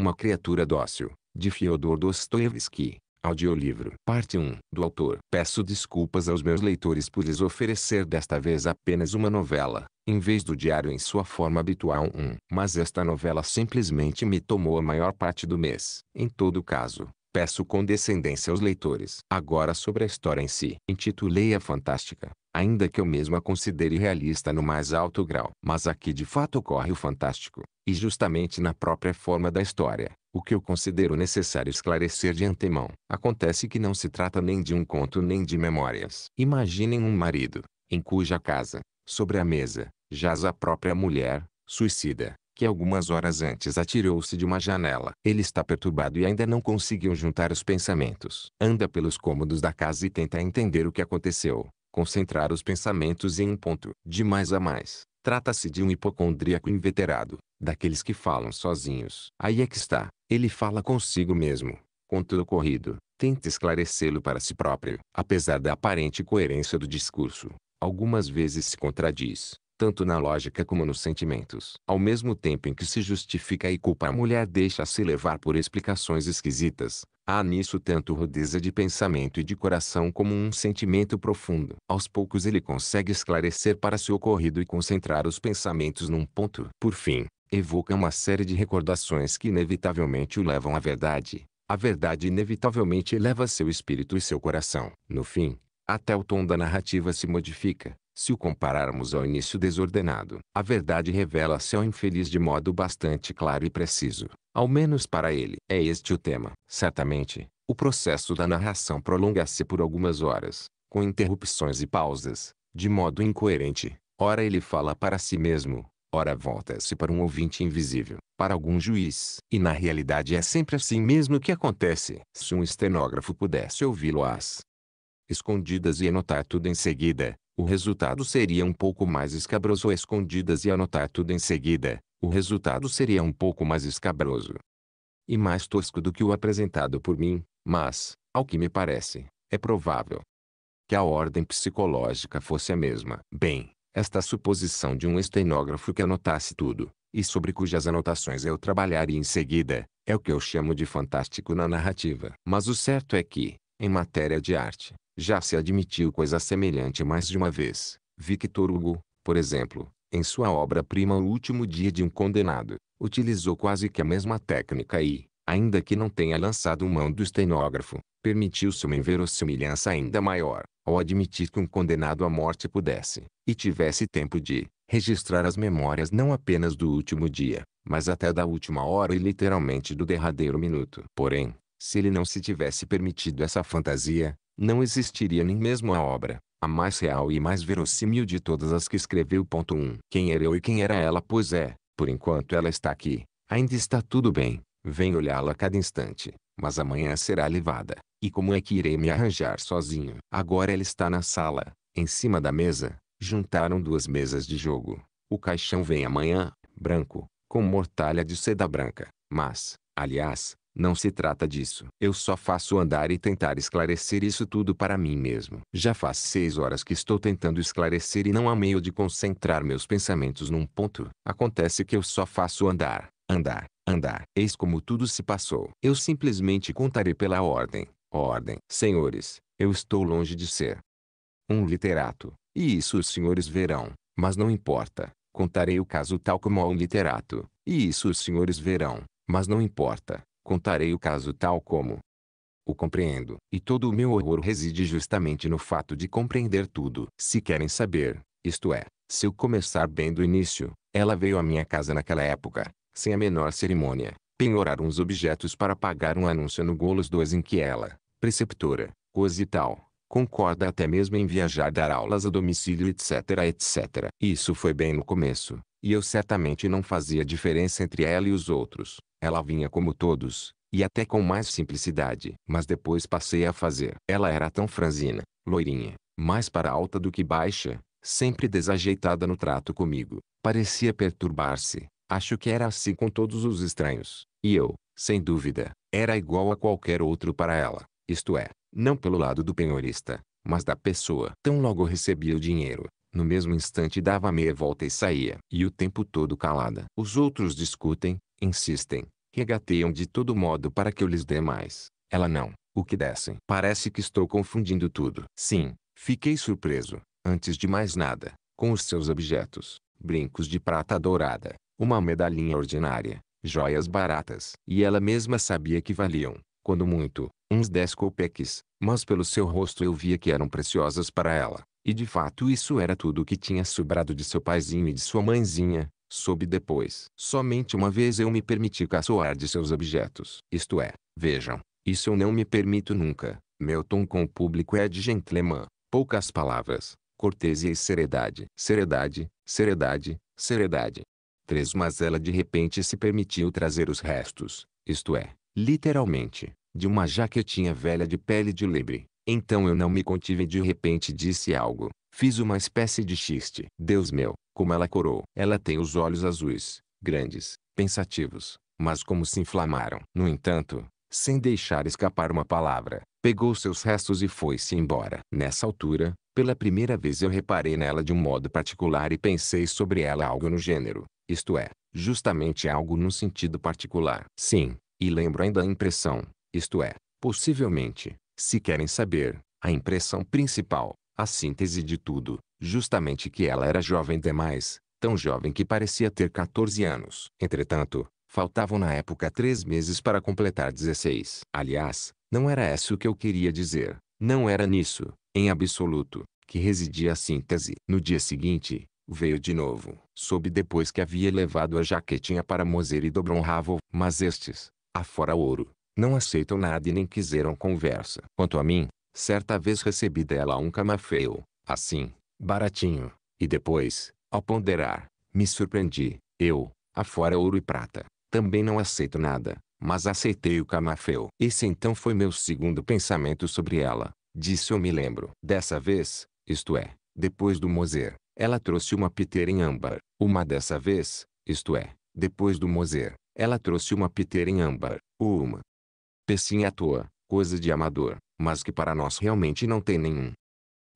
Uma criatura dócil, de Fyodor Dostoevsky. Audiolivro. Parte 1. Do autor. Peço desculpas aos meus leitores por lhes oferecer desta vez apenas uma novela, em vez do diário em sua forma habitual um. Mas esta novela simplesmente me tomou a maior parte do mês. Em todo caso, peço condescendência aos leitores. Agora sobre a história em si. Intitulei-a Fantástica ainda que eu mesmo a considere realista no mais alto grau. Mas aqui de fato ocorre o fantástico, e justamente na própria forma da história, o que eu considero necessário esclarecer de antemão. Acontece que não se trata nem de um conto nem de memórias. Imaginem um marido, em cuja casa, sobre a mesa, jaz a própria mulher, suicida, que algumas horas antes atirou-se de uma janela. Ele está perturbado e ainda não conseguiu juntar os pensamentos. Anda pelos cômodos da casa e tenta entender o que aconteceu concentrar os pensamentos em um ponto. De mais a mais, trata-se de um hipocondríaco inveterado, daqueles que falam sozinhos. Aí é que está, ele fala consigo mesmo. Conta o ocorrido, tenta esclarecê-lo para si próprio. Apesar da aparente coerência do discurso, algumas vezes se contradiz tanto na lógica como nos sentimentos. Ao mesmo tempo em que se justifica e culpa a mulher deixa-se levar por explicações esquisitas, Há nisso tanto rudeza de pensamento e de coração como um sentimento profundo. Aos poucos ele consegue esclarecer para seu ocorrido e concentrar os pensamentos num ponto. Por fim, evoca uma série de recordações que inevitavelmente o levam à verdade. A verdade inevitavelmente eleva seu espírito e seu coração. No fim, até o tom da narrativa se modifica. Se o compararmos ao início desordenado, a verdade revela-se ao infeliz de modo bastante claro e preciso. Ao menos para ele. É este o tema. Certamente, o processo da narração prolonga-se por algumas horas, com interrupções e pausas, de modo incoerente. Ora ele fala para si mesmo, ora volta-se para um ouvinte invisível, para algum juiz. E na realidade é sempre assim mesmo que acontece. Se um estenógrafo pudesse ouvi-lo às escondidas e anotar tudo em seguida, o resultado seria um pouco mais escabroso escondidas e anotar tudo em seguida. O resultado seria um pouco mais escabroso e mais tosco do que o apresentado por mim, mas, ao que me parece, é provável que a ordem psicológica fosse a mesma. Bem, esta suposição de um estenógrafo que anotasse tudo, e sobre cujas anotações eu trabalharia em seguida, é o que eu chamo de fantástico na narrativa. Mas o certo é que, em matéria de arte, já se admitiu coisa semelhante mais de uma vez. Victor Hugo, por exemplo, em sua obra-prima O Último Dia de um Condenado, utilizou quase que a mesma técnica e, ainda que não tenha lançado mão do estenógrafo, permitiu-se uma inverossimilhança ainda maior, ao admitir que um condenado à morte pudesse, e tivesse tempo de, registrar as memórias não apenas do último dia, mas até da última hora e literalmente do derradeiro minuto. Porém, se ele não se tivesse permitido essa fantasia, não existiria nem mesmo a obra, a mais real e mais verossímil de todas as que escreveu. 1. Um. Quem era eu e quem era ela? Pois é, por enquanto ela está aqui, ainda está tudo bem, vem olhá-la a cada instante, mas amanhã será levada. E como é que irei me arranjar sozinho? Agora ela está na sala, em cima da mesa, juntaram duas mesas de jogo. O caixão vem amanhã, branco, com mortalha de seda branca. Mas, aliás, não se trata disso. Eu só faço andar e tentar esclarecer isso tudo para mim mesmo. Já faz seis horas que estou tentando esclarecer e não há meio de concentrar meus pensamentos num ponto. Acontece que eu só faço andar, andar, andar. Eis como tudo se passou. Eu simplesmente contarei pela ordem. Ordem. Senhores, eu estou longe de ser um literato. E isso os senhores verão. Mas não importa. Contarei o caso tal como a um literato. E isso os senhores verão. Mas não importa. Contarei o caso tal como o compreendo, e todo o meu horror reside justamente no fato de compreender tudo. Se querem saber, isto é, se eu começar bem do início, ela veio à minha casa naquela época, sem a menor cerimônia, penhorar uns objetos para pagar um anúncio no Golos 2 em que ela, preceptora, coisa e tal, concorda até mesmo em viajar dar aulas a domicílio etc etc. Isso foi bem no começo, e eu certamente não fazia diferença entre ela e os outros. Ela vinha como todos, e até com mais simplicidade. Mas depois passei a fazer. Ela era tão franzina, loirinha, mais para alta do que baixa, sempre desajeitada no trato comigo. Parecia perturbar-se. Acho que era assim com todos os estranhos. E eu, sem dúvida, era igual a qualquer outro para ela. Isto é, não pelo lado do penhorista, mas da pessoa. Tão logo recebia o dinheiro, no mesmo instante dava meia volta e saía. E o tempo todo calada. Os outros discutem, insistem, regateiam de todo modo para que eu lhes dê mais. Ela não, o que dessem. Parece que estou confundindo tudo. Sim, fiquei surpreso, antes de mais nada, com os seus objetos. Brincos de prata dourada, uma medalhinha ordinária, joias baratas. E ela mesma sabia que valiam, quando muito, uns dez copeques, mas pelo seu rosto eu via que eram preciosas para ela. E de fato isso era tudo o que tinha sobrado de seu paizinho e de sua mãezinha, Soube depois. Somente uma vez eu me permiti caçoar de seus objetos. Isto é, vejam, isso eu não me permito nunca. Meu tom com o público é de gentleman. Poucas palavras, cortesia e seriedade. Seriedade, seriedade, seriedade. três Mas ela de repente se permitiu trazer os restos, isto é, literalmente, de uma jaquetinha velha de pele de lebre. Então eu não me contive e de repente disse algo. Fiz uma espécie de chiste Deus meu, como ela corou. Ela tem os olhos azuis, grandes, pensativos, mas como se inflamaram. No entanto, sem deixar escapar uma palavra, pegou seus restos e foi-se embora. Nessa altura, pela primeira vez eu reparei nela de um modo particular e pensei sobre ela algo no gênero, isto é, justamente algo no sentido particular. Sim, e lembro ainda a impressão, isto é, possivelmente, se querem saber, a impressão principal, a síntese de tudo, justamente que ela era jovem demais, tão jovem que parecia ter 14 anos. Entretanto, faltavam na época três meses para completar 16. Aliás, não era isso que eu queria dizer. Não era nisso, em absoluto, que residia a síntese. No dia seguinte, veio de novo. Soube depois que havia levado a jaquetinha para Moser e Dobron mas estes, afora ouro, não aceitam nada e nem quiseram conversa. Quanto a mim, Certa vez recebi dela um camafeu, assim, baratinho, e depois, ao ponderar, me surpreendi. Eu, afora ouro e prata, também não aceito nada, mas aceitei o camafeu. Esse então foi meu segundo pensamento sobre ela, disse eu me lembro. Dessa vez, isto é, depois do mozer, ela trouxe uma piteira em âmbar. Uma dessa vez, isto é, depois do mozer, ela trouxe uma piteira em âmbar. Uma. Pecinha à toa, coisa de amador, mas que para nós realmente não tem nenhum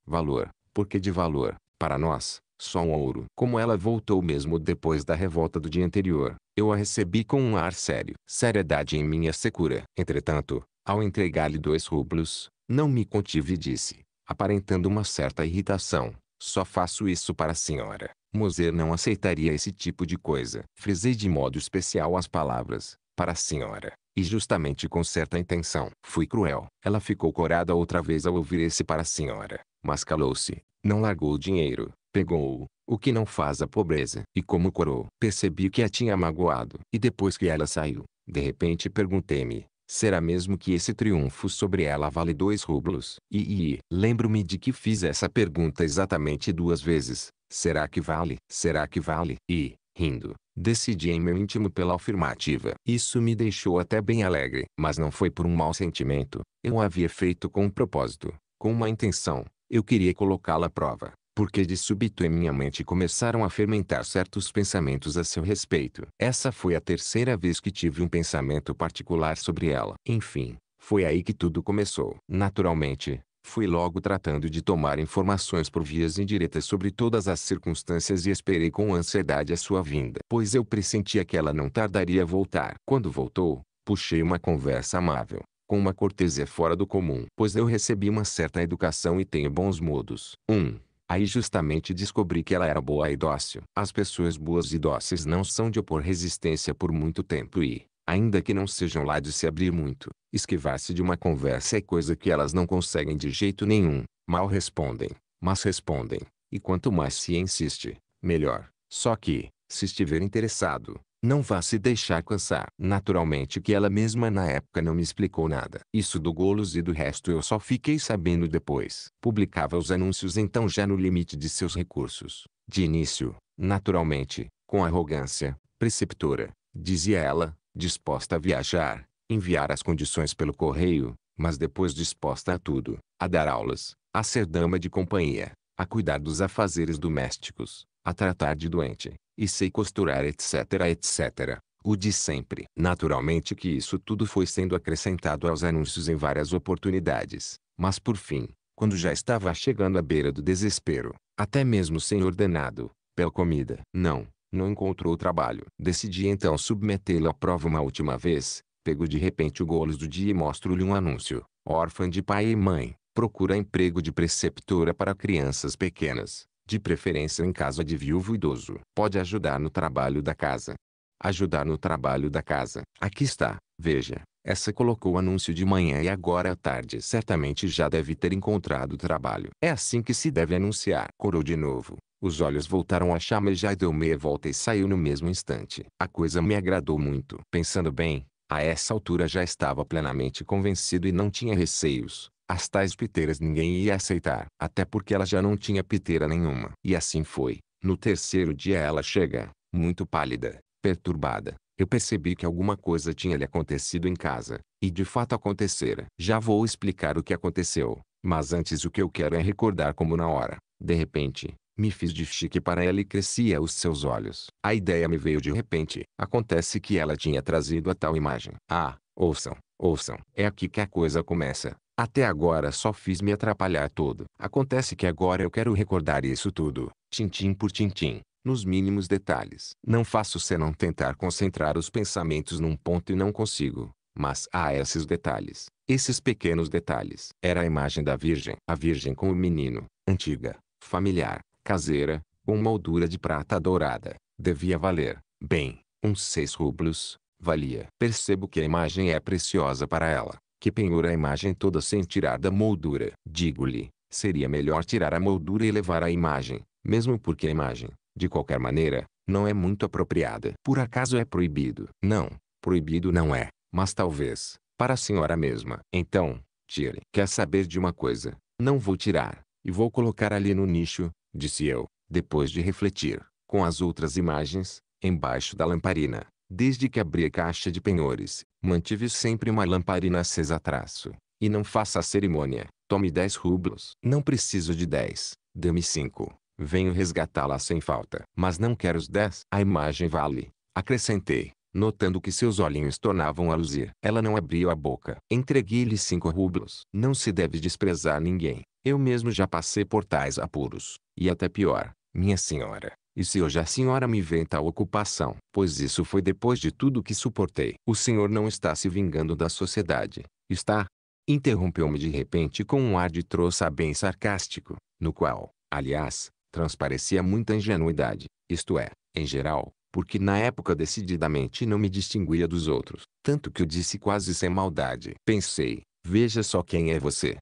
valor, porque de valor, para nós, só um ouro. Como ela voltou mesmo depois da revolta do dia anterior, eu a recebi com um ar sério. Seriedade em minha secura. Entretanto, ao entregar-lhe dois rublos, não me contive e disse, aparentando uma certa irritação, só faço isso para a senhora. Moser não aceitaria esse tipo de coisa. Frisei de modo especial as palavras, para a senhora. E justamente com certa intenção. Fui cruel. Ela ficou corada outra vez ao ouvir esse para a senhora. Mas calou-se. Não largou o dinheiro. Pegou-o. O que não faz a pobreza. E como corou. Percebi que a tinha magoado. E depois que ela saiu. De repente perguntei-me. Será mesmo que esse triunfo sobre ela vale dois rublos? E, e lembro-me de que fiz essa pergunta exatamente duas vezes. Será que vale? Será que vale? E, rindo, Decidi em meu íntimo pela afirmativa. Isso me deixou até bem alegre. Mas não foi por um mau sentimento. Eu havia feito com um propósito, com uma intenção. Eu queria colocá-la à prova. Porque de súbito em minha mente começaram a fermentar certos pensamentos a seu respeito. Essa foi a terceira vez que tive um pensamento particular sobre ela. Enfim, foi aí que tudo começou. Naturalmente, Fui logo tratando de tomar informações por vias indiretas sobre todas as circunstâncias e esperei com ansiedade a sua vinda, pois eu pressentia que ela não tardaria a voltar. Quando voltou, puxei uma conversa amável, com uma cortesia fora do comum, pois eu recebi uma certa educação e tenho bons modos. 1. Um, aí justamente descobri que ela era boa e dócil. As pessoas boas e dóceis não são de opor resistência por muito tempo e, ainda que não sejam lá de se abrir muito, esquivar-se de uma conversa é coisa que elas não conseguem de jeito nenhum, mal respondem, mas respondem, e quanto mais se insiste, melhor. Só que, se estiver interessado, não vá se deixar cansar. Naturalmente que ela mesma na época não me explicou nada. Isso do Golos e do resto eu só fiquei sabendo depois. Publicava os anúncios então já no limite de seus recursos. De início, naturalmente, com arrogância, preceptora, dizia ela, disposta a viajar, enviar as condições pelo correio, mas depois disposta a tudo, a dar aulas, a ser dama de companhia, a cuidar dos afazeres domésticos, a tratar de doente, e sei costurar etc etc, o de sempre. Naturalmente que isso tudo foi sendo acrescentado aos anúncios em várias oportunidades, mas por fim, quando já estava chegando à beira do desespero, até mesmo sem ordenado, pela comida. Não, não encontrou trabalho. Decidi então submetê-lo à prova uma última vez. Pego de repente o golos do dia e mostro-lhe um anúncio. Órfã de pai e mãe, procura emprego de preceptora para crianças pequenas, de preferência em casa de viúvo idoso. Pode ajudar no trabalho da casa. Ajudar no trabalho da casa. Aqui está, veja. Essa colocou o anúncio de manhã e agora à tarde certamente já deve ter encontrado trabalho. É assim que se deve anunciar. Corou de novo. Os olhos voltaram à chama e já deu meia volta e saiu no mesmo instante. A coisa me agradou muito. Pensando bem, a essa altura já estava plenamente convencido e não tinha receios. As tais piteiras ninguém ia aceitar, até porque ela já não tinha piteira nenhuma. E assim foi. No terceiro dia ela chega, muito pálida, perturbada. Eu percebi que alguma coisa tinha lhe acontecido em casa, e de fato acontecera. Já vou explicar o que aconteceu, mas antes o que eu quero é recordar como na hora, de repente, me fiz de chique para ela e crescia os seus olhos. A ideia me veio de repente. Acontece que ela tinha trazido a tal imagem. Ah, ouçam, ouçam. É aqui que a coisa começa. Até agora só fiz me atrapalhar todo. Acontece que agora eu quero recordar isso tudo, tintim por tintim, nos mínimos detalhes. Não faço senão tentar concentrar os pensamentos num ponto e não consigo. Mas há esses detalhes, esses pequenos detalhes. Era a imagem da Virgem, a Virgem com o menino, antiga, familiar, caseira, com moldura de prata dourada, devia valer, bem, uns seis rublos, valia. Percebo que a imagem é preciosa para ela, que penhora a imagem toda sem tirar da moldura. Digo-lhe, seria melhor tirar a moldura e levar a imagem, mesmo porque a imagem, de qualquer maneira, não é muito apropriada. Por acaso é proibido? Não, proibido não é, mas talvez, para a senhora mesma. Então, tire. Quer saber de uma coisa? Não vou tirar, e vou colocar ali no nicho, disse eu, depois de refletir, com as outras imagens, embaixo da lamparina. Desde que abri a caixa de penhores, mantive sempre uma lamparina acesa a traço. E não faça a cerimônia. Tome 10 rublos. Não preciso de 10. Dê-me 5. Venho resgatá-la sem falta. Mas não quero os 10. A imagem vale. Acrescentei, notando que seus olhinhos tornavam a luzir. Ela não abriu a boca. Entreguei-lhe 5 rublos. Não se deve desprezar ninguém. Eu mesmo já passei por tais apuros, e até pior, minha senhora. E se hoje a senhora me vê em tal ocupação, pois isso foi depois de tudo que suportei. O senhor não está se vingando da sociedade, está? Interrompeu-me de repente com um ar de troça bem sarcástico, no qual, aliás, transparecia muita ingenuidade, isto é, em geral, porque na época decididamente não me distinguia dos outros, tanto que o disse quase sem maldade. Pensei, veja só quem é você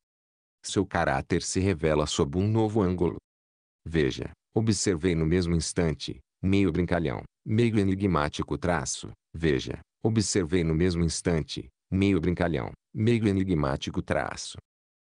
seu caráter se revela sob um novo ângulo. Veja, observei no mesmo instante, meio brincalhão, meio enigmático traço, veja, observei no mesmo instante, meio brincalhão, meio enigmático traço.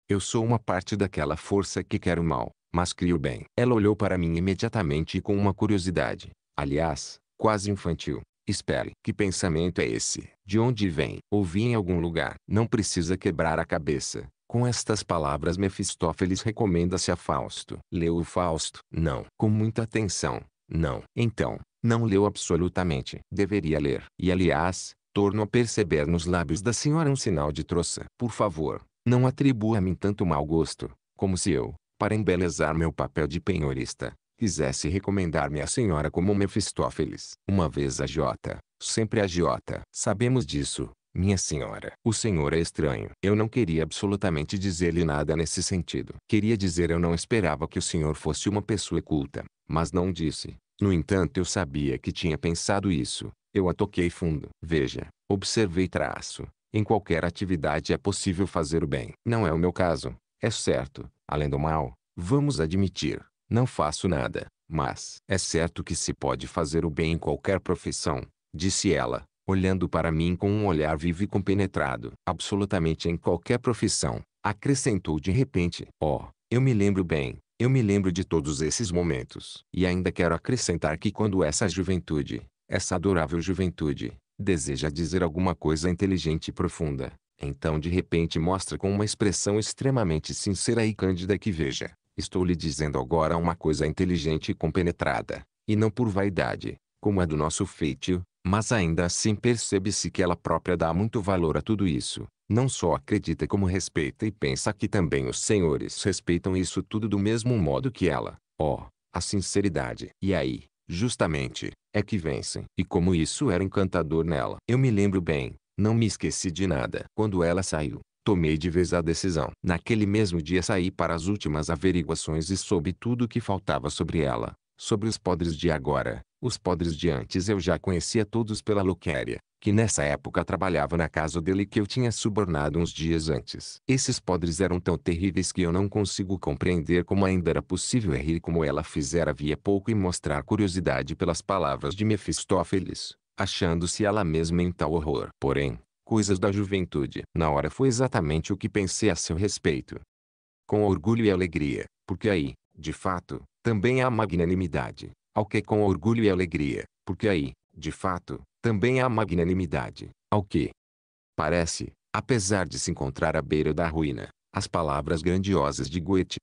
Eu sou uma parte daquela força que quer o mal, mas cria o bem. Ela olhou para mim imediatamente com uma curiosidade, aliás, quase infantil. Espere, que pensamento é esse? De onde vem? Ouvi em algum lugar. Não precisa quebrar a cabeça, com estas palavras Mefistófeles recomenda-se a Fausto. Leu o Fausto? Não. Com muita atenção? Não. Então, não leu absolutamente. Deveria ler. E aliás, torno a perceber nos lábios da senhora um sinal de troça. Por favor, não atribua a mim tanto mau gosto, como se eu, para embelezar meu papel de penhorista, quisesse recomendar-me à senhora como Mefistófeles. Uma vez a Jota, sempre a Jota. Sabemos disso, minha senhora, o senhor é estranho. Eu não queria absolutamente dizer-lhe nada nesse sentido. Queria dizer eu não esperava que o senhor fosse uma pessoa culta, mas não disse. No entanto eu sabia que tinha pensado isso. Eu a toquei fundo. Veja, observei traço. Em qualquer atividade é possível fazer o bem. Não é o meu caso. É certo, além do mal, vamos admitir, não faço nada. Mas é certo que se pode fazer o bem em qualquer profissão, disse ela, olhando para mim com um olhar vivo e compenetrado, absolutamente em qualquer profissão, acrescentou de repente: Oh, eu me lembro bem, eu me lembro de todos esses momentos. E ainda quero acrescentar que quando essa juventude, essa adorável juventude, deseja dizer alguma coisa inteligente e profunda, então de repente mostra com uma expressão extremamente sincera e cândida que veja, estou lhe dizendo agora uma coisa inteligente e compenetrada, e não por vaidade, como a é do nosso feitio, mas ainda assim percebe-se que ela própria dá muito valor a tudo isso. Não só acredita como respeita e pensa que também os senhores respeitam isso tudo do mesmo modo que ela. Ó, oh, a sinceridade. E aí, justamente, é que vencem. E como isso era encantador nela. Eu me lembro bem, não me esqueci de nada. Quando ela saiu, tomei de vez a decisão. Naquele mesmo dia saí para as últimas averiguações e soube tudo o que faltava sobre ela. Sobre os podres de agora, os podres de antes eu já conhecia todos pela Luquéria, que nessa época trabalhava na casa dele que eu tinha subornado uns dias antes. Esses podres eram tão terríveis que eu não consigo compreender como ainda era possível rir como ela fizera havia pouco e mostrar curiosidade pelas palavras de Mefistófeles, achando-se ela mesma em tal horror. Porém, coisas da juventude. Na hora foi exatamente o que pensei a seu respeito. Com orgulho e alegria, porque aí, de fato, também há magnanimidade, ao que com orgulho e alegria, porque aí, de fato, também há magnanimidade, ao que parece, apesar de se encontrar à beira da ruína, as palavras grandiosas de Goethe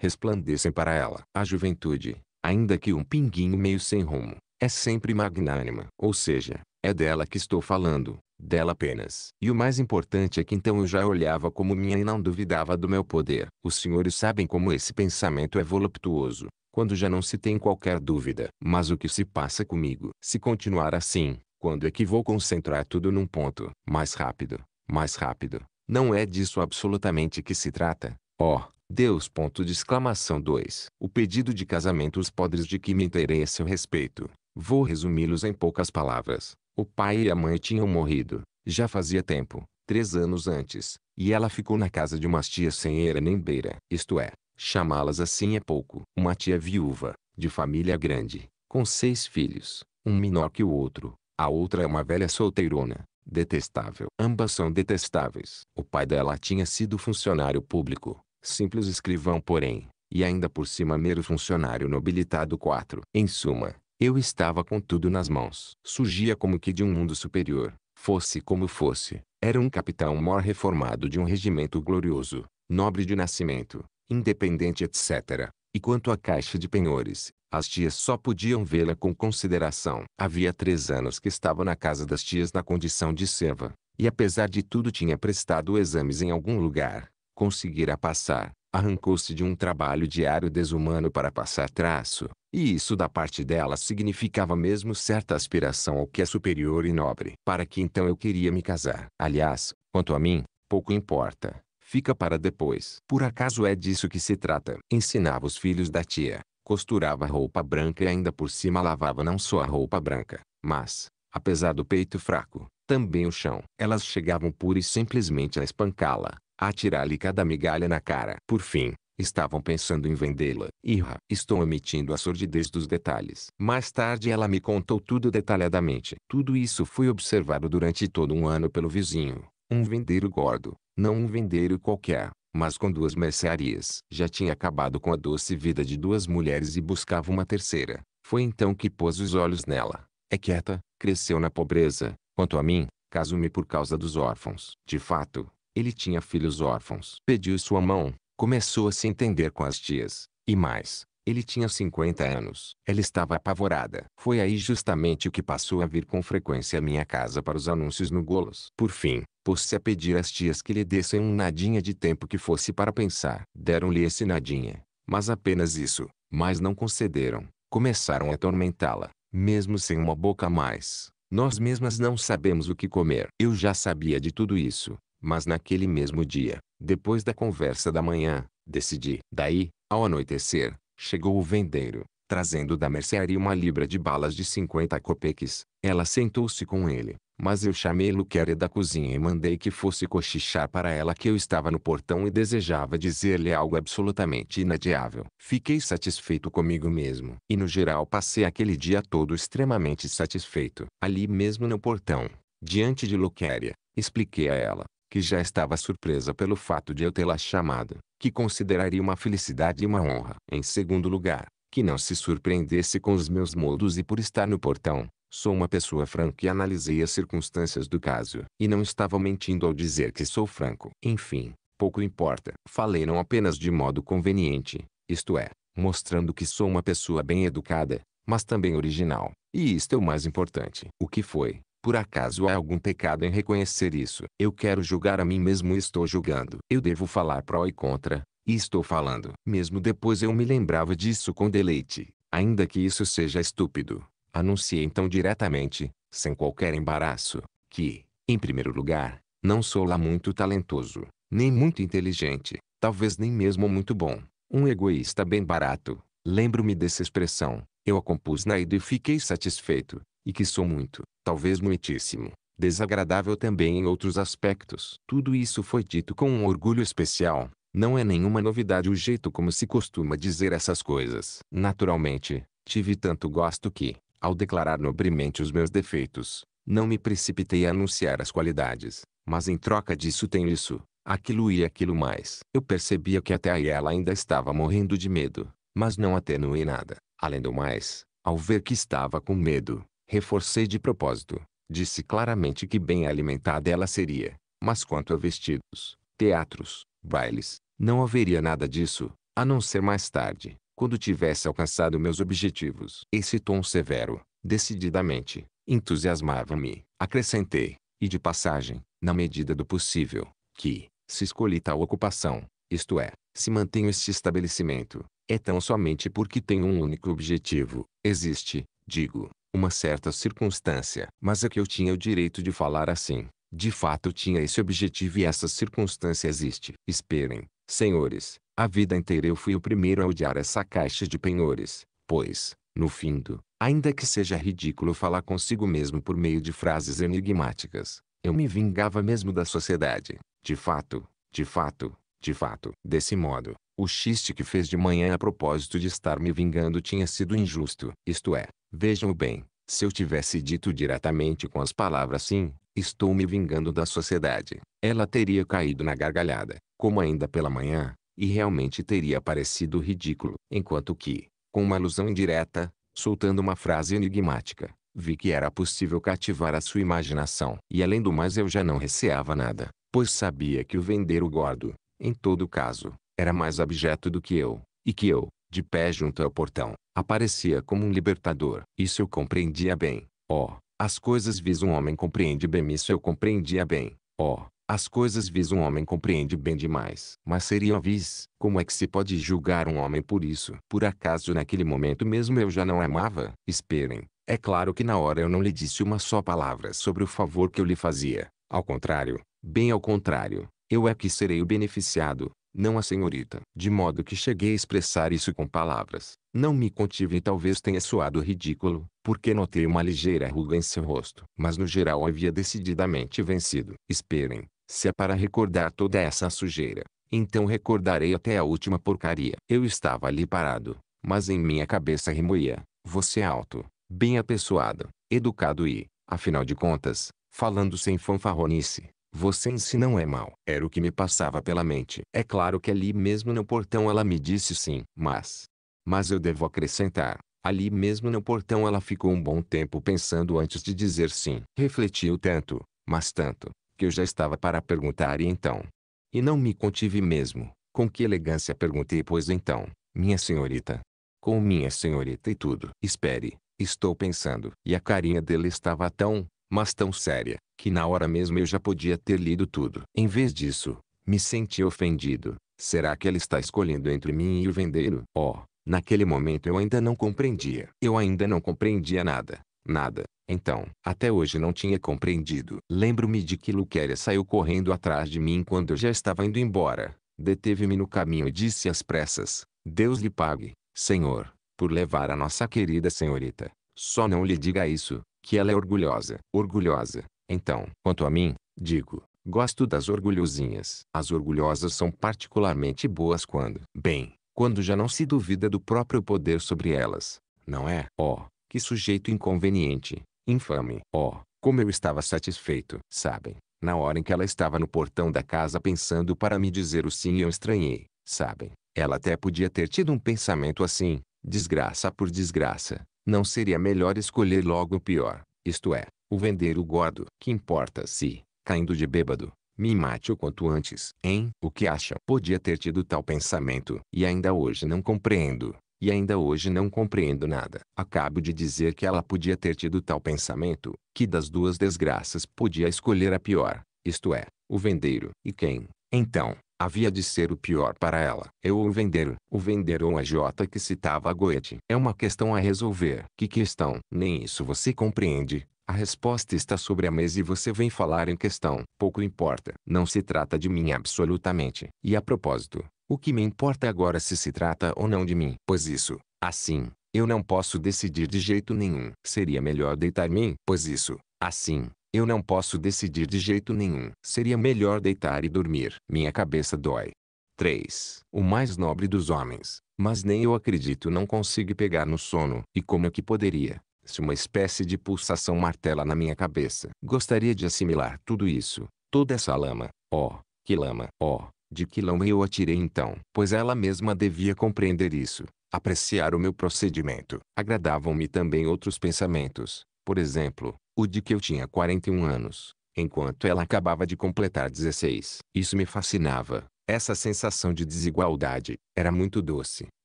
resplandecem para ela. A juventude, ainda que um pinguinho meio sem rumo, é sempre magnânima. Ou seja, é dela que estou falando, dela apenas. E o mais importante é que então eu já olhava como minha e não duvidava do meu poder. Os senhores sabem como esse pensamento é voluptuoso, quando já não se tem qualquer dúvida. Mas o que se passa comigo? Se continuar assim, quando é que vou concentrar tudo num ponto? Mais rápido, mais rápido. Não é disso absolutamente que se trata. Ó, oh, Deus! Ponto de exclamação 2. O pedido de casamento os podres de que me interesse a respeito. Vou resumi-los em poucas palavras. O pai e a mãe tinham morrido, já fazia tempo, três anos antes, e ela ficou na casa de umas tias sem era nem beira. Isto é, chamá-las assim é pouco. Uma tia viúva, de família grande, com seis filhos, um menor que o outro. A outra é uma velha solteirona, detestável. Ambas são detestáveis. O pai dela tinha sido funcionário público, simples escrivão porém, e ainda por cima mero funcionário nobilitado 4. Em suma, eu estava com tudo nas mãos. Surgia como que de um mundo superior. Fosse como fosse, era um capitão mor reformado de um regimento glorioso, nobre de nascimento, independente etc. E quanto à caixa de penhores, as tias só podiam vê-la com consideração. Havia três anos que estava na casa das tias na condição de serva, e apesar de tudo tinha prestado exames em algum lugar, conseguira passar. Arrancou-se de um trabalho diário desumano para passar traço, e isso da parte dela significava mesmo certa aspiração ao que é superior e nobre. Para que então eu queria me casar. Aliás, quanto a mim, pouco importa. Fica para depois. Por acaso é disso que se trata. Ensinava os filhos da tia. Costurava roupa branca e ainda por cima lavava não só a roupa branca, mas, apesar do peito fraco, também o chão. Elas chegavam pura e simplesmente a espancá-la, a atirar-lhe cada migalha na cara. Por fim, Estavam pensando em vendê-la. Irra, estou omitindo a sordidez dos detalhes. Mais tarde ela me contou tudo detalhadamente. Tudo isso foi observado durante todo um ano pelo vizinho. Um vendeiro gordo, não um vendeiro qualquer, mas com duas mercearias. Já tinha acabado com a doce vida de duas mulheres e buscava uma terceira. Foi então que pôs os olhos nela. É quieta, cresceu na pobreza. Quanto a mim, caso-me por causa dos órfãos. De fato, ele tinha filhos órfãos. Pediu sua mão, Começou a se entender com as tias. E mais, ele tinha 50 anos. Ela estava apavorada. Foi aí justamente o que passou a vir com frequência à minha casa para os anúncios no Golos. Por fim, pôs-se a pedir às tias que lhe dessem um nadinha de tempo que fosse para pensar. Deram-lhe esse nadinha, mas apenas isso, mas não concederam. Começaram a atormentá-la, mesmo sem uma boca a mais. Nós mesmas não sabemos o que comer. Eu já sabia de tudo isso, mas naquele mesmo dia, depois da conversa da manhã, decidi. Daí, ao anoitecer, chegou o vendeiro, trazendo da mercearia uma libra de balas de 50 copeques. Ela sentou-se com ele, mas eu chamei Luquere da cozinha e mandei que fosse cochichar para ela que eu estava no portão e desejava dizer-lhe algo absolutamente inadiável. Fiquei satisfeito comigo mesmo. E no geral passei aquele dia todo extremamente satisfeito. Ali mesmo no portão, diante de Luquéria, expliquei a ela que já estava surpresa pelo fato de eu tê-la chamado, que consideraria uma felicidade e uma honra. Em segundo lugar, que não se surpreendesse com os meus modos e por estar no portão. Sou uma pessoa franca e analisei as circunstâncias do caso. E não estava mentindo ao dizer que sou franco. Enfim, pouco importa. Falei não apenas de modo conveniente, isto é, mostrando que sou uma pessoa bem educada, mas também original. E isto é o mais importante. O que foi, por acaso há algum pecado em reconhecer isso. Eu quero julgar a mim mesmo e estou julgando. Eu devo falar pró e contra, e estou falando. Mesmo depois eu me lembrava disso com deleite, ainda que isso seja estúpido. Anunciei então diretamente, sem qualquer embaraço, que, em primeiro lugar, não sou lá muito talentoso, nem muito inteligente, talvez nem mesmo muito bom. Um egoísta bem barato. Lembro-me dessa expressão. Eu a compus na ida e fiquei satisfeito, e que sou muito, talvez muitíssimo, desagradável também em outros aspectos. Tudo isso foi dito com um orgulho especial. Não é nenhuma novidade o jeito como se costuma dizer essas coisas. Naturalmente, tive tanto gosto que, ao declarar nobremente os meus defeitos, não me precipitei a anunciar as qualidades, mas em troca disso tenho isso, aquilo e aquilo mais. Eu percebia que até aí ela ainda estava morrendo de medo, mas não atenuei nada. Além do mais, ao ver que estava com medo, Reforcei de propósito. Disse claramente que bem alimentada ela seria. Mas quanto a vestidos, teatros, bailes, não haveria nada disso, a não ser mais tarde, quando tivesse alcançado meus objetivos. Esse tom severo, decididamente, entusiasmava-me. Acrescentei, e de passagem, na medida do possível, que, se escolhi tal ocupação, isto é, se mantenho este estabelecimento, é tão somente porque tenho um único objetivo. Existe, digo, uma certa circunstância, mas é que eu tinha o direito de falar assim. De fato tinha esse objetivo e essa circunstância existe. Esperem, senhores, a vida inteira eu fui o primeiro a odiar essa caixa de penhores, pois, no findo, ainda que seja ridículo falar consigo mesmo por meio de frases enigmáticas, eu me vingava mesmo da sociedade. De fato, de fato, de fato. Desse modo, o chiste que fez de manhã a propósito de estar me vingando tinha sido injusto. Isto é, vejam bem, se eu tivesse dito diretamente com as palavras sim, estou me vingando da sociedade, ela teria caído na gargalhada, como ainda pela manhã, e realmente teria parecido ridículo. Enquanto que, com uma alusão indireta, soltando uma frase enigmática, vi que era possível cativar a sua imaginação. E além do mais eu já não receava nada, pois sabia que o vender o gordo, em todo caso, era mais abjeto do que eu, e que eu, de pé junto ao portão, aparecia como um libertador. Isso eu compreendia bem. Ó, oh, as coisas vis um homem compreende bem. Isso eu compreendia bem. Ó, oh, as coisas vis um homem compreende bem demais. Mas seria vis. Como é que se pode julgar um homem por isso? Por acaso naquele momento mesmo eu já não amava? Esperem. É claro que na hora eu não lhe disse uma só palavra sobre o favor que eu lhe fazia. Ao contrário, bem ao contrário, eu é que serei o beneficiado, não a senhorita. De modo que cheguei a expressar isso com palavras. Não me contive e talvez tenha soado ridículo, porque notei uma ligeira ruga em seu rosto. Mas no geral havia decididamente vencido. Esperem, se é para recordar toda essa sujeira, então recordarei até a última porcaria. Eu estava ali parado, mas em minha cabeça remoía. Você é alto, bem apessoado, educado e, afinal de contas, falando sem fanfarronice, você em si não é mal. Era o que me passava pela mente. É claro que ali mesmo no portão ela me disse sim, mas... Mas eu devo acrescentar. Ali mesmo no portão ela ficou um bom tempo pensando antes de dizer sim. Refletiu tanto, mas tanto, que eu já estava para perguntar e então. E não me contive mesmo. Com que elegância perguntei pois então, minha senhorita. Com minha senhorita e tudo. Espere, estou pensando. E a carinha dele estava tão, mas tão séria, que na hora mesmo eu já podia ter lido tudo. Em vez disso, me senti ofendido. Será que ela está escolhendo entre mim e o vendeiro? Oh, naquele momento eu ainda não compreendia. Eu ainda não compreendia nada. Nada. Então, até hoje não tinha compreendido. Lembro-me de que Luquéria saiu correndo atrás de mim quando eu já estava indo embora. Deteve-me no caminho e disse às pressas: Deus lhe pague, Senhor, por levar a nossa querida senhorita. Só não lhe diga isso, que ela é orgulhosa. Orgulhosa. Então, quanto a mim, digo, gosto das orgulhosinhas. As orgulhosas são particularmente boas quando, bem, quando já não se duvida do próprio poder sobre elas. Não é? Oh, que sujeito inconveniente, infame. Oh, como eu estava satisfeito, sabem? Na hora em que ela estava no portão da casa pensando para me dizer o sim, eu estranhei, sabem? Ela até podia ter tido um pensamento assim, desgraça por desgraça, não seria melhor escolher logo o pior, isto é, o vender o gordo? Que importa se, caindo de bêbado, me mate o quanto antes, hein? O que acha? Podia ter tido tal pensamento, e ainda hoje não compreendo. E ainda hoje não compreendo nada. Acabo de dizer que ela podia ter tido tal pensamento, que das duas desgraças podia escolher a pior, isto é, o vendeiro. E quem, então, Havia de ser o pior para ela. Eu ou vender, o vender ou a J que citava a Goethe. É uma questão a resolver. Que questão? Nem isso você compreende. A resposta está sobre a mesa e você vem falar em questão. Pouco importa. Não se trata de mim absolutamente. E a propósito, o que me importa agora se se trata ou não de mim? Pois isso, assim, eu não posso decidir de jeito nenhum. Seria melhor deitar-me? Pois isso, assim, eu não posso decidir de jeito nenhum. Seria melhor deitar e dormir. Minha cabeça dói. 3. O mais nobre dos homens. Mas nem eu acredito não consigo pegar no sono. E como é que poderia? Se uma espécie de pulsação martela na minha cabeça. Gostaria de assimilar tudo isso. Toda essa lama. Oh, que lama. Oh, de que lama eu atirei então? Pois ela mesma devia compreender isso. Apreciar o meu procedimento. Agradavam-me também outros pensamentos. Por exemplo, o de que eu tinha 41 anos, enquanto ela acabava de completar 16. Isso me fascinava. Essa sensação de desigualdade era muito doce,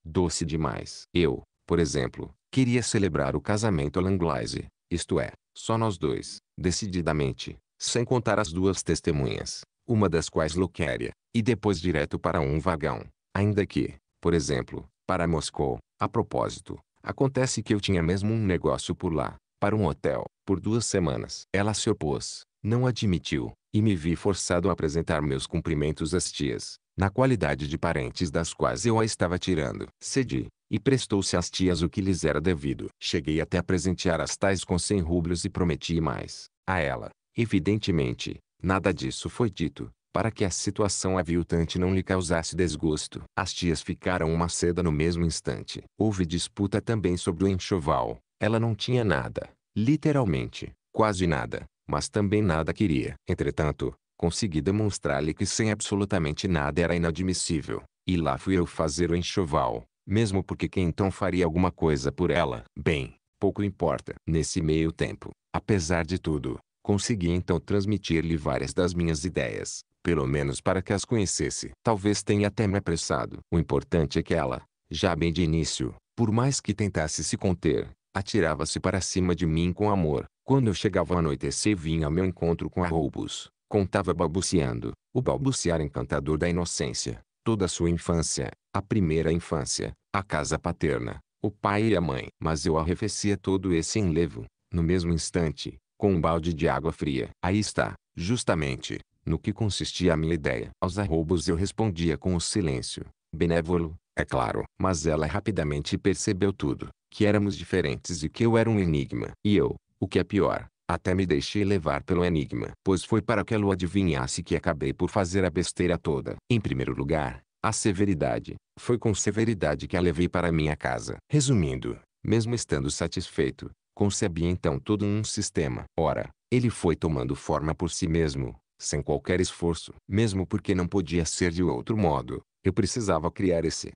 doce demais. Eu, por exemplo, queria celebrar o casamento à Langlaise, isto é, só nós dois, decididamente, sem contar as duas testemunhas, uma das quais Luquéria, e depois direto para um vagão. Ainda que, por exemplo, para Moscou, a propósito, acontece que eu tinha mesmo um negócio por lá, para um hotel, por duas semanas. Ela se opôs, não admitiu, e me vi forçado a apresentar meus cumprimentos às tias, na qualidade de parentes das quais eu a estava tirando. Cedi, e prestou-se às tias o que lhes era devido. Cheguei até a presentear as tais com cem rublos e prometi mais. A ela, evidentemente, nada disso foi dito, para que a situação aviltante não lhe causasse desgosto. As tias ficaram uma seda no mesmo instante. Houve disputa também sobre o enxoval, ela não tinha nada, literalmente, quase nada, mas também nada queria. Entretanto, consegui demonstrar-lhe que sem absolutamente nada era inadmissível. E lá fui eu fazer o enxoval, mesmo porque quem então faria alguma coisa por ela? Bem, pouco importa. Nesse meio tempo, apesar de tudo, consegui então transmitir-lhe várias das minhas ideias, pelo menos para que as conhecesse. Talvez tenha até me apressado. O importante é que ela, já bem de início, por mais que tentasse se conter, Atirava-se para cima de mim com amor. Quando eu chegava ao anoitecer vinha ao meu encontro com arroubos. Contava balbuciando, o balbuciar encantador da inocência. Toda a sua infância, a primeira infância, a casa paterna, o pai e a mãe. Mas eu arrefecia todo esse enlevo, no mesmo instante, com um balde de água fria. Aí está, justamente, no que consistia a minha ideia. Aos arroubos eu respondia com o silêncio, benévolo, é claro. Mas ela rapidamente percebeu tudo, que éramos diferentes e que eu era um enigma. E eu, o que é pior, até me deixei levar pelo enigma. Pois foi para que ela o adivinhasse que acabei por fazer a besteira toda. Em primeiro lugar, a severidade. Foi com severidade que a levei para minha casa. Resumindo, mesmo estando satisfeito, concebi então todo um sistema. Ora, ele foi tomando forma por si mesmo, sem qualquer esforço. Mesmo porque não podia ser de outro modo, eu precisava criar esse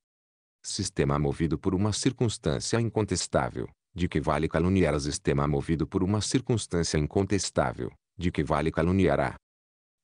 Sistema movido por uma circunstância incontestável, de que vale caluniar a sistema movido por uma circunstância incontestável, de que vale caluniar a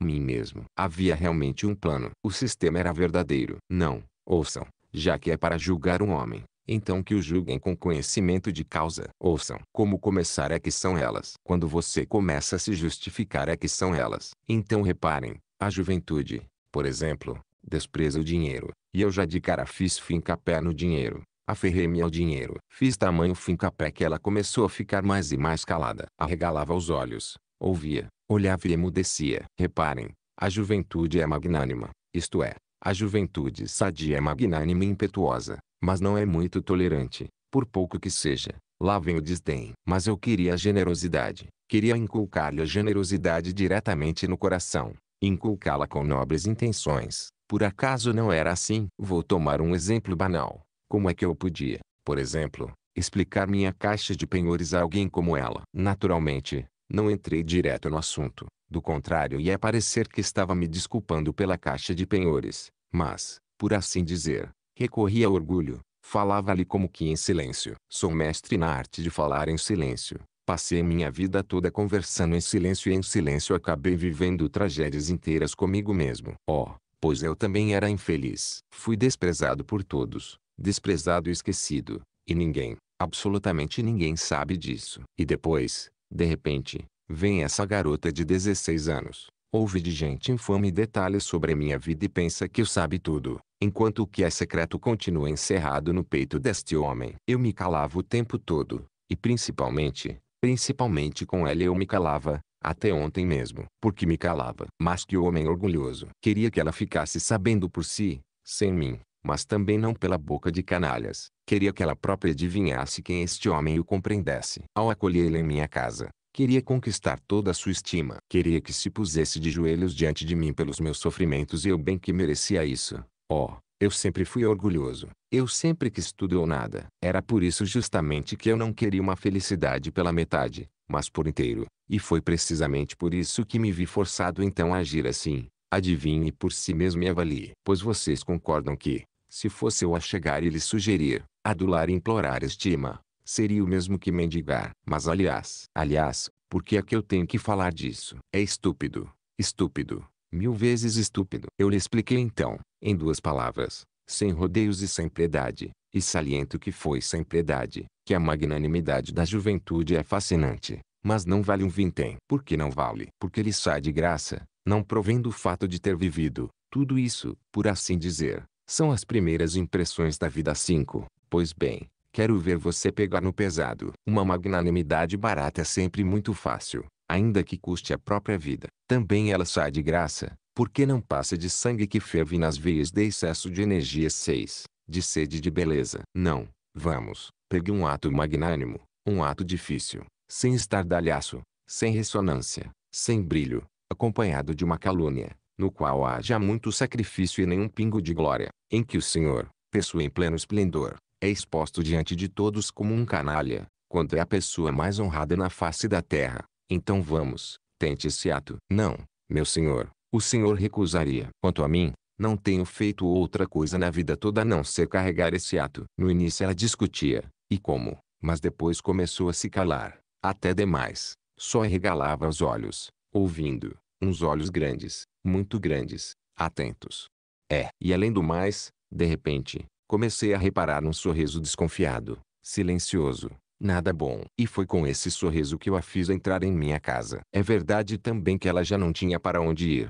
mim mesmo. Havia realmente um plano. O sistema era verdadeiro. Não, ouçam, já que é para julgar um homem, então que o julguem com conhecimento de causa. Ouçam. Como começar é que são elas. Quando você começa a se justificar é que são elas. Então reparem, a juventude, por exemplo, despreza o dinheiro, e eu já de cara fiz fincapé no dinheiro. Aferrei-me ao dinheiro. Fiz tamanho fincapé que ela começou a ficar mais e mais calada. Arregalava os olhos, ouvia, olhava e emudecia. Reparem, a juventude é magnânima, isto é, a juventude sadia é magnânima e impetuosa, mas não é muito tolerante, por pouco que seja. Lá vem o desdém. Mas eu queria a generosidade. Queria inculcar-lhe a generosidade diretamente no coração. Inculcá-la com nobres intenções. Por acaso não era assim? Vou tomar um exemplo banal. Como é que eu podia, por exemplo, explicar minha caixa de penhores a alguém como ela? Naturalmente, não entrei direto no assunto. Do contrário ia parecer que estava me desculpando pela caixa de penhores. Mas, por assim dizer, recorria ao orgulho. Falava-lhe como que em silêncio. Sou mestre na arte de falar em silêncio. Passei minha vida toda conversando em silêncio e em silêncio acabei vivendo tragédias inteiras comigo mesmo. Oh, pois eu também era infeliz. Fui desprezado por todos, desprezado e esquecido, e ninguém, absolutamente ninguém sabe disso. E depois, de repente, vem essa garota de 16 anos, ouve de gente infame detalhes sobre a minha vida e pensa que sabe tudo, enquanto o que é secreto continua encerrado no peito deste homem. Eu me calava o tempo todo, e principalmente, principalmente com ela eu me calava, até ontem mesmo, porque me calava. Mas que homem orgulhoso. Queria que ela ficasse sabendo por si, sem mim, mas também não pela boca de canalhas. Queria que ela própria adivinhasse quem este homem o compreendesse. Ao acolhê-la em minha casa, queria conquistar toda a sua estima. Queria que se pusesse de joelhos diante de mim pelos meus sofrimentos e eu bem que merecia isso. Oh, eu sempre fui orgulhoso. Eu sempre quis tudo ou nada. Era por isso justamente que eu não queria uma felicidade pela metade mas por inteiro, e foi precisamente por isso que me vi forçado então a agir assim. Adivinhe por si mesmo e avalie. Pois vocês concordam que, se fosse eu a chegar e lhe sugerir, adular e implorar estima, seria o mesmo que mendigar. Mas aliás, aliás, por que é que eu tenho que falar disso? É estúpido, estúpido, mil vezes estúpido. Eu lhe expliquei então, em duas palavras, sem rodeios e sem piedade, e saliento que foi sem piedade, que a magnanimidade da juventude é fascinante, mas não vale um vintém. Por que não vale? Porque ele sai de graça, não provém do fato de ter vivido. Tudo isso, por assim dizer, são as primeiras impressões da vida 5. Pois bem, quero ver você pegar no pesado. Uma magnanimidade barata é sempre muito fácil, ainda que custe a própria vida. Também ela sai de graça, porque não passa de sangue que ferve nas veias de excesso de energia 6 de sede de beleza. Não, vamos, pegue um ato magnânimo, um ato difícil, sem estardalhaço, sem ressonância, sem brilho, acompanhado de uma calúnia, no qual haja muito sacrifício e nenhum pingo de glória, em que o Senhor, pessoa em pleno esplendor, é exposto diante de todos como um canalha, quando é a pessoa mais honrada na face da terra. Então vamos, tente esse ato. Não, meu senhor, o senhor recusaria. Quanto a mim, não tenho feito outra coisa na vida toda a não ser carregar esse ato. No início ela discutia, e como, mas depois começou a se calar, até demais. Só regalava os olhos, ouvindo, uns olhos grandes, muito grandes, atentos. É, e além do mais, de repente, comecei a reparar um sorriso desconfiado, silencioso, nada bom. E foi com esse sorriso que eu a fiz entrar em minha casa. É verdade também que ela já não tinha para onde ir.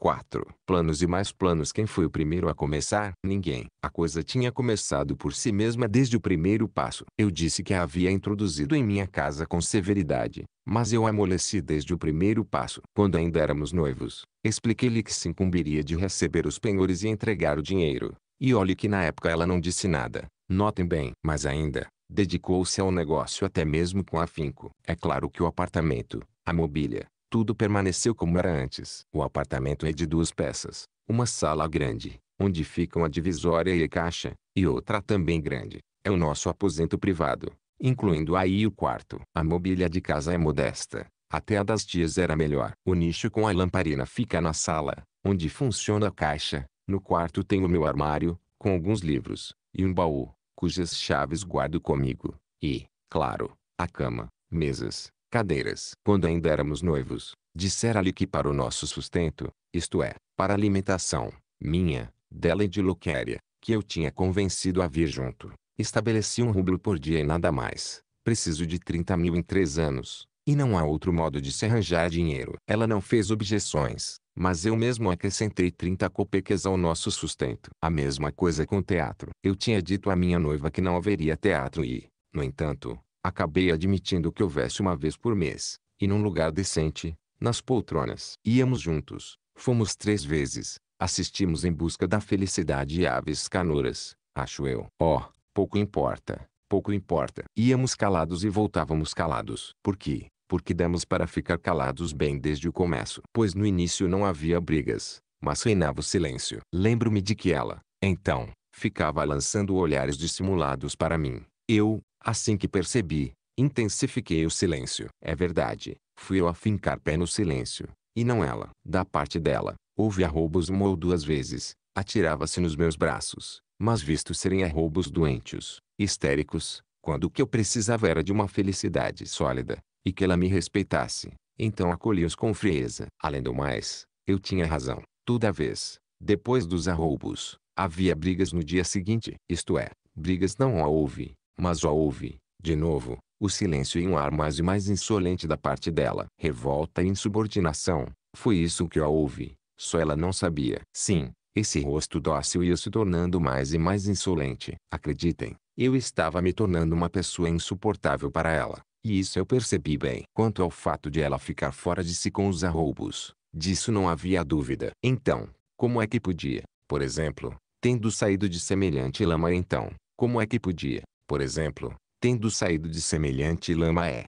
4. Planos e mais planos. Quem foi o primeiro a começar? Ninguém. A coisa tinha começado por si mesma desde o primeiro passo. Eu disse que a havia introduzido em minha casa com severidade, mas eu amoleci desde o primeiro passo. Quando ainda éramos noivos, expliquei-lhe que se incumbiria de receber os penhores e entregar o dinheiro. E olhe que na época ela não disse nada. Notem bem. Mas ainda, dedicou-se ao negócio até mesmo com afinco. É claro que o apartamento, a mobília, tudo permaneceu como era antes. O apartamento é de duas peças. Uma sala grande, onde ficam a divisória e a caixa, e outra também grande. É o nosso aposento privado, incluindo aí o quarto. A mobília de casa é modesta. Até a das tias era melhor. O nicho com a lamparina fica na sala, onde funciona a caixa. No quarto tem o meu armário, com alguns livros, e um baú, cujas chaves guardo comigo. E, claro, a cama, mesas, cadeiras. Quando ainda éramos noivos, dissera-lhe que para o nosso sustento, isto é, para a alimentação, minha, dela e de Luquéria, que eu tinha convencido a vir junto, estabeleci um rublo por dia e nada mais. Preciso de 30 mil em três anos, e não há outro modo de se arranjar dinheiro. Ela não fez objeções, mas eu mesmo acrescentei 30 copeques ao nosso sustento. A mesma coisa com o teatro. Eu tinha dito à minha noiva que não haveria teatro e, no entanto, Acabei admitindo que houvesse uma vez por mês, e num lugar decente, nas poltronas. Íamos juntos, fomos três vezes, assistimos em busca da felicidade e aves canoras, acho eu. Oh, pouco importa, pouco importa. Íamos calados e voltávamos calados. Por quê? Porque demos para ficar calados bem desde o começo. Pois no início não havia brigas, mas reinava o silêncio. Lembro-me de que ela, então, ficava lançando olhares dissimulados para mim. Eu, Assim que percebi, intensifiquei o silêncio. É verdade, fui eu a fincar pé no silêncio, e não ela. Da parte dela, houve arrobos uma ou duas vezes, atirava-se nos meus braços, mas visto serem arrobos doentes, histéricos, quando o que eu precisava era de uma felicidade sólida, e que ela me respeitasse, então acolhi-os com frieza. Além do mais, eu tinha razão. Toda vez, depois dos arroubos, havia brigas no dia seguinte. Isto é, brigas não houve, mas ó houve, de novo, o silêncio e um ar mais e mais insolente da parte dela. Revolta e insubordinação, foi isso que a houve, só ela não sabia. Sim, esse rosto dócil ia se tornando mais e mais insolente. Acreditem, eu estava me tornando uma pessoa insuportável para ela, e isso eu percebi bem. Quanto ao fato de ela ficar fora de si com os arroubos, disso não havia dúvida. Então, como é que podia, por exemplo, tendo saído de semelhante lama então, como é que podia, por exemplo, tendo saído de semelhante lama é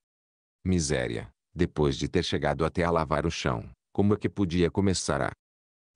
miséria, depois de ter chegado até a lavar o chão, como é que podia começar a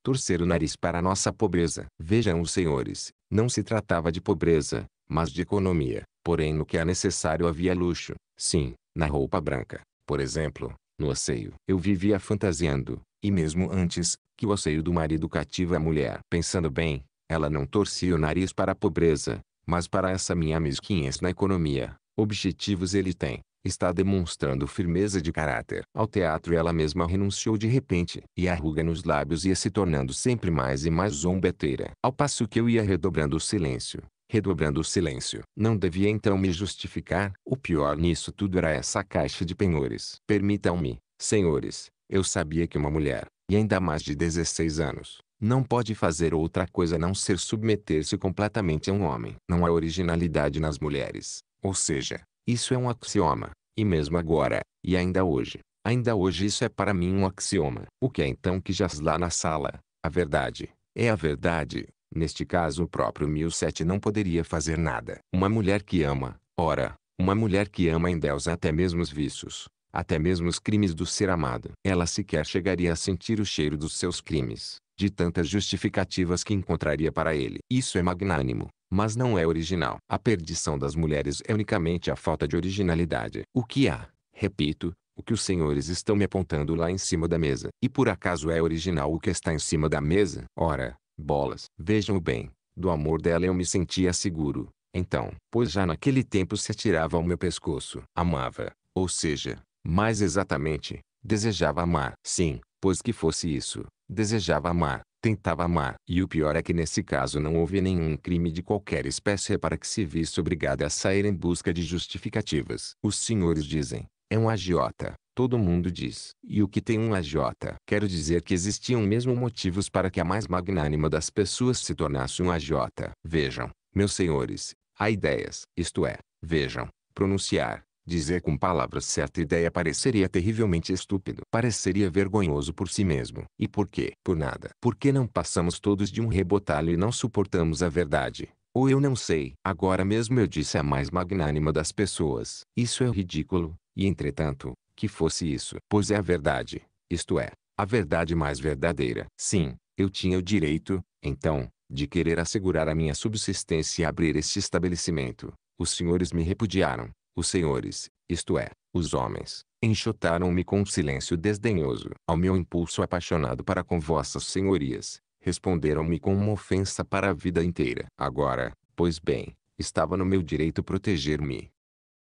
torcer o nariz para nossa pobreza? Vejam os senhores, não se tratava de pobreza, mas de economia, porém no que é necessário havia luxo, sim, na roupa branca, por exemplo, no asseio. Eu vivia fantasiando, e mesmo antes, que o asseio do marido cativa a mulher. Pensando bem, ela não torcia o nariz para a pobreza, mas para essa minha mesquinhez na economia, objetivos ele tem. Está demonstrando firmeza de caráter. Ao teatro ela mesma renunciou de repente, e a ruga nos lábios ia se tornando sempre mais e mais zombeteira. Ao passo que eu ia redobrando o silêncio, redobrando o silêncio. Não devia então me justificar. O pior nisso tudo era essa caixa de penhores. Permitam-me, senhores, eu sabia que uma mulher, e ainda mais de 16 anos, não pode fazer outra coisa a não ser submeter-se completamente a um homem. Não há originalidade nas mulheres, ou seja, isso é um axioma, e mesmo agora, e ainda hoje, ainda hoje isso é para mim um axioma. O que é então que jaz lá na sala? A verdade, é a verdade. Neste caso o próprio 1007 não poderia fazer nada. Uma mulher que ama, ora, uma mulher que ama em Deus até mesmo os vícios, até mesmo os crimes do ser amado. Ela sequer chegaria a sentir o cheiro dos seus crimes de tantas justificativas que encontraria para ele. Isso é magnânimo, mas não é original. A perdição das mulheres é unicamente a falta de originalidade. O que há, repito, o que os senhores estão me apontando lá em cima da mesa. E por acaso é original o que está em cima da mesa? Ora, bolas. Vejam bem, do amor dela eu me sentia seguro. Então, pois já naquele tempo se atirava ao meu pescoço. Amava, ou seja, mais exatamente, desejava amar. Sim, pois que fosse isso desejava amar, tentava amar. E o pior é que nesse caso não houve nenhum crime de qualquer espécie para que se visse obrigada a sair em busca de justificativas. Os senhores dizem, é um agiota. Todo mundo diz. E o que tem um agiota? Quero dizer que existiam mesmo motivos para que a mais magnânima das pessoas se tornasse um agiota. Vejam, meus senhores, há ideias, isto é, vejam, pronunciar, Dizer com palavras certa ideia pareceria terrivelmente estúpido. Pareceria vergonhoso por si mesmo. E por quê? Por nada. Porque não passamos todos de um rebotalho e não suportamos a verdade. Ou eu não sei. Agora mesmo eu disse a mais magnânima das pessoas. Isso é ridículo. E entretanto, que fosse isso. Pois é a verdade. Isto é, a verdade mais verdadeira. Sim, eu tinha o direito, então, de querer assegurar a minha subsistência e abrir este estabelecimento. Os senhores me repudiaram. Os senhores, isto é, os homens, enxotaram-me com um silêncio desdenhoso. Ao meu impulso apaixonado para com vossas senhorias, responderam-me com uma ofensa para a vida inteira. Agora, pois bem, estava no meu direito proteger-me.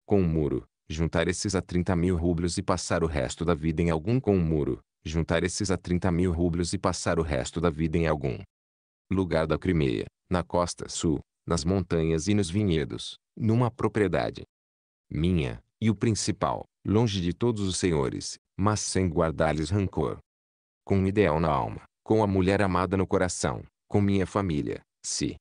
Com um muro, juntar esses a 30 mil rublos e passar o resto da vida em algum com um muro, juntar esses a 30 mil rublos e passar o resto da vida em algum lugar da Crimeia, na costa sul, nas montanhas e nos vinhedos, numa propriedade, minha, e o principal, longe de todos os senhores, mas sem guardar-lhes rancor. Com um ideal na alma, com a mulher amada no coração, com minha família, se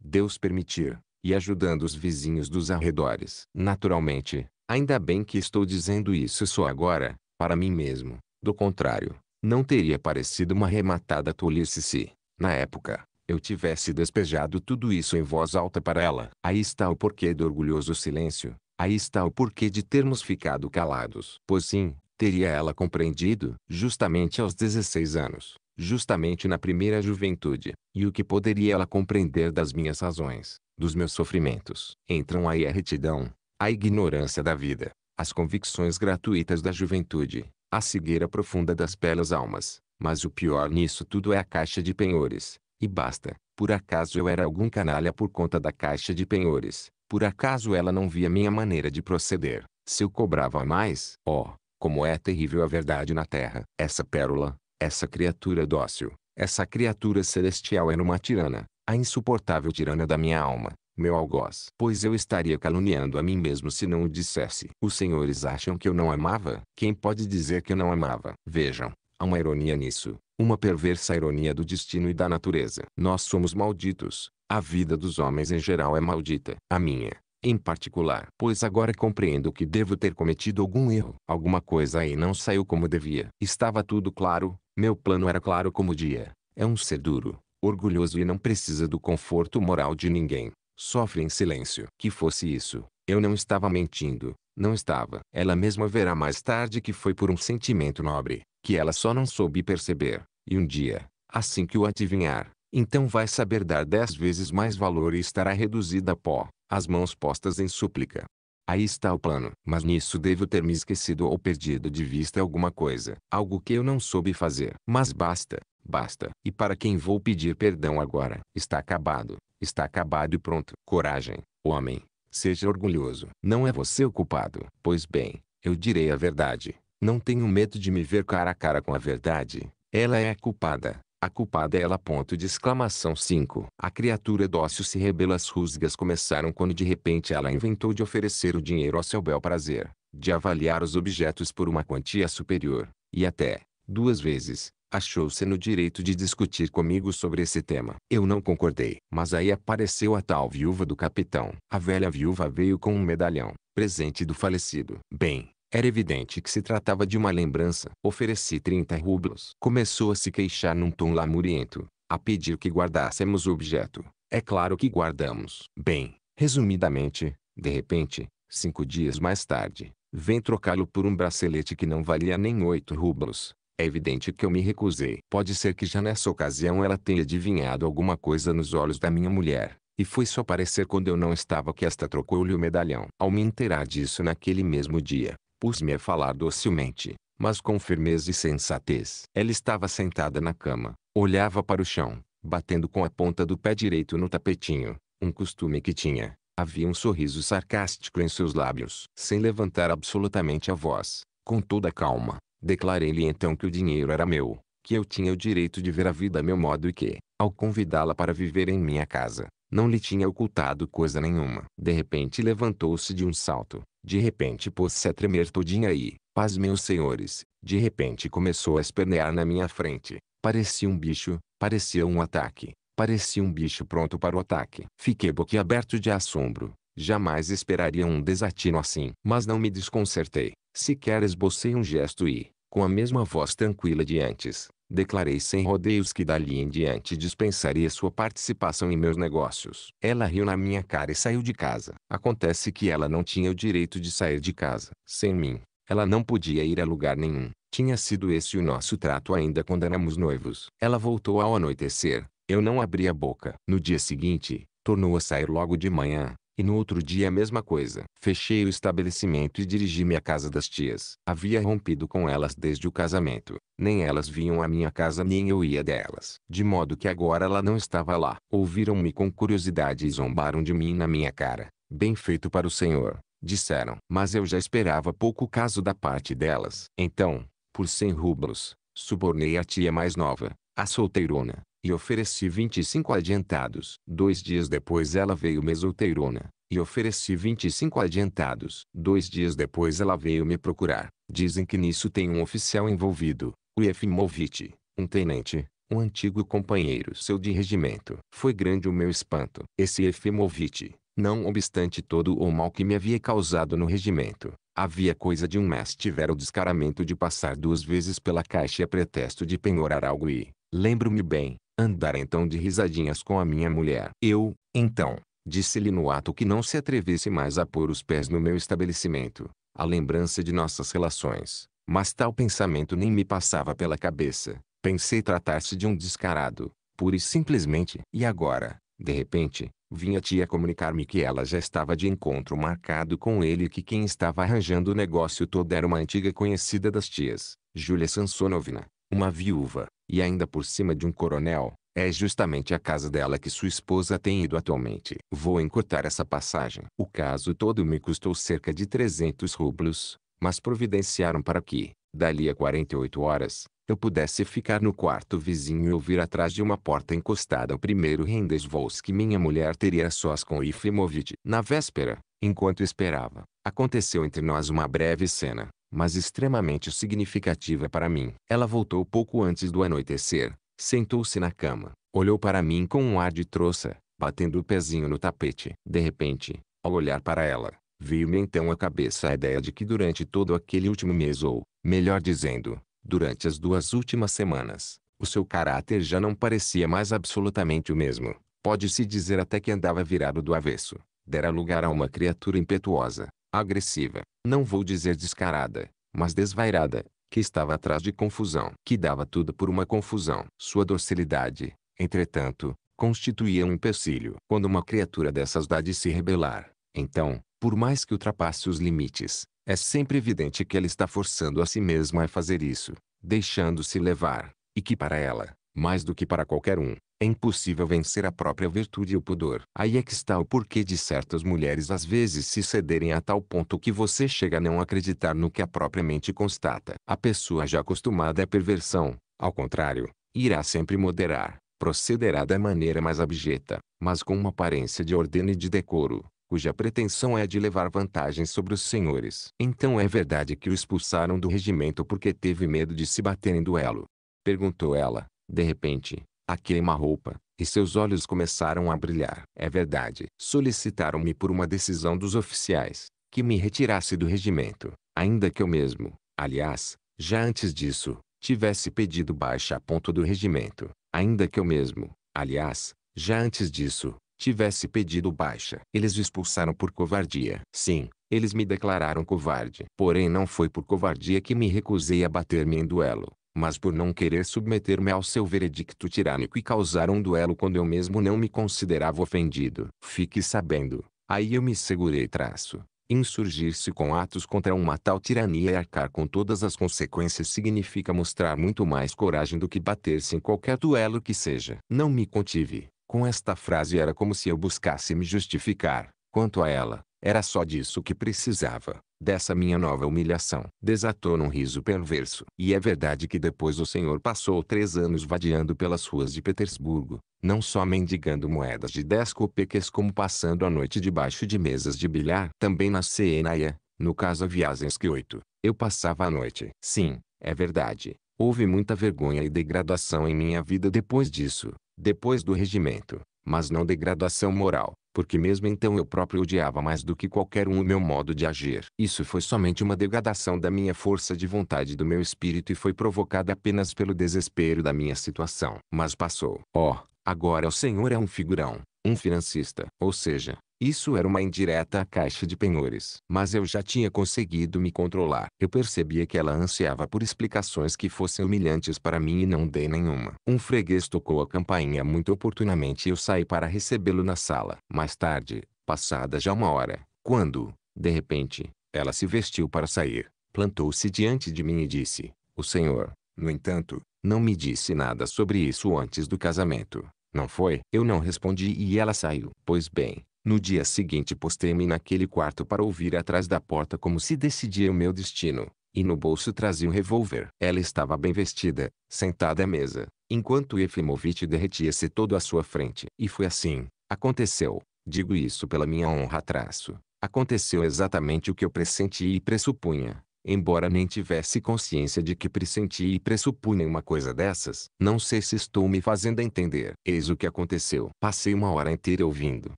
Deus permitir, e ajudando os vizinhos dos arredores. Naturalmente, ainda bem que estou dizendo isso só agora, para mim mesmo. Do contrário, não teria parecido uma rematada tolice se, na época, eu tivesse despejado tudo isso em voz alta para ela. Aí está o porquê do orgulhoso silêncio, Aí está o porquê de termos ficado calados. Pois sim, teria ela compreendido, justamente aos 16 anos, justamente na primeira juventude, e o que poderia ela compreender das minhas razões, dos meus sofrimentos. Entram aí a retidão, a ignorância da vida, as convicções gratuitas da juventude, a cegueira profunda das belas almas. Mas o pior nisso tudo é a caixa de penhores, e basta. Por acaso eu era algum canalha por conta da caixa de penhores, por acaso ela não via minha maneira de proceder, se eu cobrava mais? Oh, como é terrível a verdade na terra! Essa pérola, essa criatura dócil, essa criatura celestial era é uma tirana, a insuportável tirana da minha alma, meu algoz. Pois eu estaria caluniando a mim mesmo se não o dissesse. Os senhores acham que eu não amava? Quem pode dizer que eu não amava? Vejam, há uma ironia nisso uma perversa ironia do destino e da natureza. Nós somos malditos, a vida dos homens em geral é maldita. A minha, em particular. Pois agora compreendo que devo ter cometido algum erro. Alguma coisa aí não saiu como devia. Estava tudo claro, meu plano era claro como o dia. É um ser duro, orgulhoso e não precisa do conforto moral de ninguém. Sofre em silêncio. Que fosse isso, eu não estava mentindo, não estava. Ela mesma verá mais tarde que foi por um sentimento nobre, que ela só não soube perceber, e um dia, assim que o adivinhar, então vai saber dar dez vezes mais valor e estará reduzida a pó, as mãos postas em súplica. Aí está o plano. Mas nisso devo ter me esquecido ou perdido de vista alguma coisa. Algo que eu não soube fazer. Mas basta, basta. E para quem vou pedir perdão agora? Está acabado. Está acabado e pronto. Coragem, homem. Seja orgulhoso. Não é você o culpado. Pois bem, eu direi a verdade. Não tenho medo de me ver cara a cara com a verdade. Ela é a culpada. A culpada é ela. Ponto de exclamação 5. A criatura dócil se rebela. As rusgas começaram quando de repente ela inventou de oferecer o dinheiro ao seu bel prazer, de avaliar os objetos por uma quantia superior, e até, duas vezes, achou-se no direito de discutir comigo sobre esse tema. Eu não concordei. Mas aí apareceu a tal viúva do capitão. A velha viúva veio com um medalhão, presente do falecido. Bem, era evidente que se tratava de uma lembrança. Ofereci 30 rublos. Começou a se queixar num tom lamuriento, a pedir que guardássemos o objeto. É claro que guardamos. Bem, resumidamente, de repente, cinco dias mais tarde, vem trocá-lo por um bracelete que não valia nem oito rublos. É evidente que eu me recusei. Pode ser que já nessa ocasião ela tenha adivinhado alguma coisa nos olhos da minha mulher. E foi só aparecer quando eu não estava que esta trocou-lhe o medalhão. Ao me inteirar disso naquele mesmo dia, Pus-me a falar docilmente, mas com firmeza e sensatez. Ela estava sentada na cama, olhava para o chão, batendo com a ponta do pé direito no tapetinho, um costume que tinha. Havia um sorriso sarcástico em seus lábios. Sem levantar absolutamente a voz, com toda a calma, declarei-lhe então que o dinheiro era meu, que eu tinha o direito de ver a vida a meu modo e que, ao convidá-la para viver em minha casa, não lhe tinha ocultado coisa nenhuma. De repente levantou-se de um salto. De repente pôs-se a tremer todinha e, paz meus senhores, de repente começou a espernear na minha frente. Parecia um bicho, parecia um ataque, parecia um bicho pronto para o ataque. Fiquei boquiaberto de assombro. Jamais esperaria um desatino assim. Mas não me desconcertei. Sequer esbocei um gesto e, com a mesma voz tranquila de antes, Declarei sem rodeios que dali em diante dispensaria sua participação em meus negócios. Ela riu na minha cara e saiu de casa. Acontece que ela não tinha o direito de sair de casa. Sem mim, ela não podia ir a lugar nenhum. Tinha sido esse o nosso trato ainda quando éramos noivos. Ela voltou ao anoitecer. Eu não abri a boca. No dia seguinte, tornou a sair logo de manhã. E no outro dia a mesma coisa. Fechei o estabelecimento e dirigi-me à casa das tias. Havia rompido com elas desde o casamento. Nem elas vinham à minha casa nem eu ia delas. De modo que agora ela não estava lá. Ouviram-me com curiosidade e zombaram de mim na minha cara. Bem feito para o senhor, disseram. Mas eu já esperava pouco caso da parte delas. Então, por cem rublos, subornei a tia mais nova, a solteirona, e ofereci 25 adiantados. Dois dias depois ela veio me solteirona e ofereci 25 adiantados. Dois dias depois ela veio me procurar. Dizem que nisso tem um oficial envolvido, o Efimovitch, um tenente, um antigo companheiro seu de regimento. Foi grande o meu espanto. Esse Efimovitch, não obstante todo o mal que me havia causado no regimento, Havia coisa de um mês tivera o descaramento de passar duas vezes pela caixa a pretexto de penhorar algo e, Lembro-me bem, andar então de risadinhas com a minha mulher. Eu, então, disse-lhe no ato que não se atrevesse mais a pôr os pés no meu estabelecimento, a lembrança de nossas relações. Mas tal pensamento nem me passava pela cabeça. Pensei tratar-se de um descarado, pura e simplesmente. E agora, de repente, vinha a tia comunicar-me que ela já estava de encontro marcado com ele e que quem estava arranjando o negócio todo era uma antiga conhecida das tias, Júlia Sansonovna uma viúva, e ainda por cima de um coronel, é justamente a casa dela que sua esposa tem ido atualmente. Vou encurtar essa passagem. O caso todo me custou cerca de 300 rublos, mas providenciaram para que, dali a 48 horas, eu pudesse ficar no quarto vizinho e ouvir atrás de uma porta encostada o primeiro rendezvous que minha mulher teria sós com Ifimovitch. Na véspera, enquanto esperava, aconteceu entre nós uma breve cena mas extremamente significativa para mim. Ela voltou pouco antes do anoitecer, sentou-se na cama, olhou para mim com um ar de troça, batendo o pezinho no tapete. De repente, ao olhar para ela, veio-me então à cabeça a ideia de que durante todo aquele último mês ou, melhor dizendo, durante as duas últimas semanas, o seu caráter já não parecia mais absolutamente o mesmo. Pode-se dizer até que andava virado do avesso. Dera lugar a uma criatura impetuosa, agressiva, não vou dizer descarada, mas desvairada, que estava atrás de confusão, que dava tudo por uma confusão. Sua docilidade, entretanto, constituía um empecilho. Quando uma criatura dessas dá de se rebelar, então, por mais que ultrapasse os limites, é sempre evidente que ela está forçando a si mesma a fazer isso, deixando-se levar, e que para ela, mais do que para qualquer um, é impossível vencer a própria virtude e o pudor. Aí é que está o porquê de certas mulheres às vezes se cederem a tal ponto que você chega a não acreditar no que a própria mente constata. A pessoa já acostumada à perversão, ao contrário, irá sempre moderar, procederá da maneira mais abjeta, mas com uma aparência de ordem e de decoro, cuja pretensão é de levar vantagem sobre os senhores. Então é verdade que o expulsaram do regimento porque teve medo de se bater em duelo? Perguntou ela, de repente, a queima-roupa, e seus olhos começaram a brilhar. É verdade. Solicitaram-me por uma decisão dos oficiais, que me retirasse do regimento, ainda que eu mesmo, aliás, já antes disso, tivesse pedido baixa a ponto do regimento, ainda que eu mesmo, aliás, já antes disso, tivesse pedido baixa. Eles o expulsaram por covardia. Sim, eles me declararam covarde. Porém não foi por covardia que me recusei a bater-me em duelo mas por não querer submeter-me ao seu veredicto tirânico e causar um duelo quando eu mesmo não me considerava ofendido. Fique sabendo, aí eu me segurei traço. Insurgir-se com atos contra uma tal tirania e arcar com todas as consequências significa mostrar muito mais coragem do que bater-se em qualquer duelo que seja. Não me contive. Com esta frase era como se eu buscasse me justificar. Quanto a ela, era só disso que precisava, dessa minha nova humilhação. Desatou num riso perverso. E é verdade que depois o senhor passou três anos vadiando pelas ruas de Petersburgo, não só mendigando moedas de dez copeques como passando a noite debaixo de mesas de bilhar. Também na Senaia, no caso a Viazensky 8, eu passava a noite. Sim, é verdade. Houve muita vergonha e degradação em minha vida depois disso, depois do regimento, mas não degradação moral porque mesmo então eu próprio odiava mais do que qualquer um o meu modo de agir. Isso foi somente uma degradação da minha força de vontade do meu espírito e foi provocada apenas pelo desespero da minha situação. Mas passou. Oh, agora o Senhor é um figurão um financista. Ou seja, isso era uma indireta caixa de penhores. Mas eu já tinha conseguido me controlar. Eu percebia que ela ansiava por explicações que fossem humilhantes para mim e não dei nenhuma. Um freguês tocou a campainha muito oportunamente e eu saí para recebê-lo na sala. Mais tarde, passada já uma hora, quando, de repente, ela se vestiu para sair, plantou-se diante de mim e disse: O senhor, no entanto, não me disse nada sobre isso antes do casamento. Não foi? Eu não respondi e ela saiu. Pois bem, no dia seguinte postei-me naquele quarto para ouvir atrás da porta como se decidia o meu destino. E no bolso trazia um revólver. Ela estava bem vestida, sentada à mesa, enquanto Efimovic derretia-se todo à sua frente. E foi assim. Aconteceu. Digo isso pela minha honra traço. Aconteceu exatamente o que eu pressenti e pressupunha embora nem tivesse consciência de que pressentia e pressupunha uma coisa dessas. Não sei se estou me fazendo entender. Eis o que aconteceu. Passei uma hora inteira ouvindo,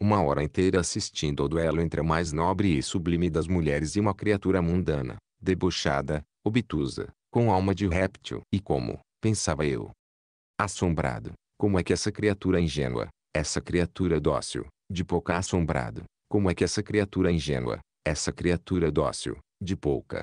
uma hora inteira assistindo ao duelo entre a mais nobre e sublime das mulheres e uma criatura mundana, debochada, obtusa, com alma de réptil. E como, pensava eu, assombrado, como é que essa criatura ingênua, essa criatura dócil, de pouca assombrado, como é que essa criatura ingênua, essa criatura dócil, de pouca,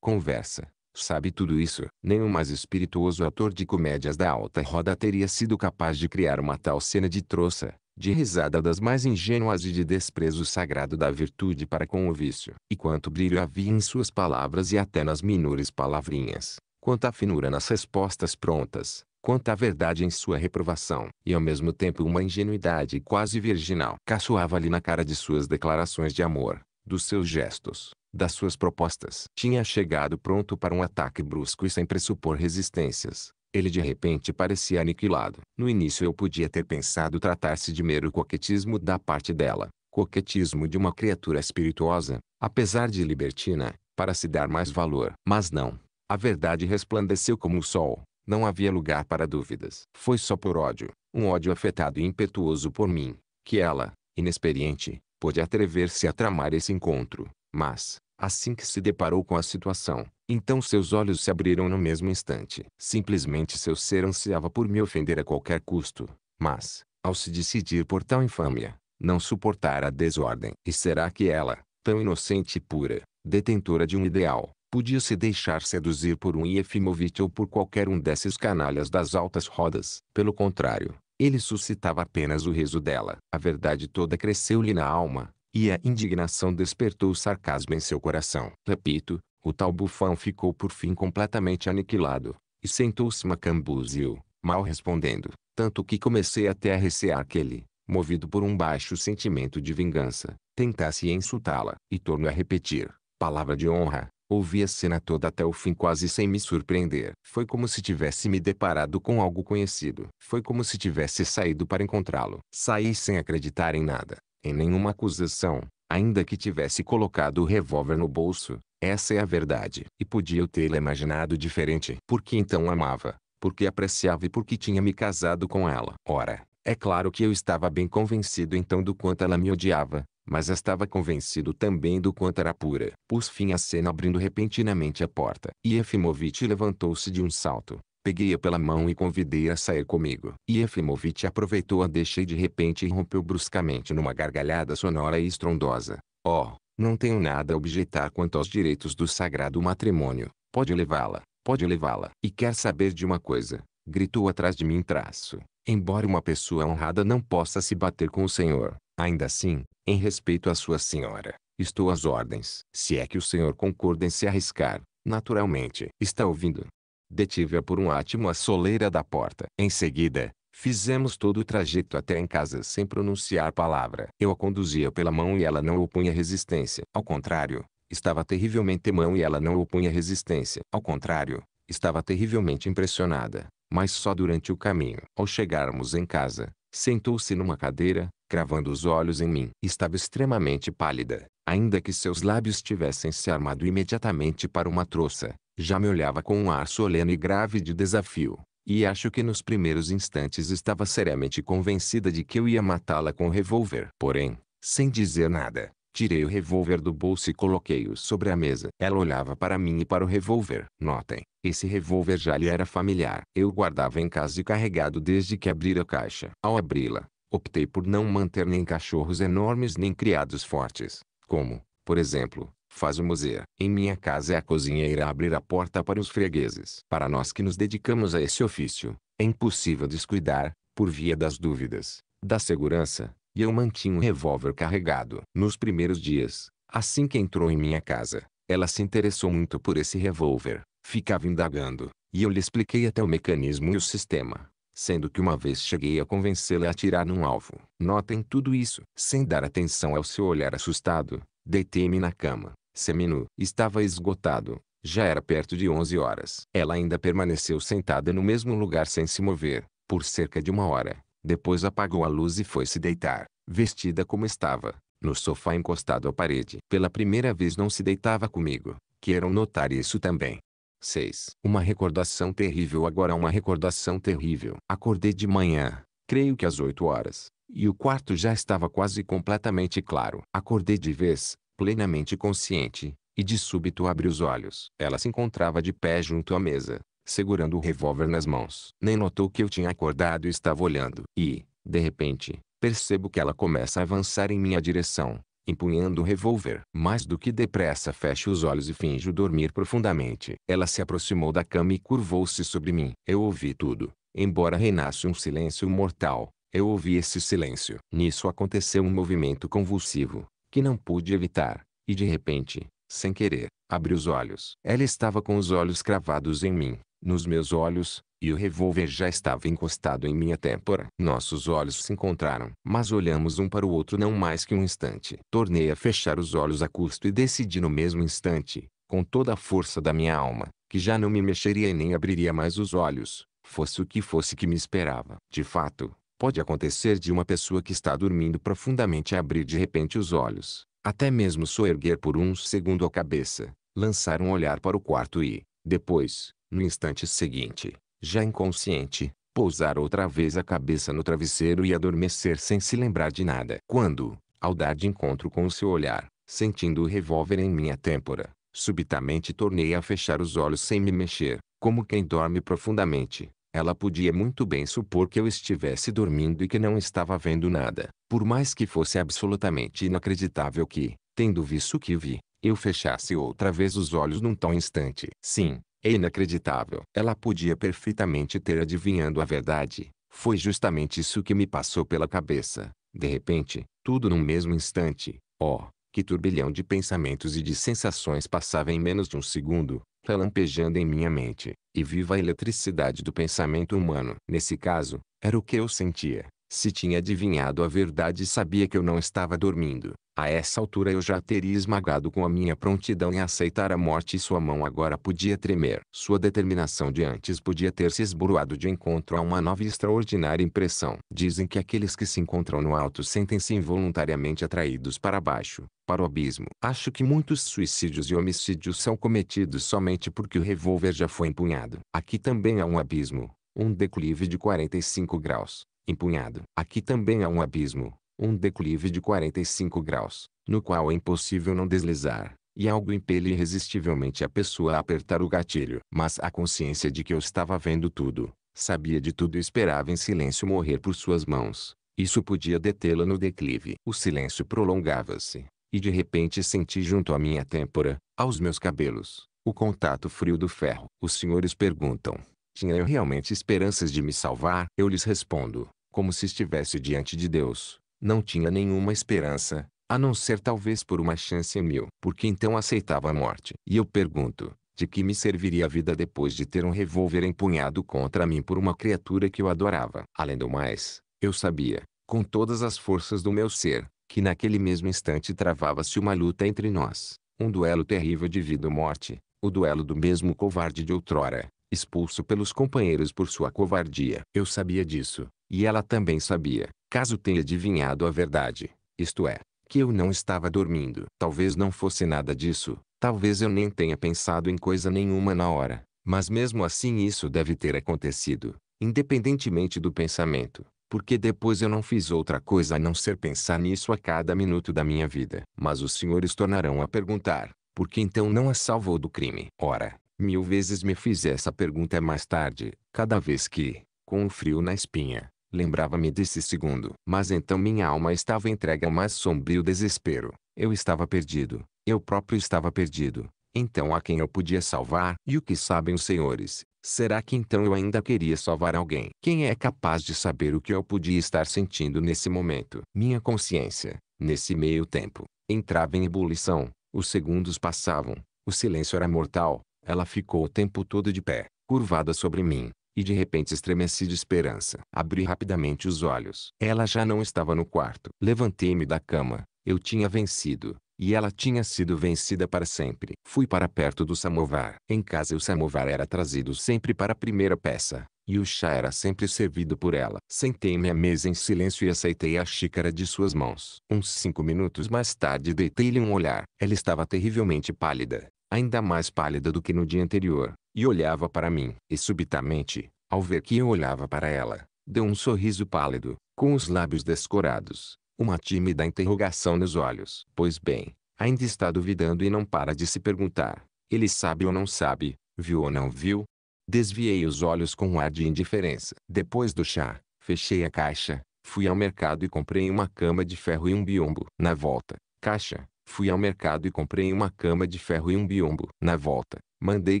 conversa, sabe tudo isso. Nenhum mais espirituoso ator de comédias da alta roda teria sido capaz de criar uma tal cena de troça, de risada das mais ingênuas e de desprezo sagrado da virtude para com o vício. E quanto brilho havia em suas palavras e até nas minores palavrinhas, quanta finura nas respostas prontas, quanta verdade em sua reprovação, e ao mesmo tempo uma ingenuidade quase virginal. Caçoava-lhe na cara de suas declarações de amor, dos seus gestos, das suas propostas. Tinha chegado pronto para um ataque brusco e sem pressupor resistências. Ele de repente parecia aniquilado. No início eu podia ter pensado tratar-se de mero coquetismo da parte dela, coquetismo de uma criatura espirituosa, apesar de libertina, para se dar mais valor. Mas não. A verdade resplandeceu como o sol. Não havia lugar para dúvidas. Foi só por ódio, um ódio afetado e impetuoso por mim, que ela, inexperiente, pôde atrever-se a tramar esse encontro, mas, assim que se deparou com a situação, então seus olhos se abriram no mesmo instante. Simplesmente seu ser ansiava por me ofender a qualquer custo, mas, ao se decidir por tal infâmia, não suportara a desordem. E será que ela, tão inocente e pura, detentora de um ideal, podia se deixar seduzir por um Iefimovitch ou por qualquer um desses canalhas das altas rodas? Pelo contrário, ele suscitava apenas o riso dela. A verdade toda cresceu-lhe na alma, e a indignação despertou o sarcasmo em seu coração. Repito, o tal bufão ficou por fim completamente aniquilado, e sentou-se macambúzio, mal respondendo, tanto que comecei até a recear que ele, movido por um baixo sentimento de vingança, tentasse insultá-la. E torno a repetir, palavra de honra, Ouvi a cena toda até o fim quase sem me surpreender. Foi como se tivesse me deparado com algo conhecido. Foi como se tivesse saído para encontrá-lo. Saí sem acreditar em nada, em nenhuma acusação, ainda que tivesse colocado o revólver no bolso. Essa é a verdade. E podia eu tê-la imaginado diferente. Porque então amava, porque apreciava e porque tinha me casado com ela. Ora, é claro que eu estava bem convencido então do quanto ela me odiava, mas estava convencido também do quanto era pura. Pus fim à cena abrindo repentinamente a porta. Efimovitch levantou-se de um salto. Peguei-a pela mão e convidei-a a sair comigo. Efimovitch aproveitou a e de repente rompeu bruscamente numa gargalhada sonora e estrondosa. Oh, não tenho nada a objetar quanto aos direitos do sagrado matrimônio. Pode levá-la, pode levá-la. E quer saber de uma coisa? Gritou atrás de mim traço. Embora uma pessoa honrada não possa se bater com o senhor, ainda assim, em respeito à sua senhora, estou às ordens. Se é que o senhor concorda em se arriscar, naturalmente. Está ouvindo? Detive-a por um átimo a soleira da porta. Em seguida, Fizemos todo o trajeto até em casa sem pronunciar palavra. Eu a conduzia pela mão e ela não opunha resistência. Ao contrário, estava terrivelmente mão e ela não opunha resistência. Ao contrário, estava terrivelmente impressionada, mas só durante o caminho. Ao chegarmos em casa, sentou-se numa cadeira, cravando os olhos em mim. Estava extremamente pálida, ainda que seus lábios tivessem se armado imediatamente para uma troça. Já me olhava com um ar solene e grave de desafio, e acho que nos primeiros instantes estava seriamente convencida de que eu ia matá-la com o revólver. Porém, sem dizer nada, Tirei o revólver do bolso e coloquei-o sobre a mesa. Ela olhava para mim e para o revólver. Notem, esse revólver já lhe era familiar. Eu guardava em casa e carregado desde que abrir a caixa. Ao abri-la, optei por não manter nem cachorros enormes nem criados fortes, como, por exemplo, faz o museu. Em minha casa é a cozinheira abrir a porta para os fregueses. Para nós que nos dedicamos a esse ofício, é impossível descuidar, por via das dúvidas, da segurança, e eu mantinha um revólver carregado. Nos primeiros dias, assim que entrou em minha casa, ela se interessou muito por esse revólver, ficava indagando, e eu lhe expliquei até o mecanismo e o sistema sendo que uma vez cheguei a convencê-la a atirar num alvo. Notem tudo isso. Sem dar atenção ao seu olhar assustado, deitei-me na cama, seminu. Estava esgotado. Já era perto de 11 horas. Ela ainda permaneceu sentada no mesmo lugar sem se mover, por cerca de uma hora. Depois apagou a luz e foi se deitar, vestida como estava, no sofá encostado à parede. Pela primeira vez não se deitava comigo. Queiram notar isso também. 6. Uma recordação terrível agora uma recordação terrível. Acordei de manhã, creio que às 8 horas, e o quarto já estava quase completamente claro. Acordei de vez, plenamente consciente, e de súbito abri os olhos. Ela se encontrava de pé junto à mesa, segurando o revólver nas mãos. Nem notou que eu tinha acordado e estava olhando. E, de repente, percebo que ela começa a avançar em minha direção. Empunhando o revólver, mais do que depressa fecho os olhos e finjo dormir profundamente. Ela se aproximou da cama e curvou-se sobre mim. Eu ouvi tudo, embora reinasse um silêncio mortal. Eu ouvi esse silêncio. Nisso aconteceu um movimento convulsivo, que não pude evitar, e de repente, sem querer, abri os olhos. Ela estava com os olhos cravados em mim nos meus olhos, e o revólver já estava encostado em minha têmpora. Nossos olhos se encontraram, mas olhamos um para o outro não mais que um instante. Tornei a fechar os olhos a custo e decidi no mesmo instante, com toda a força da minha alma, que já não me mexeria e nem abriria mais os olhos, fosse o que fosse que me esperava. De fato, pode acontecer de uma pessoa que está dormindo profundamente abrir de repente os olhos, até mesmo soerguer por um segundo a cabeça, lançar um olhar para o quarto e, depois, no instante seguinte, já inconsciente, pousar outra vez a cabeça no travesseiro e adormecer sem se lembrar de nada. Quando, ao dar de encontro com o seu olhar, sentindo o revólver em minha têmpora, subitamente tornei a fechar os olhos sem me mexer, como quem dorme profundamente. Ela podia muito bem supor que eu estivesse dormindo e que não estava vendo nada, por mais que fosse absolutamente inacreditável que, tendo visto o que vi, eu fechasse outra vez os olhos num tão instante. Sim, é inacreditável. Ela podia perfeitamente ter adivinhando a verdade. Foi justamente isso que me passou pela cabeça. De repente, tudo num mesmo instante. Oh, que turbilhão de pensamentos e de sensações passava em menos de um segundo, relampejando em minha mente. E viva a eletricidade do pensamento humano. Nesse caso, era o que eu sentia. Se tinha adivinhado a verdade e sabia que eu não estava dormindo, a essa altura eu já teria esmagado com a minha prontidão em aceitar a morte e sua mão agora podia tremer. Sua determinação de antes podia ter se esburoado de encontro a uma nova e extraordinária impressão. Dizem que aqueles que se encontram no alto sentem-se involuntariamente atraídos para baixo, para o abismo. Acho que muitos suicídios e homicídios são cometidos somente porque o revólver já foi empunhado. Aqui também há um abismo, um declive de 45 graus empunhado. Aqui também há um abismo, um declive de 45 graus, no qual é impossível não deslizar, e algo impele irresistivelmente a pessoa a apertar o gatilho. Mas a consciência de que eu estava vendo tudo, sabia de tudo e esperava em silêncio morrer por suas mãos. Isso podia detê-la no declive. O silêncio prolongava-se, e de repente senti junto à minha têmpora, aos meus cabelos, o contato frio do ferro. Os senhores perguntam: tinha eu realmente esperanças de me salvar? Eu lhes respondo: como se estivesse diante de Deus. Não tinha nenhuma esperança, a não ser talvez por uma chance em mil, porque então aceitava a morte. E eu pergunto, de que me serviria a vida depois de ter um revólver empunhado contra mim por uma criatura que eu adorava? Além do mais, eu sabia, com todas as forças do meu ser, que naquele mesmo instante travava-se uma luta entre nós, um duelo terrível de vida ou morte, o duelo do mesmo covarde de outrora, expulso pelos companheiros por sua covardia. Eu sabia disso, e ela também sabia, caso tenha adivinhado a verdade, isto é, que eu não estava dormindo. Talvez não fosse nada disso, talvez eu nem tenha pensado em coisa nenhuma na hora, mas mesmo assim isso deve ter acontecido, independentemente do pensamento porque depois eu não fiz outra coisa a não ser pensar nisso a cada minuto da minha vida. Mas os senhores tornarão a perguntar, por que então não a salvou do crime? Ora, mil vezes me fiz essa pergunta mais tarde, cada vez que, com um frio na espinha, Lembrava-me desse segundo. Mas então minha alma estava entregue ao mais sombrio desespero. Eu estava perdido. Eu próprio estava perdido. Então a quem eu podia salvar? E o que sabem os senhores? Será que então eu ainda queria salvar alguém? Quem é capaz de saber o que eu podia estar sentindo nesse momento? Minha consciência, nesse meio tempo, entrava em ebulição. Os segundos passavam. O silêncio era mortal. Ela ficou o tempo todo de pé, curvada sobre mim, e de repente estremeci de esperança. Abri rapidamente os olhos. Ela já não estava no quarto. Levantei-me da cama. Eu tinha vencido. E ela tinha sido vencida para sempre. Fui para perto do samovar. Em casa o samovar era trazido sempre para a primeira peça e o chá era sempre servido por ela. Sentei-me à mesa em silêncio e aceitei a xícara de suas mãos. Uns cinco minutos mais tarde deitei-lhe um olhar. Ela estava terrivelmente pálida ainda mais pálida do que no dia anterior, e olhava para mim. E subitamente, ao ver que eu olhava para ela, deu um sorriso pálido, com os lábios descorados, uma tímida interrogação nos olhos. Pois bem, ainda está duvidando e não para de se perguntar. Ele sabe ou não sabe, viu ou não viu? Desviei os olhos com um ar de indiferença. Depois do chá, fechei a caixa, fui ao mercado e comprei uma cama de ferro e um biombo. Na volta, caixa, Fui ao mercado e comprei uma cama de ferro e um biombo. Na volta, mandei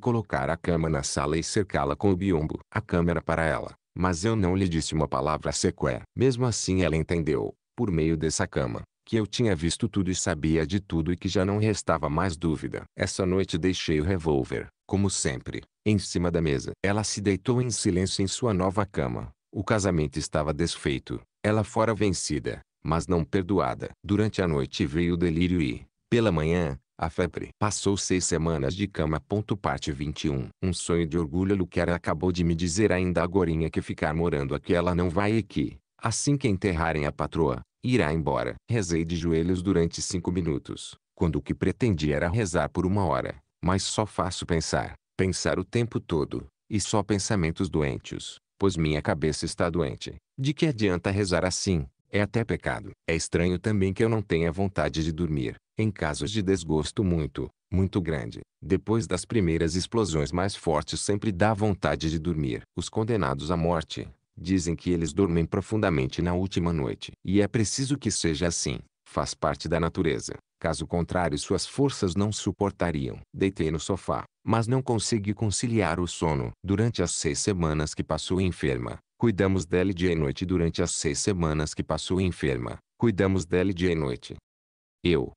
colocar a cama na sala e cercá-la com o biombo. A cama era para ela, mas eu não lhe disse uma palavra sequer. Mesmo assim ela entendeu, por meio dessa cama, que eu tinha visto tudo e sabia de tudo e que já não restava mais dúvida. Essa noite deixei o revólver, como sempre, em cima da mesa. Ela se deitou em silêncio em sua nova cama. O casamento estava desfeito, ela fora vencida mas não perdoada. Durante a noite veio o delírio e, pela manhã, a febre. Passou seis semanas de cama. Parte 21. Um sonho de orgulho Luquera acabou de me dizer ainda agorinha que ficar morando aqui ela não vai e que, assim que enterrarem a patroa, irá embora. Rezei de joelhos durante cinco minutos, quando o que pretendia era rezar por uma hora. Mas só faço pensar, pensar o tempo todo, e só pensamentos doentes, pois minha cabeça está doente. De que adianta rezar assim? É até pecado. É estranho também que eu não tenha vontade de dormir, em casos de desgosto muito, muito grande. Depois das primeiras explosões mais fortes sempre dá vontade de dormir. Os condenados à morte, dizem que eles dormem profundamente na última noite. E é preciso que seja assim. Faz parte da natureza. Caso contrário suas forças não suportariam. Deitei no sofá, mas não consegui conciliar o sono. Durante as seis semanas que passou enferma, Cuidamos dela dia e noite durante as seis semanas que passou enferma. Cuidamos dela dia e noite. Eu,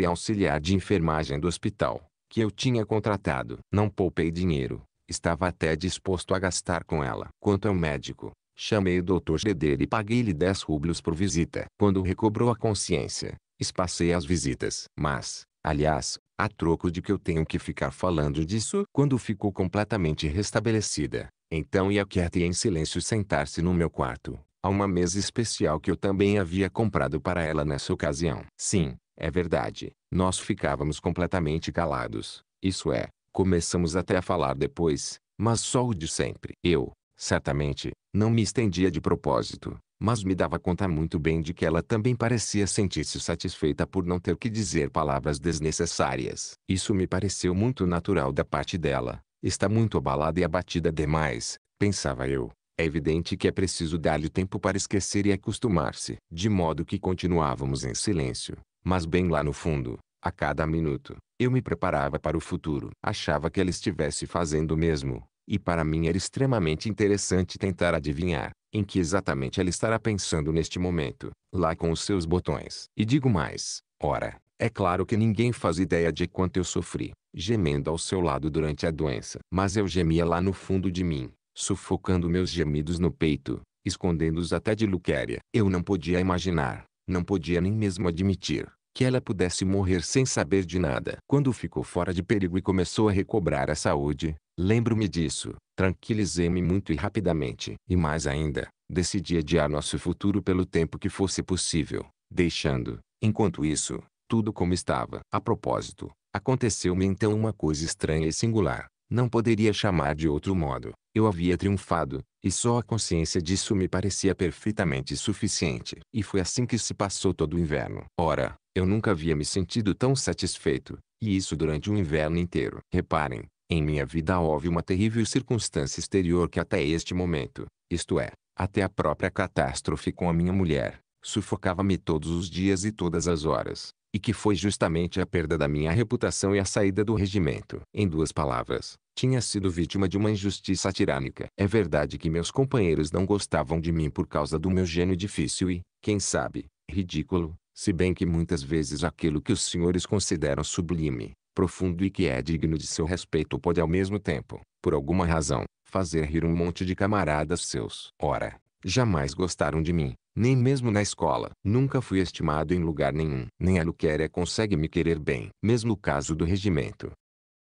e auxiliar de enfermagem do hospital, que eu tinha contratado. Não poupei dinheiro. Estava até disposto a gastar com ela. Quanto ao médico, chamei o doutor Geder e paguei-lhe 10 rublos por visita. Quando recobrou a consciência, espacei as visitas. Mas, aliás, a troco de que eu tenho que ficar falando disso. Quando ficou completamente restabelecida, então ia quieta e em silêncio sentar-se no meu quarto, a uma mesa especial que eu também havia comprado para ela nessa ocasião. Sim, é verdade, nós ficávamos completamente calados, isso é, começamos até a falar depois, mas só o de sempre. Eu, certamente, não me estendia de propósito, mas me dava conta muito bem de que ela também parecia sentir-se satisfeita por não ter que dizer palavras desnecessárias. Isso me pareceu muito natural da parte dela, Está muito abalada e abatida demais, pensava eu. É evidente que é preciso dar-lhe tempo para esquecer e acostumar-se. De modo que continuávamos em silêncio, mas bem lá no fundo, a cada minuto, eu me preparava para o futuro. Achava que ela estivesse fazendo o mesmo, e para mim era extremamente interessante tentar adivinhar em que exatamente ela estará pensando neste momento, lá com os seus botões. E digo mais, ora, é claro que ninguém faz ideia de quanto eu sofri gemendo ao seu lado durante a doença. Mas eu gemia lá no fundo de mim, sufocando meus gemidos no peito, escondendo-os até de Luquéria. Eu não podia imaginar, não podia nem mesmo admitir, que ela pudesse morrer sem saber de nada. Quando ficou fora de perigo e começou a recobrar a saúde, lembro-me disso, tranquilizei-me muito e rapidamente. E mais ainda, decidi adiar nosso futuro pelo tempo que fosse possível, deixando, enquanto isso, tudo como estava. A propósito, Aconteceu-me então uma coisa estranha e singular. Não poderia chamar de outro modo. Eu havia triunfado, e só a consciência disso me parecia perfeitamente suficiente. E foi assim que se passou todo o inverno. Ora, eu nunca havia me sentido tão satisfeito, e isso durante o inverno inteiro. Reparem, em minha vida houve uma terrível circunstância exterior que até este momento, isto é, até a própria catástrofe com a minha mulher, sufocava-me todos os dias e todas as horas e que foi justamente a perda da minha reputação e a saída do regimento. Em duas palavras, tinha sido vítima de uma injustiça tirânica. É verdade que meus companheiros não gostavam de mim por causa do meu gênio difícil e, quem sabe, ridículo, se bem que muitas vezes aquilo que os senhores consideram sublime, profundo e que é digno de seu respeito pode ao mesmo tempo, por alguma razão, fazer rir um monte de camaradas seus. Ora, Jamais gostaram de mim, nem mesmo na escola. Nunca fui estimado em lugar nenhum. Nem a Luquéria consegue me querer bem. Mesmo o caso do regimento.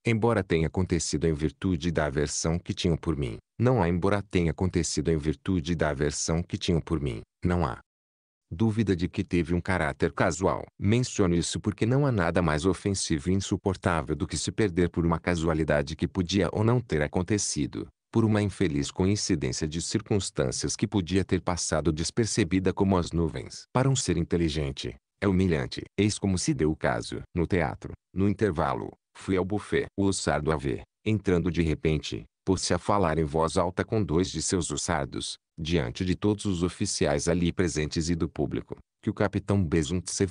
Embora tenha acontecido em virtude da aversão que tinham por mim, não há embora tenha acontecido em virtude da aversão que tinham por mim, não há dúvida de que teve um caráter casual. Menciono isso porque não há nada mais ofensivo e insuportável do que se perder por uma casualidade que podia ou não ter acontecido por uma infeliz coincidência de circunstâncias que podia ter passado despercebida como as nuvens. Para um ser inteligente, é humilhante. Eis como se deu o caso. No teatro, no intervalo, fui ao buffet. O ossardo a ver, entrando de repente, pôs-se a falar em voz alta com dois de seus ossardos, diante de todos os oficiais ali presentes e do público, que o capitão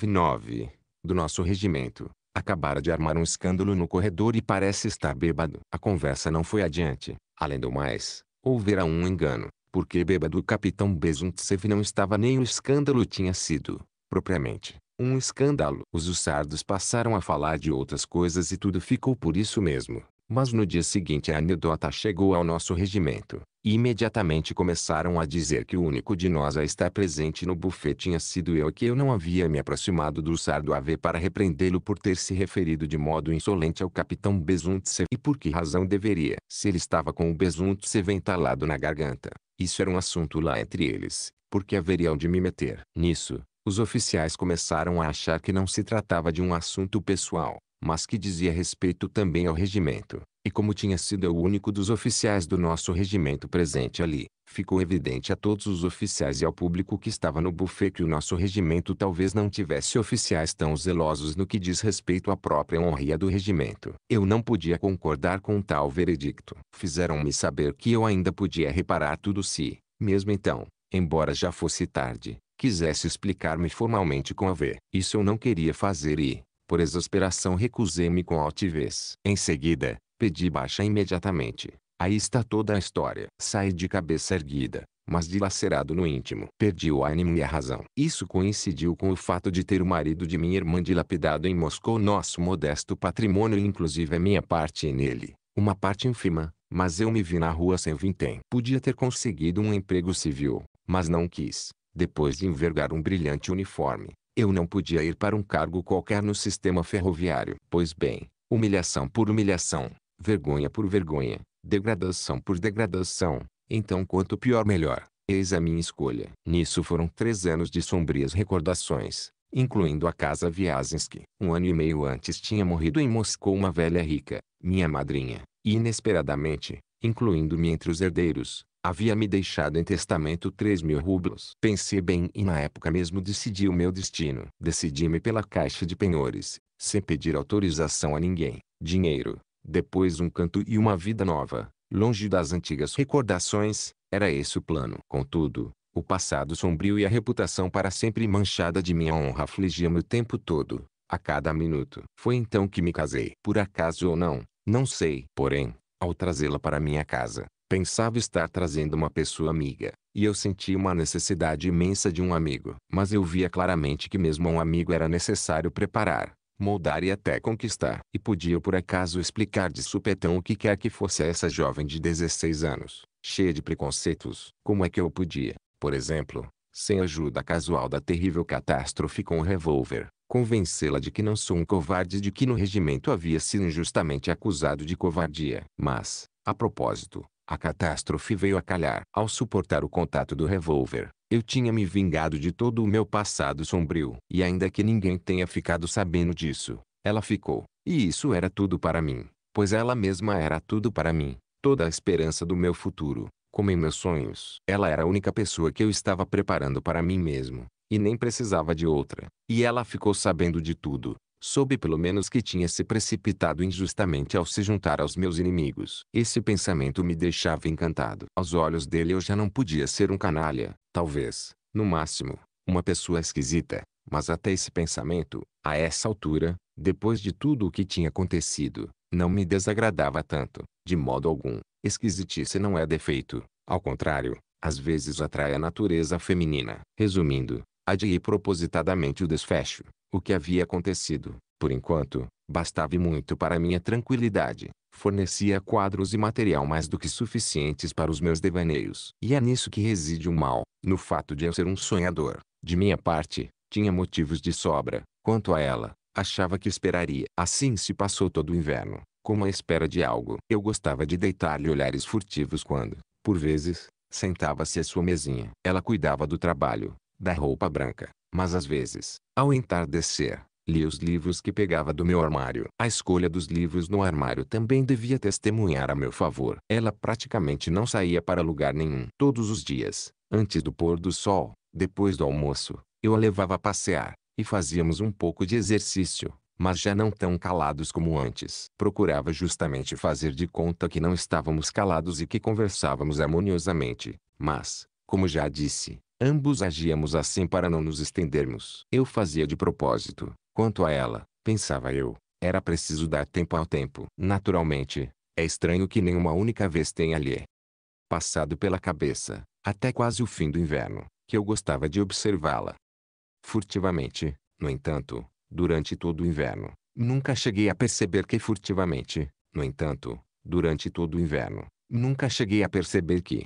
9, do nosso regimento, acabara de armar um escândalo no corredor e parece estar bêbado. A conversa não foi adiante. Além do mais, houvera um engano, porque bêbado o capitão Bezuntsev não estava nem o escândalo tinha sido, propriamente, um escândalo. Os hussardos passaram a falar de outras coisas e tudo ficou por isso mesmo. Mas no dia seguinte a anedota chegou ao nosso regimento, e imediatamente começaram a dizer que o único de nós a estar presente no buffet tinha sido eu e que eu não havia me aproximado do sardo AV para repreendê-lo por ter se referido de modo insolente ao capitão Bezuntsev e por que razão deveria, se ele estava com o Bezuntsev entalado na garganta. Isso era um assunto lá entre eles, porque haveriam de me meter. Nisso, os oficiais começaram a achar que não se tratava de um assunto pessoal, mas que dizia respeito também ao regimento, e como tinha sido o único dos oficiais do nosso regimento presente ali, ficou evidente a todos os oficiais e ao público que estava no buffet que o nosso regimento talvez não tivesse oficiais tão zelosos no que diz respeito à própria honria do regimento. Eu não podia concordar com tal veredicto. Fizeram-me saber que eu ainda podia reparar tudo se, mesmo então, embora já fosse tarde, quisesse explicar-me formalmente com a V. Isso eu não queria fazer e, por exasperação recusei-me com altivez. Em seguida, pedi baixa imediatamente. Aí está toda a história. Saí de cabeça erguida, mas dilacerado no íntimo. Perdi o ânimo e a razão. Isso coincidiu com o fato de ter o marido de minha irmã dilapidado em Moscou nosso modesto patrimônio e inclusive a minha parte nele. Uma parte ínfima, mas eu me vi na rua sem vintém. Podia ter conseguido um emprego civil, mas não quis. Depois de envergar um brilhante uniforme, eu não podia ir para um cargo qualquer no sistema ferroviário. Pois bem, humilhação por humilhação, vergonha por vergonha, degradação por degradação. Então quanto pior melhor. Eis a minha escolha. Nisso foram três anos de sombrias recordações, incluindo a casa Viazinski. Um ano e meio antes tinha morrido em Moscou uma velha rica, minha madrinha, e inesperadamente, incluindo-me entre os herdeiros, Havia me deixado em testamento 3 mil rublos. Pensei bem e na época mesmo decidi o meu destino. Decidi-me pela caixa de penhores, sem pedir autorização a ninguém. Dinheiro, depois um canto e uma vida nova, longe das antigas recordações, era esse o plano. Contudo, o passado sombrio e a reputação para sempre manchada de minha honra afligia-me o tempo todo, a cada minuto. Foi então que me casei. Por acaso ou não, não sei. Porém, ao trazê-la para minha casa, Pensava estar trazendo uma pessoa amiga, e eu sentia uma necessidade imensa de um amigo. Mas eu via claramente que mesmo um amigo era necessário preparar, moldar e até conquistar. E podia por acaso explicar de supetão o que quer que fosse a essa jovem de 16 anos, cheia de preconceitos. Como é que eu podia, por exemplo, sem ajuda casual da terrível catástrofe com o revólver, convencê-la de que não sou um covarde e de que no regimento havia sido injustamente acusado de covardia. Mas, a propósito, a catástrofe veio a calhar. Ao suportar o contato do revólver, eu tinha me vingado de todo o meu passado sombrio. E ainda que ninguém tenha ficado sabendo disso, ela ficou. E isso era tudo para mim, pois ela mesma era tudo para mim. Toda a esperança do meu futuro, como em meus sonhos. Ela era a única pessoa que eu estava preparando para mim mesmo, e nem precisava de outra. E ela ficou sabendo de tudo. Soube pelo menos que tinha se precipitado injustamente ao se juntar aos meus inimigos. Esse pensamento me deixava encantado. Aos olhos dele eu já não podia ser um canalha, talvez, no máximo, uma pessoa esquisita. Mas até esse pensamento, a essa altura, depois de tudo o que tinha acontecido, não me desagradava tanto. De modo algum, esquisitice não é defeito. Ao contrário, às vezes atrai a natureza feminina. Resumindo, adiei propositadamente o desfecho o que havia acontecido, por enquanto, bastava muito para minha tranquilidade. Fornecia quadros e material mais do que suficientes para os meus devaneios. E é nisso que reside o mal, no fato de eu ser um sonhador. De minha parte, tinha motivos de sobra. Quanto a ela, achava que esperaria. Assim se passou todo o inverno, como a espera de algo. Eu gostava de deitar-lhe olhares furtivos quando, por vezes, sentava-se à sua mesinha. Ela cuidava do trabalho, da roupa branca, mas às vezes, ao entardecer, li os livros que pegava do meu armário. A escolha dos livros no armário também devia testemunhar a meu favor. Ela praticamente não saía para lugar nenhum. Todos os dias, antes do pôr do sol, depois do almoço, eu a levava a passear, e fazíamos um pouco de exercício, mas já não tão calados como antes. Procurava justamente fazer de conta que não estávamos calados e que conversávamos harmoniosamente, mas, como já disse, ambos agíamos assim para não nos estendermos. Eu fazia de propósito. Quanto a ela, pensava eu, era preciso dar tempo ao tempo. Naturalmente, é estranho que nenhuma única vez tenha-lhe passado pela cabeça, até quase o fim do inverno, que eu gostava de observá-la. Furtivamente, no entanto, durante todo o inverno, nunca cheguei a perceber que furtivamente, no entanto, durante todo o inverno, nunca cheguei a perceber que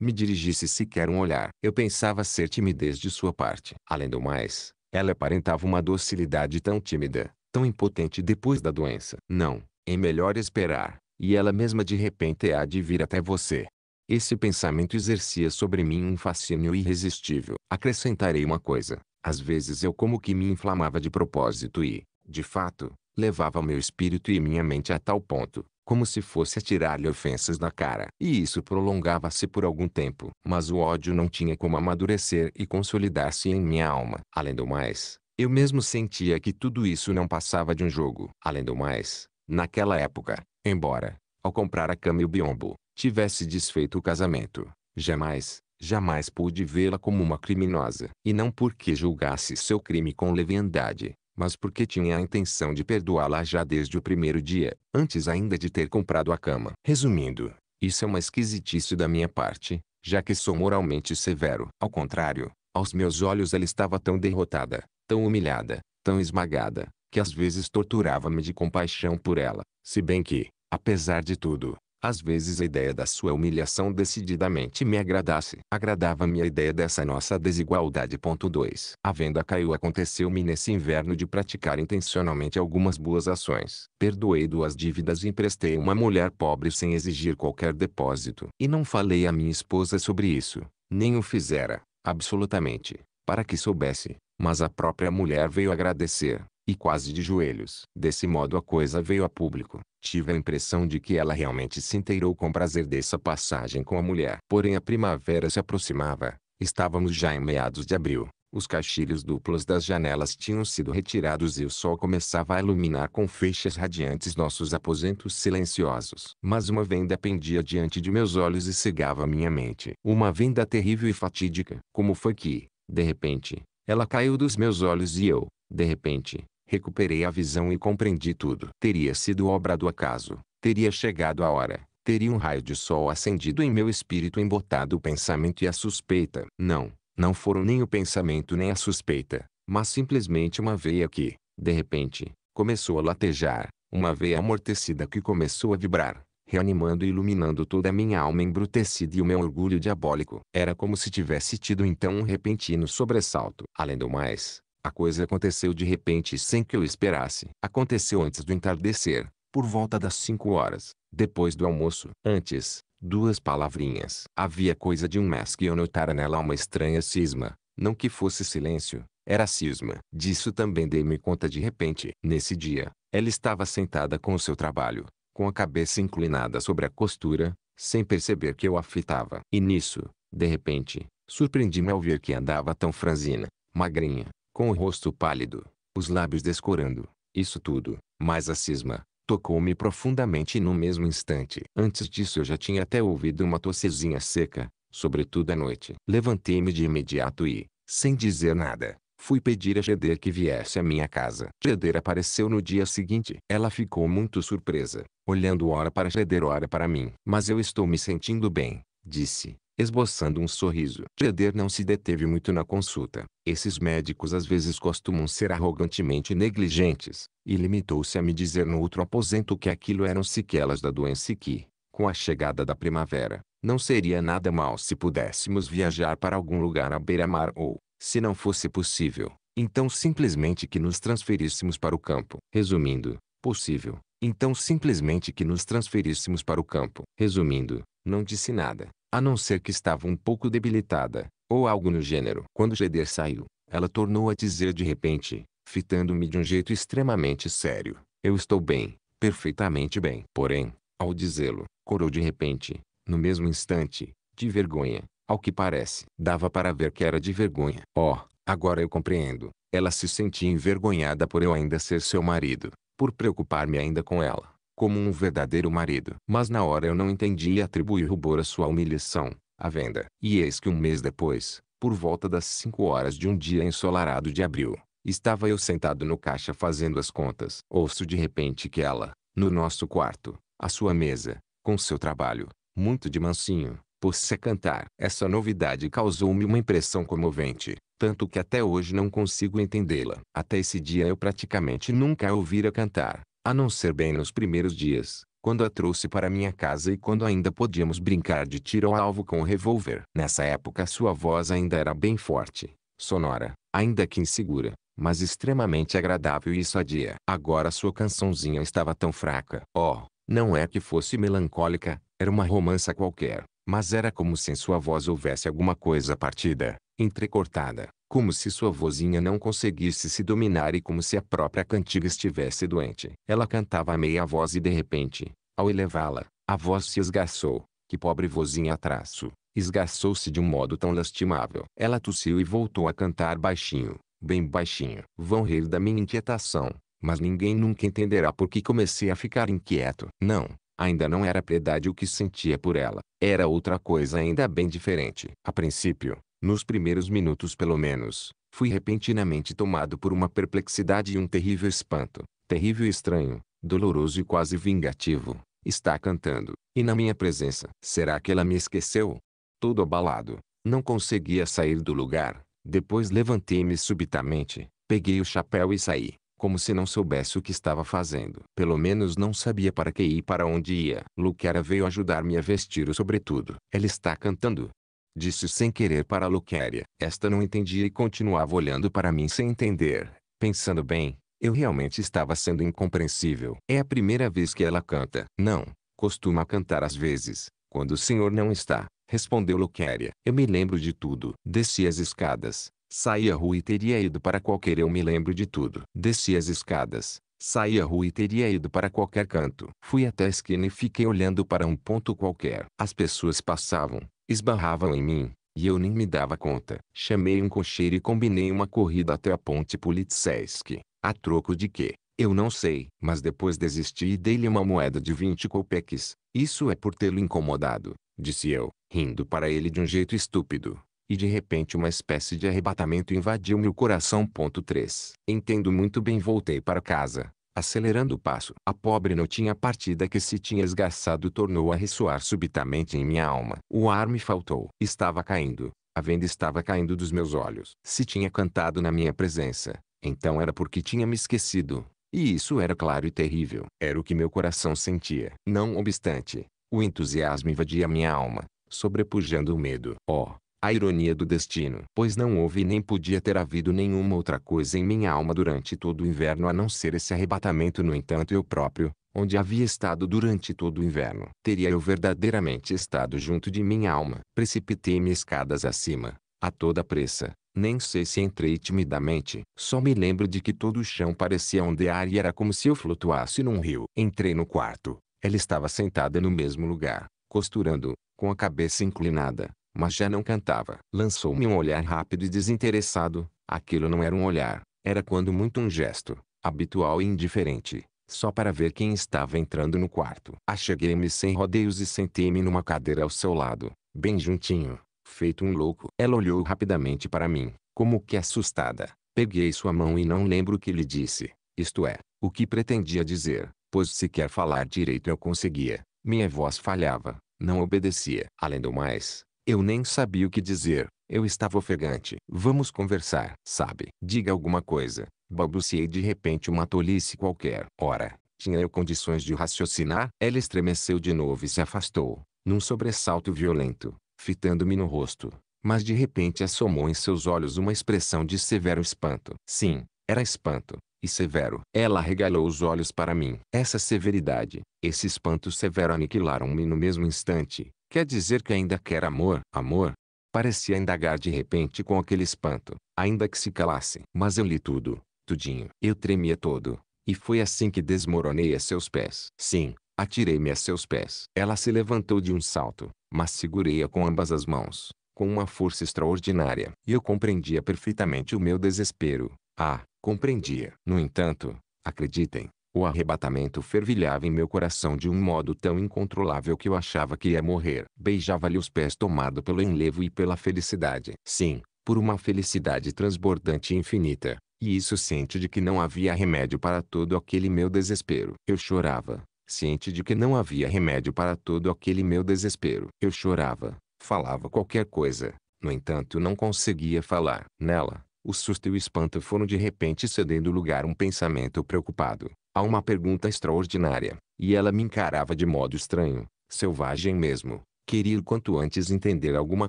me dirigisse sequer um olhar. Eu pensava ser timidez de sua parte. Além do mais, ela aparentava uma docilidade tão tímida, tão impotente depois da doença. Não, é melhor esperar, e ela mesma de repente há de vir até você. Esse pensamento exercia sobre mim um fascínio irresistível. Acrescentarei uma coisa. Às vezes eu como que me inflamava de propósito e, de fato, levava meu espírito e minha mente a tal ponto, como se fosse atirar-lhe ofensas na cara. E isso prolongava-se por algum tempo. Mas o ódio não tinha como amadurecer e consolidar-se em minha alma. Além do mais, eu mesmo sentia que tudo isso não passava de um jogo. Além do mais, naquela época, embora, ao comprar a cama e o biombo, tivesse desfeito o casamento, jamais, jamais pude vê-la como uma criminosa. E não porque julgasse seu crime com leviandade, mas porque tinha a intenção de perdoá-la já desde o primeiro dia, antes ainda de ter comprado a cama. Resumindo, isso é uma esquisitice da minha parte, já que sou moralmente severo. Ao contrário, aos meus olhos ela estava tão derrotada, tão humilhada, tão esmagada, que às vezes torturava-me de compaixão por ela, se bem que, apesar de tudo, às vezes a ideia da sua humilhação decididamente me agradasse. Agradava-me a ideia dessa nossa desigualdade. 2. A venda caiu. Aconteceu-me nesse inverno de praticar intencionalmente algumas boas ações. Perdoei duas dívidas e emprestei uma mulher pobre sem exigir qualquer depósito. E não falei a minha esposa sobre isso. Nem o fizera, absolutamente, para que soubesse. Mas a própria mulher veio agradecer e quase de joelhos. Desse modo a coisa veio a público. Tive a impressão de que ela realmente se inteirou com prazer dessa passagem com a mulher. Porém a primavera se aproximava. Estávamos já em meados de abril. Os caixilhos duplos das janelas tinham sido retirados e o sol começava a iluminar com feixes radiantes nossos aposentos silenciosos. Mas uma venda pendia diante de meus olhos e cegava minha mente. Uma venda terrível e fatídica. Como foi que, de repente, ela caiu dos meus olhos e eu, de repente, recuperei a visão e compreendi tudo. Teria sido obra do acaso. Teria chegado a hora. Teria um raio de sol acendido em meu espírito embotado o pensamento e a suspeita. Não, não foram nem o pensamento nem a suspeita, mas simplesmente uma veia que, de repente, começou a latejar, uma veia amortecida que começou a vibrar, reanimando e iluminando toda a minha alma embrutecida e o meu orgulho diabólico. Era como se tivesse tido então um repentino sobressalto. Além do mais, a coisa aconteceu de repente sem que eu esperasse. Aconteceu antes do entardecer, por volta das cinco horas, depois do almoço. Antes, duas palavrinhas. Havia coisa de um mês que eu notara nela uma estranha cisma. Não que fosse silêncio, era cisma. Disso também dei-me conta de repente. Nesse dia, ela estava sentada com o seu trabalho, com a cabeça inclinada sobre a costura, sem perceber que eu a fitava. E nisso, de repente, surpreendi-me ao ver que andava tão franzina, magrinha, com o rosto pálido, os lábios descorando. Isso tudo, mas a cisma, tocou-me profundamente no mesmo instante. Antes disso eu já tinha até ouvido uma tossezinha seca, sobretudo à noite. Levantei-me de imediato e, sem dizer nada, fui pedir a Jeder que viesse à minha casa. Jeder apareceu no dia seguinte. Ela ficou muito surpresa, olhando ora para Jeder ora para mim. Mas eu estou me sentindo bem, disse, esboçando um sorriso. Jeder não se deteve muito na consulta. Esses médicos às vezes costumam ser arrogantemente negligentes, e limitou-se a me dizer no outro aposento que aquilo eram sequelas da doença e que, com a chegada da primavera, não seria nada mal se pudéssemos viajar para algum lugar à beira-mar ou, se não fosse possível, então simplesmente que nos transferíssemos para o campo. Resumindo, possível. Então simplesmente que nos transferíssemos para o campo. Resumindo, não disse nada a não ser que estava um pouco debilitada, ou algo no gênero. Quando Geder saiu, ela tornou a dizer de repente, fitando-me de um jeito extremamente sério. Eu estou bem, perfeitamente bem. Porém, ao dizê-lo, corou de repente, no mesmo instante, de vergonha, ao que parece. Dava para ver que era de vergonha. Oh, agora eu compreendo. Ela se sentia envergonhada por eu ainda ser seu marido, por preocupar-me ainda com ela como um verdadeiro marido. Mas na hora eu não entendi e atribuí rubor à sua humilhação, à venda. E eis que um mês depois, por volta das cinco horas de um dia ensolarado de abril, estava eu sentado no caixa fazendo as contas. Ouço de repente que ela, no nosso quarto, à sua mesa, com seu trabalho, muito de mansinho, pôs-se a cantar. Essa novidade causou-me uma impressão comovente, tanto que até hoje não consigo entendê-la. Até esse dia eu praticamente nunca a ouvira cantar. A não ser bem nos primeiros dias, quando a trouxe para minha casa e quando ainda podíamos brincar de tiro ao alvo com o revólver. Nessa época sua voz ainda era bem forte, sonora, ainda que insegura, mas extremamente agradável e sadia. Agora sua cançãozinha estava tão fraca. Oh, não é que fosse melancólica, era uma romança qualquer, mas era como se em sua voz houvesse alguma coisa partida, entrecortada, como se sua vozinha não conseguisse se dominar e como se a própria cantiga estivesse doente. Ela cantava a meia voz e de repente, ao elevá-la, a voz se esgaçou. Que pobre vozinha traço! Esgaçou-se de um modo tão lastimável. Ela tossiu e voltou a cantar baixinho, bem baixinho. Vão rir da minha inquietação, mas ninguém nunca entenderá por que comecei a ficar inquieto. Não, ainda não era piedade o que sentia por ela. Era outra coisa ainda bem diferente. A princípio, nos primeiros minutos pelo menos, fui repentinamente tomado por uma perplexidade e um terrível espanto, terrível e estranho, doloroso e quase vingativo. Está cantando, e na minha presença. Será que ela me esqueceu? Todo abalado, não conseguia sair do lugar. Depois levantei-me subitamente, peguei o chapéu e saí, como se não soubesse o que estava fazendo. Pelo menos não sabia para que ir e para onde ia. Lucara veio ajudar-me a vestir o sobretudo. Ela está cantando, Disse sem querer para Luquéria. Esta não entendia e continuava olhando para mim sem entender. Pensando bem, eu realmente estava sendo incompreensível. É a primeira vez que ela canta. Não, costuma cantar às vezes, quando o senhor não está. Respondeu Luquéria. Eu me lembro de tudo. Desci as escadas. Saí a rua e teria ido para qualquer eu me lembro de tudo. Desci as escadas. Saí a rua e teria ido para qualquer canto. Fui até a esquina e fiquei olhando para um ponto qualquer. As pessoas passavam, esbarravam em mim, e eu nem me dava conta. Chamei um cocheiro e combinei uma corrida até a ponte Politsesk, a troco de quê? Eu não sei, mas depois desisti e dei-lhe uma moeda de 20 copeques. Isso é por tê-lo incomodado, disse eu, rindo para ele de um jeito estúpido. E de repente uma espécie de arrebatamento invadiu-me o coração. 3. Entendo muito bem voltei para casa, acelerando o passo. A pobre notinha partida que se tinha esgaçado tornou a ressoar subitamente em minha alma. O ar me faltou. Estava caindo. A venda estava caindo dos meus olhos. Se tinha cantado na minha presença, então era porque tinha me esquecido. E isso era claro e terrível. Era o que meu coração sentia. Não obstante, o entusiasmo invadia minha alma, sobrepujando o medo. Oh, a ironia do destino. Pois não houve nem podia ter havido nenhuma outra coisa em minha alma durante todo o inverno a não ser esse arrebatamento no entanto eu próprio, onde havia estado durante todo o inverno. Teria eu verdadeiramente estado junto de minha alma. Precipitei-me escadas acima, a toda pressa, nem sei se entrei timidamente. Só me lembro de que todo o chão parecia ondear e era como se eu flutuasse num rio. Entrei no quarto. Ela estava sentada no mesmo lugar, costurando, com a cabeça inclinada, mas já não cantava. Lançou-me um olhar rápido e desinteressado, aquilo não era um olhar, era quando muito um gesto, habitual e indiferente, só para ver quem estava entrando no quarto. Acheguei-me sem rodeios e sentei-me numa cadeira ao seu lado, bem juntinho, feito um louco. Ela olhou rapidamente para mim, como que assustada. Peguei sua mão e não lembro o que lhe disse, isto é, o que pretendia dizer, pois se quer falar direito eu conseguia. Minha voz falhava, não obedecia. Além do mais, eu nem sabia o que dizer. Eu estava ofegante. Vamos conversar, sabe? Diga alguma coisa. Balbuciei de repente uma tolice qualquer. Ora, tinha eu condições de raciocinar? Ela estremeceu de novo e se afastou, num sobressalto violento, fitando-me no rosto. Mas de repente assomou em seus olhos uma expressão de severo espanto. Sim, era espanto, e severo. Ela regalou os olhos para mim. Essa severidade, esse espanto severo aniquilaram-me no mesmo instante Quer dizer que ainda quer amor, amor? Parecia indagar de repente com aquele espanto, ainda que se calasse. Mas eu li tudo, tudinho. Eu tremia todo. E foi assim que desmoronei a seus pés. Sim, atirei-me a seus pés. Ela se levantou de um salto, mas segurei-a com ambas as mãos, com uma força extraordinária. E eu compreendia perfeitamente o meu desespero. Ah, compreendia. No entanto, acreditem, o arrebatamento fervilhava em meu coração de um modo tão incontrolável que eu achava que ia morrer. Beijava-lhe os pés tomado pelo enlevo e pela felicidade. Sim, por uma felicidade transbordante e infinita, e isso ciente de que não havia remédio para todo aquele meu desespero. Eu chorava, ciente de que não havia remédio para todo aquele meu desespero. Eu chorava, falava qualquer coisa, no entanto não conseguia falar. Nela, o susto e o espanto foram de repente cedendo lugar a um pensamento preocupado, a uma pergunta extraordinária, e ela me encarava de modo estranho, selvagem mesmo. Queria o quanto antes entender alguma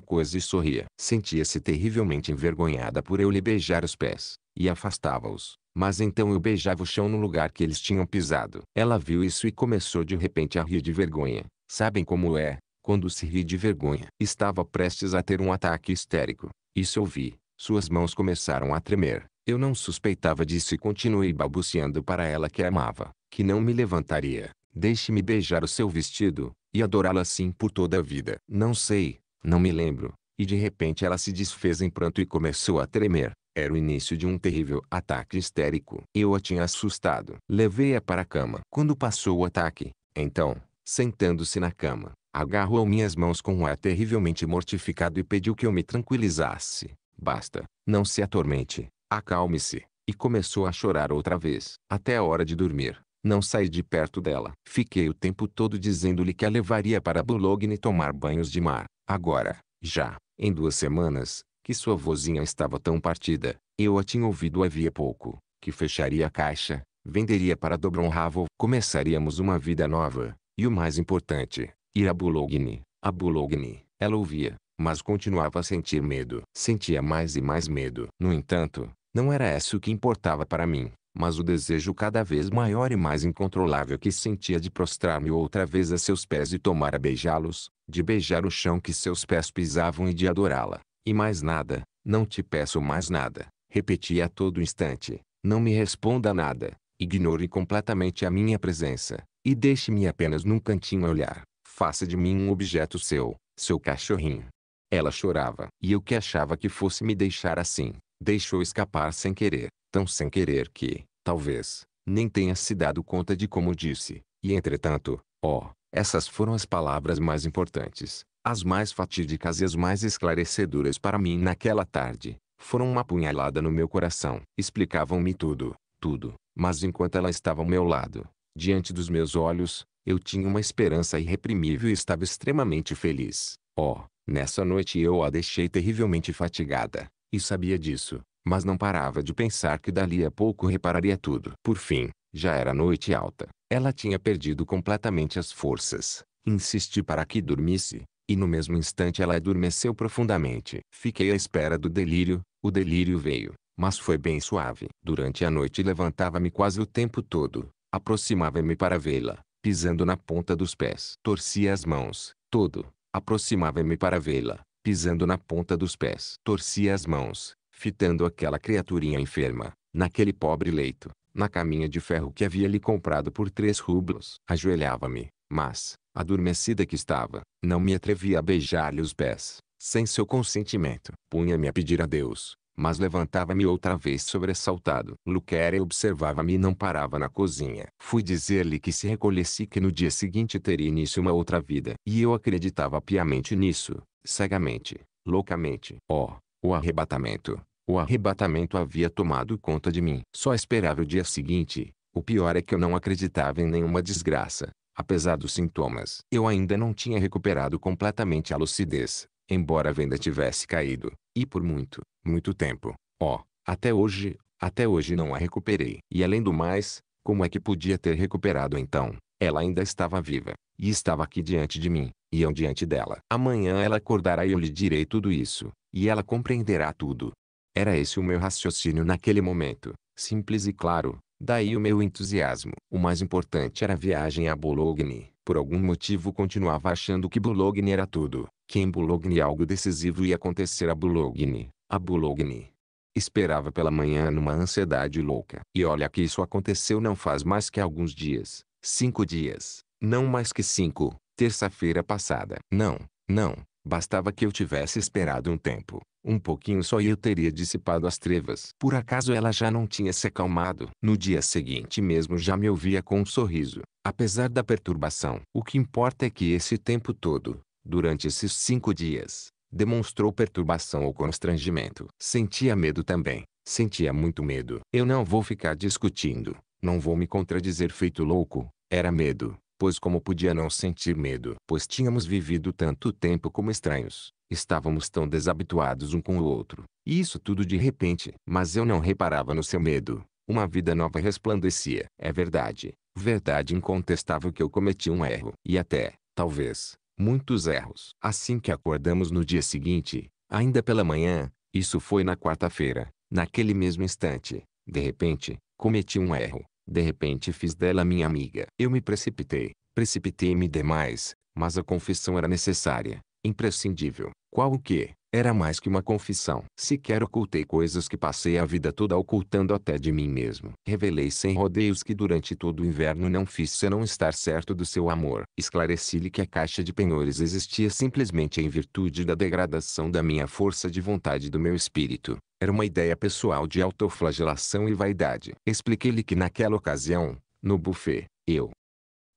coisa e sorria. Sentia-se terrivelmente envergonhada por eu lhe beijar os pés, e afastava-os. Mas então eu beijava o chão no lugar que eles tinham pisado. Ela viu isso e começou de repente a rir de vergonha. Sabem como é, quando se ri de vergonha. Estava prestes a ter um ataque histérico. Isso eu vi. Suas mãos começaram a tremer. Eu não suspeitava disso e continuei balbuciando para ela que a amava, que não me levantaria. Deixe-me beijar o seu vestido, e adorá-la assim por toda a vida. Não sei, não me lembro. E de repente ela se desfez em pranto e começou a tremer. Era o início de um terrível ataque histérico. Eu a tinha assustado. Levei-a para a cama. Quando passou o ataque, então, sentando-se na cama, agarrou minhas mãos com um ar terrivelmente mortificado e pediu que eu me tranquilizasse. Basta, não se atormente, acalme-se. E começou a chorar outra vez. Até a hora de dormir, não saí de perto dela. Fiquei o tempo todo dizendo-lhe que a levaria para Boulogne tomar banhos de mar. Agora, já, em duas semanas, que sua vozinha estava tão partida, eu a tinha ouvido havia pouco, que fecharia a caixa, venderia para Dobronhavo, começaríamos uma vida nova, e o mais importante, ir a Boulogne, a Boulogne, ela ouvia, mas continuava a sentir medo. Sentia mais e mais medo. No entanto, não era isso que importava para mim, mas o desejo cada vez maior e mais incontrolável que sentia de prostrar-me outra vez a seus pés e tomar a beijá-los, de beijar o chão que seus pés pisavam e de adorá-la. E mais nada, não te peço mais nada. Repetia a todo instante, não me responda nada, ignore completamente a minha presença, e deixe-me apenas num cantinho a olhar. Faça de mim um objeto seu, seu cachorrinho. Ela chorava, e eu que achava que fosse me deixar assim, deixou escapar sem querer, tão sem querer que, talvez, nem tenha se dado conta de como disse. E entretanto, ó, oh, essas foram as palavras mais importantes, as mais fatídicas e as mais esclarecedoras para mim naquela tarde. Foram uma punhalada no meu coração. Explicavam-me tudo, tudo. Mas enquanto ela estava ao meu lado, diante dos meus olhos, eu tinha uma esperança irreprimível e estava extremamente feliz. Ó, oh, Nessa noite eu a deixei terrivelmente fatigada, e sabia disso, mas não parava de pensar que dali a pouco repararia tudo. Por fim, já era noite alta. Ela tinha perdido completamente as forças. Insisti para que dormisse, e no mesmo instante ela adormeceu profundamente. Fiquei à espera do delírio, o delírio veio, mas foi bem suave. Durante a noite levantava-me quase o tempo todo, aproximava-me para vê-la, pisando na ponta dos pés. Torcia as mãos, todo, Aproximava-me para vê-la, pisando na ponta dos pés. Torcia as mãos, fitando aquela criaturinha enferma, naquele pobre leito, na caminha de ferro que havia lhe comprado por três rublos. Ajoelhava-me, mas, adormecida que estava, não me atrevia a beijar-lhe os pés, sem seu consentimento. Punha-me a pedir a Deus, mas levantava-me outra vez sobressaltado. Luquera observava-me e não parava na cozinha. Fui dizer-lhe que se recolhesse que no dia seguinte teria início uma outra vida. E eu acreditava piamente nisso, cegamente, loucamente. Oh, o arrebatamento. O arrebatamento havia tomado conta de mim. Só esperava o dia seguinte. O pior é que eu não acreditava em nenhuma desgraça, apesar dos sintomas. Eu ainda não tinha recuperado completamente a lucidez embora a venda tivesse caído, e por muito, muito tempo, ó, oh, até hoje, até hoje não a recuperei. E além do mais, como é que podia ter recuperado então? Ela ainda estava viva, e estava aqui diante de mim, e eu diante dela. Amanhã ela acordará e eu lhe direi tudo isso, e ela compreenderá tudo. Era esse o meu raciocínio naquele momento, simples e claro, daí o meu entusiasmo. O mais importante era a viagem a Bologna. Por algum motivo continuava achando que Bologna era tudo, que em Bologna algo decisivo ia acontecer a Bologna, a Bologna. Esperava pela manhã numa ansiedade louca. E olha que isso aconteceu não faz mais que alguns dias, cinco dias, não mais que cinco, terça-feira passada. Não, não, bastava que eu tivesse esperado um tempo, um pouquinho só e eu teria dissipado as trevas. Por acaso ela já não tinha se acalmado. No dia seguinte mesmo já me ouvia com um sorriso, apesar da perturbação. O que importa é que esse tempo todo, durante esses cinco dias, demonstrou perturbação ou constrangimento. Sentia medo também. Sentia muito medo. Eu não vou ficar discutindo. Não vou me contradizer feito louco. Era medo pois como podia não sentir medo? Pois tínhamos vivido tanto tempo como estranhos, estávamos tão desabituados um com o outro, e isso tudo de repente. Mas eu não reparava no seu medo, uma vida nova resplandecia. É verdade, verdade incontestável que eu cometi um erro, e até, talvez, muitos erros. Assim que acordamos no dia seguinte, ainda pela manhã, isso foi na quarta-feira, naquele mesmo instante, de repente, cometi um erro, de repente fiz dela minha amiga. Eu me precipitei, precipitei-me demais, mas a confissão era necessária, imprescindível. Qual o que, era mais que uma confissão. Sequer ocultei coisas que passei a vida toda ocultando até de mim mesmo. Revelei sem rodeios que durante todo o inverno não fiz senão estar certo do seu amor. Esclareci-lhe que a caixa de penhores existia simplesmente em virtude da degradação da minha força de vontade do meu espírito. Era uma ideia pessoal de autoflagelação e vaidade. Expliquei-lhe que naquela ocasião, no buffet, eu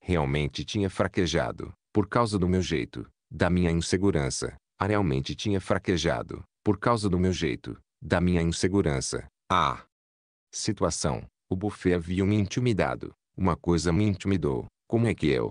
realmente tinha fraquejado, por causa do meu jeito, da minha insegurança, Realmente tinha fraquejado, por causa do meu jeito, da minha insegurança. A situação, o buffet havia me intimidado. Uma coisa me intimidou. Como é que eu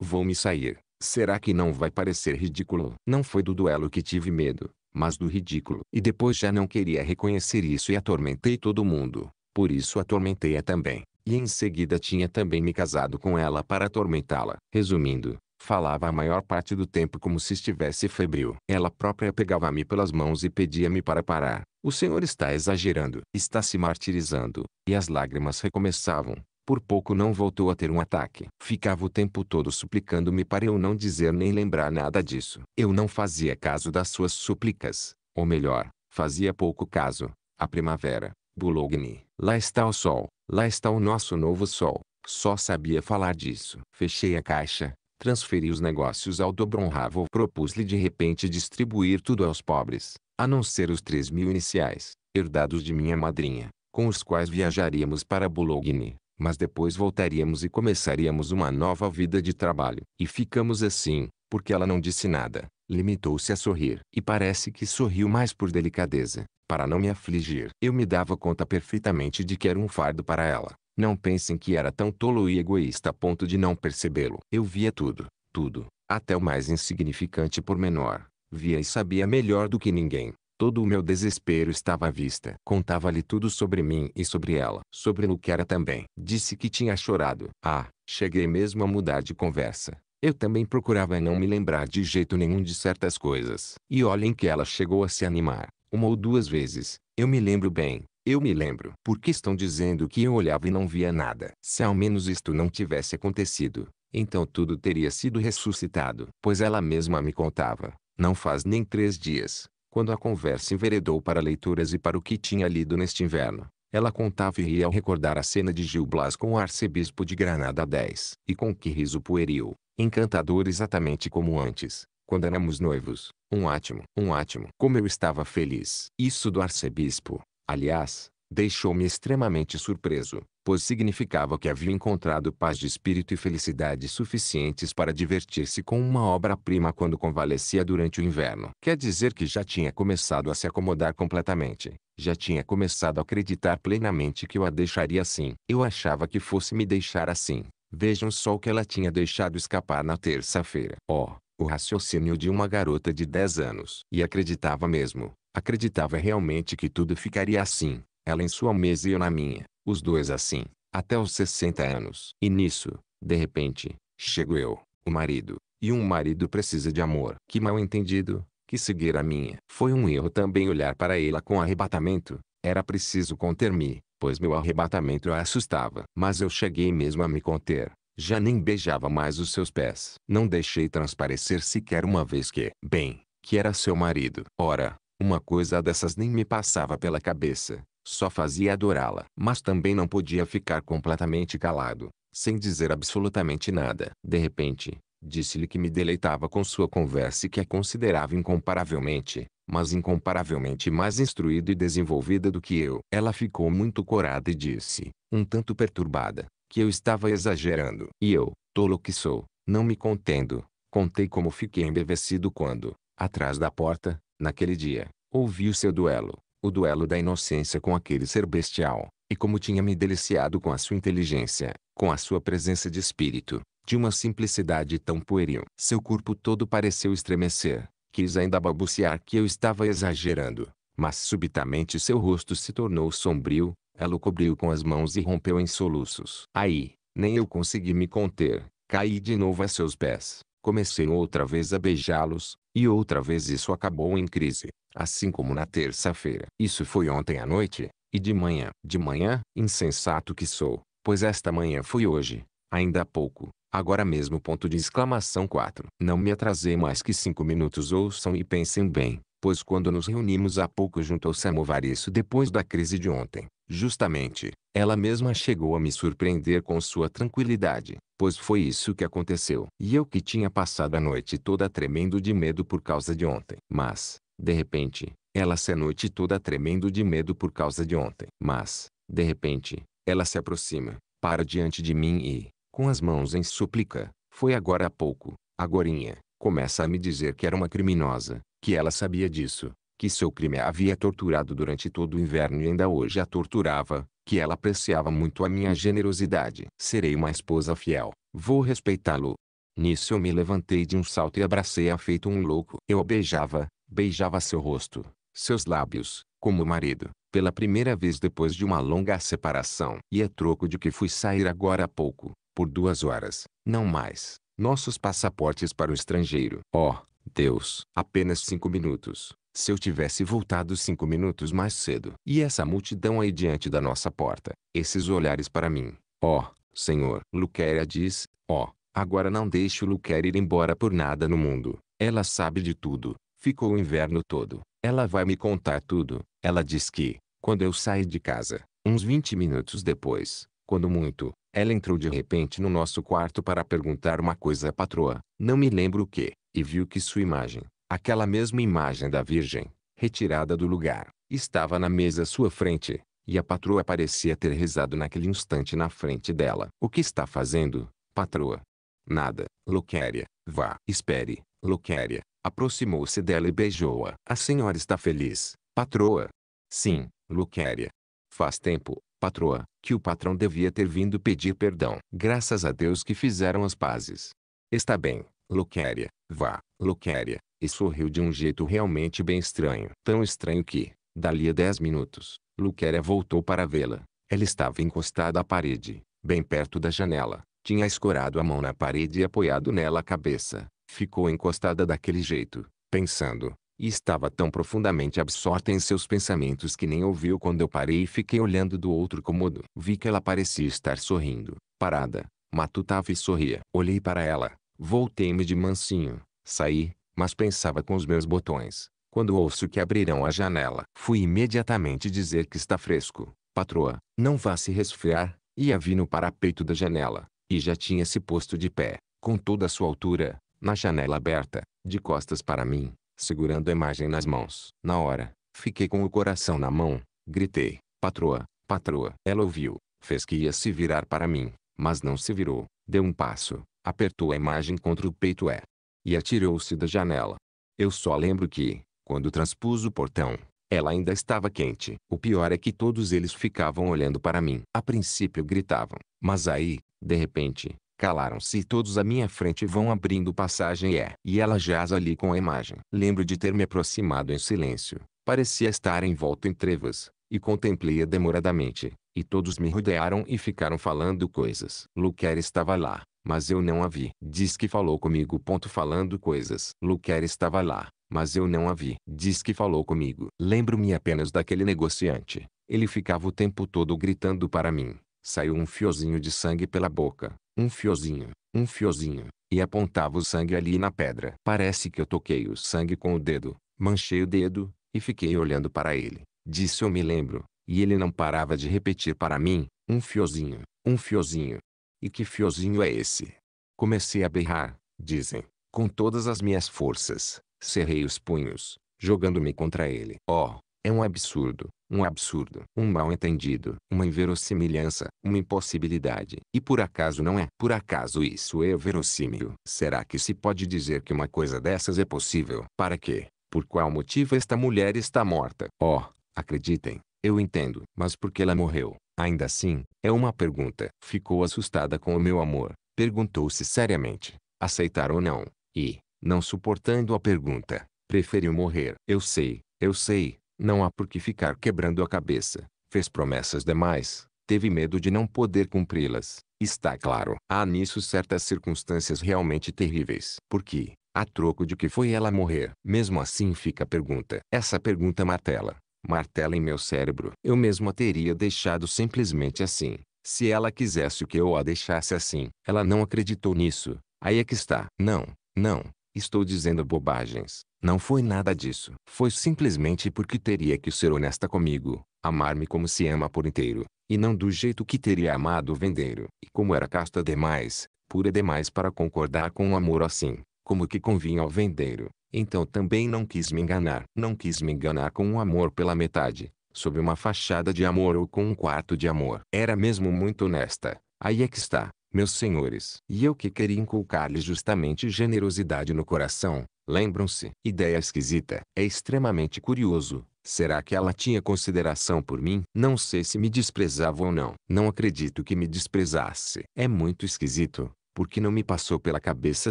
vou me sair? Será que não vai parecer ridículo? Não foi do duelo que tive medo, mas do ridículo. E depois já não queria reconhecer isso e atormentei todo mundo. Por isso atormentei-a também. E em seguida tinha também me casado com ela para atormentá-la. Resumindo, Falava a maior parte do tempo como se estivesse febril. Ela própria pegava-me pelas mãos e pedia-me para parar. O senhor está exagerando. Está se martirizando. E as lágrimas recomeçavam. Por pouco não voltou a ter um ataque. Ficava o tempo todo suplicando-me para eu não dizer nem lembrar nada disso. Eu não fazia caso das suas súplicas. Ou melhor, fazia pouco caso. A primavera. Bulogni. Lá está o sol. Lá está o nosso novo sol. Só sabia falar disso. Fechei a caixa, transferi os negócios ao Dobronravo. Propus-lhe de repente distribuir tudo aos pobres, a não ser os três mil iniciais, herdados de minha madrinha, com os quais viajaríamos para Bologna, mas depois voltaríamos e começaríamos uma nova vida de trabalho. E ficamos assim, porque ela não disse nada, limitou-se a sorrir. E parece que sorriu mais por delicadeza, para não me afligir. Eu me dava conta perfeitamente de que era um fardo para ela, não pensem que era tão tolo e egoísta a ponto de não percebê-lo. Eu via tudo, tudo, até o mais insignificante pormenor. Via e sabia melhor do que ninguém. Todo o meu desespero estava à vista. Contava-lhe tudo sobre mim e sobre ela. Sobre Luquera também. Disse que tinha chorado. Ah, cheguei mesmo a mudar de conversa. Eu também procurava não me lembrar de jeito nenhum de certas coisas. E olhem que ela chegou a se animar. Uma ou duas vezes, eu me lembro bem, eu me lembro. Por que estão dizendo que eu olhava e não via nada? Se ao menos isto não tivesse acontecido, então tudo teria sido ressuscitado. Pois ela mesma me contava, não faz nem três dias, quando a conversa enveredou para leituras e para o que tinha lido neste inverno. Ela contava e ria ao recordar a cena de Gil Blas com o arcebispo de Granada 10. E com que riso pueril, encantador exatamente como antes, quando éramos noivos. Um átimo, um átimo. Como eu estava feliz. Isso do arcebispo, Aliás, deixou-me extremamente surpreso, pois significava que havia encontrado paz de espírito e felicidade suficientes para divertir-se com uma obra-prima quando convalescia durante o inverno. Quer dizer que já tinha começado a se acomodar completamente. Já tinha começado a acreditar plenamente que eu a deixaria assim. Eu achava que fosse me deixar assim. Vejam só o que ela tinha deixado escapar na terça-feira. Oh, o raciocínio de uma garota de 10 anos. E acreditava mesmo. Acreditava realmente que tudo ficaria assim, ela em sua mesa e eu na minha, os dois assim, até os 60 anos. E nisso, de repente, chego eu, o marido. E um marido precisa de amor. Que mal entendido, que seguir a minha. Foi um erro também olhar para ela com arrebatamento. Era preciso conter-me, pois meu arrebatamento a assustava. Mas eu cheguei mesmo a me conter. Já nem beijava mais os seus pés. Não deixei transparecer sequer uma vez que, bem, que era seu marido. Ora, uma coisa dessas nem me passava pela cabeça, só fazia adorá-la. Mas também não podia ficar completamente calado, sem dizer absolutamente nada. De repente, disse-lhe que me deleitava com sua conversa e que a considerava incomparavelmente, mas incomparavelmente mais instruída e desenvolvida do que eu. Ela ficou muito corada e disse, um tanto perturbada, que eu estava exagerando. E eu, tolo que sou, não me contendo, contei como fiquei embevecido quando, atrás da porta, Naquele dia, ouvi o seu duelo, o duelo da inocência com aquele ser bestial, e como tinha me deliciado com a sua inteligência, com a sua presença de espírito, de uma simplicidade tão pueril. Seu corpo todo pareceu estremecer, quis ainda balbuciar que eu estava exagerando, mas subitamente seu rosto se tornou sombrio, ela o cobriu com as mãos e rompeu em soluços. Aí, nem eu consegui me conter, caí de novo a seus pés, comecei outra vez a beijá-los, e outra vez isso acabou em crise, assim como na terça-feira. Isso foi ontem à noite, e de manhã. De manhã, insensato que sou, pois esta manhã foi hoje, ainda há pouco, agora mesmo ponto de exclamação 4. Não me atrasei mais que 5 minutos ouçam e pensem bem, pois quando nos reunimos há pouco junto ao Samovar isso depois da crise de ontem. Justamente, ela mesma chegou a me surpreender com sua tranquilidade, pois foi isso que aconteceu. E eu que tinha passado a noite toda tremendo de medo por causa de ontem. Mas, de repente, ela se a noite toda tremendo de medo por causa de ontem. Mas, de repente, ela se aproxima, para diante de mim e, com as mãos em súplica, foi agora há pouco, agorinha, começa a me dizer que era uma criminosa, que ela sabia disso, que seu crime a havia torturado durante todo o inverno e ainda hoje a torturava, que ela apreciava muito a minha generosidade. Serei uma esposa fiel, vou respeitá-lo. Nisso eu me levantei de um salto e abracei-a feito um louco. Eu a beijava, beijava seu rosto, seus lábios, como marido, pela primeira vez depois de uma longa separação. E a é troco de que fui sair agora há pouco, por duas horas, não mais, nossos passaportes para o estrangeiro. Oh, Deus! Apenas cinco minutos se eu tivesse voltado cinco minutos mais cedo. E essa multidão aí diante da nossa porta, esses olhares para mim. Ó, oh, Senhor, Luquéria diz, ó, oh, agora não deixe o Luquéria ir embora por nada no mundo. Ela sabe de tudo. Ficou o inverno todo. Ela vai me contar tudo. Ela diz que, quando eu saí de casa, uns 20 minutos depois, quando muito, ela entrou de repente no nosso quarto para perguntar uma coisa à patroa, não me lembro o que, e viu que sua imagem, Aquela mesma imagem da Virgem, retirada do lugar, estava na mesa à sua frente, e a patroa parecia ter rezado naquele instante na frente dela. O que está fazendo, patroa? Nada, louquéria. Vá, espere, louquéria. Aproximou-se dela e beijou-a. A senhora está feliz, patroa? Sim, louquéria. Faz tempo, patroa, que o patrão devia ter vindo pedir perdão. Graças a Deus que fizeram as pazes. Está bem, louquéria. Vá, louquéria e sorriu de um jeito realmente bem estranho. Tão estranho que, dali a dez minutos, Luquera voltou para vê-la. Ela estava encostada à parede, bem perto da janela. Tinha escorado a mão na parede e apoiado nela a cabeça. Ficou encostada daquele jeito, pensando, e estava tão profundamente absorta em seus pensamentos que nem ouviu quando eu parei e fiquei olhando do outro cômodo. Vi que ela parecia estar sorrindo, parada, matutava e sorria. Olhei para ela, voltei-me de mansinho, saí, mas pensava com os meus botões. Quando ouço que abrirão a janela, fui imediatamente dizer que está fresco. Patroa, não vá se resfriar. E a vi no parapeito da janela, e já tinha se posto de pé, com toda a sua altura, na janela aberta, de costas para mim, segurando a imagem nas mãos. Na hora, fiquei com o coração na mão, gritei, patroa, patroa. Ela ouviu, fez que ia se virar para mim, mas não se virou, deu um passo, apertou a imagem contra o peito é, e atirou-se da janela. Eu só lembro que, quando transpus o portão, ela ainda estava quente. O pior é que todos eles ficavam olhando para mim. A princípio gritavam, mas aí, de repente, calaram-se e todos à minha frente vão abrindo passagem e é. E ela jaz ali com a imagem. Lembro de ter me aproximado em silêncio. Parecia estar envolto em trevas, e contemplei-a demoradamente, e todos me rodearam e ficaram falando coisas. Luquer estava lá, mas eu não a vi. Diz que falou comigo. Ponto falando coisas. Luquer estava lá, mas eu não a vi. Diz que falou comigo. Lembro-me apenas daquele negociante. Ele ficava o tempo todo gritando para mim. Saiu um fiozinho de sangue pela boca. Um fiozinho, um fiozinho. E apontava o sangue ali na pedra. Parece que eu toquei o sangue com o dedo. Manchei o dedo, e fiquei olhando para ele. Disse eu me lembro. E ele não parava de repetir para mim, um fiozinho, um fiozinho. E que fiozinho é esse? Comecei a berrar, dizem, com todas as minhas forças, cerrei os punhos, jogando-me contra ele. Oh, é um absurdo, um absurdo, um mal-entendido, uma inverossimilhança, uma impossibilidade. E por acaso não é? Por acaso isso é verossímil? Será que se pode dizer que uma coisa dessas é possível? Para quê? Por qual motivo esta mulher está morta? Oh, acreditem, eu entendo, mas por que ela morreu? Ainda assim, é uma pergunta. Ficou assustada com o meu amor. Perguntou-se seriamente. Aceitar ou não? E, não suportando a pergunta, preferiu morrer. Eu sei, eu sei. Não há por que ficar quebrando a cabeça. Fez promessas demais. Teve medo de não poder cumpri-las. Está claro. Há nisso certas circunstâncias realmente terríveis. Porque, a troco de que foi ela morrer? Mesmo assim fica a pergunta. Essa pergunta martela martela em meu cérebro. Eu mesmo a teria deixado simplesmente assim, se ela quisesse que eu a deixasse assim. Ela não acreditou nisso. Aí é que está. Não, não, estou dizendo bobagens. Não foi nada disso. Foi simplesmente porque teria que ser honesta comigo, amar-me como se ama por inteiro, e não do jeito que teria amado o vendeiro. E como era casta demais, pura demais para concordar com um amor assim, como que convinha ao vendeiro, então também não quis me enganar. Não quis me enganar com um amor pela metade, sob uma fachada de amor ou com um quarto de amor. Era mesmo muito honesta. Aí é que está, meus senhores. E eu que queria inculcar-lhes justamente generosidade no coração, lembram-se? Ideia esquisita. É extremamente curioso. Será que ela tinha consideração por mim? Não sei se me desprezava ou não. Não acredito que me desprezasse. É muito esquisito, porque não me passou pela cabeça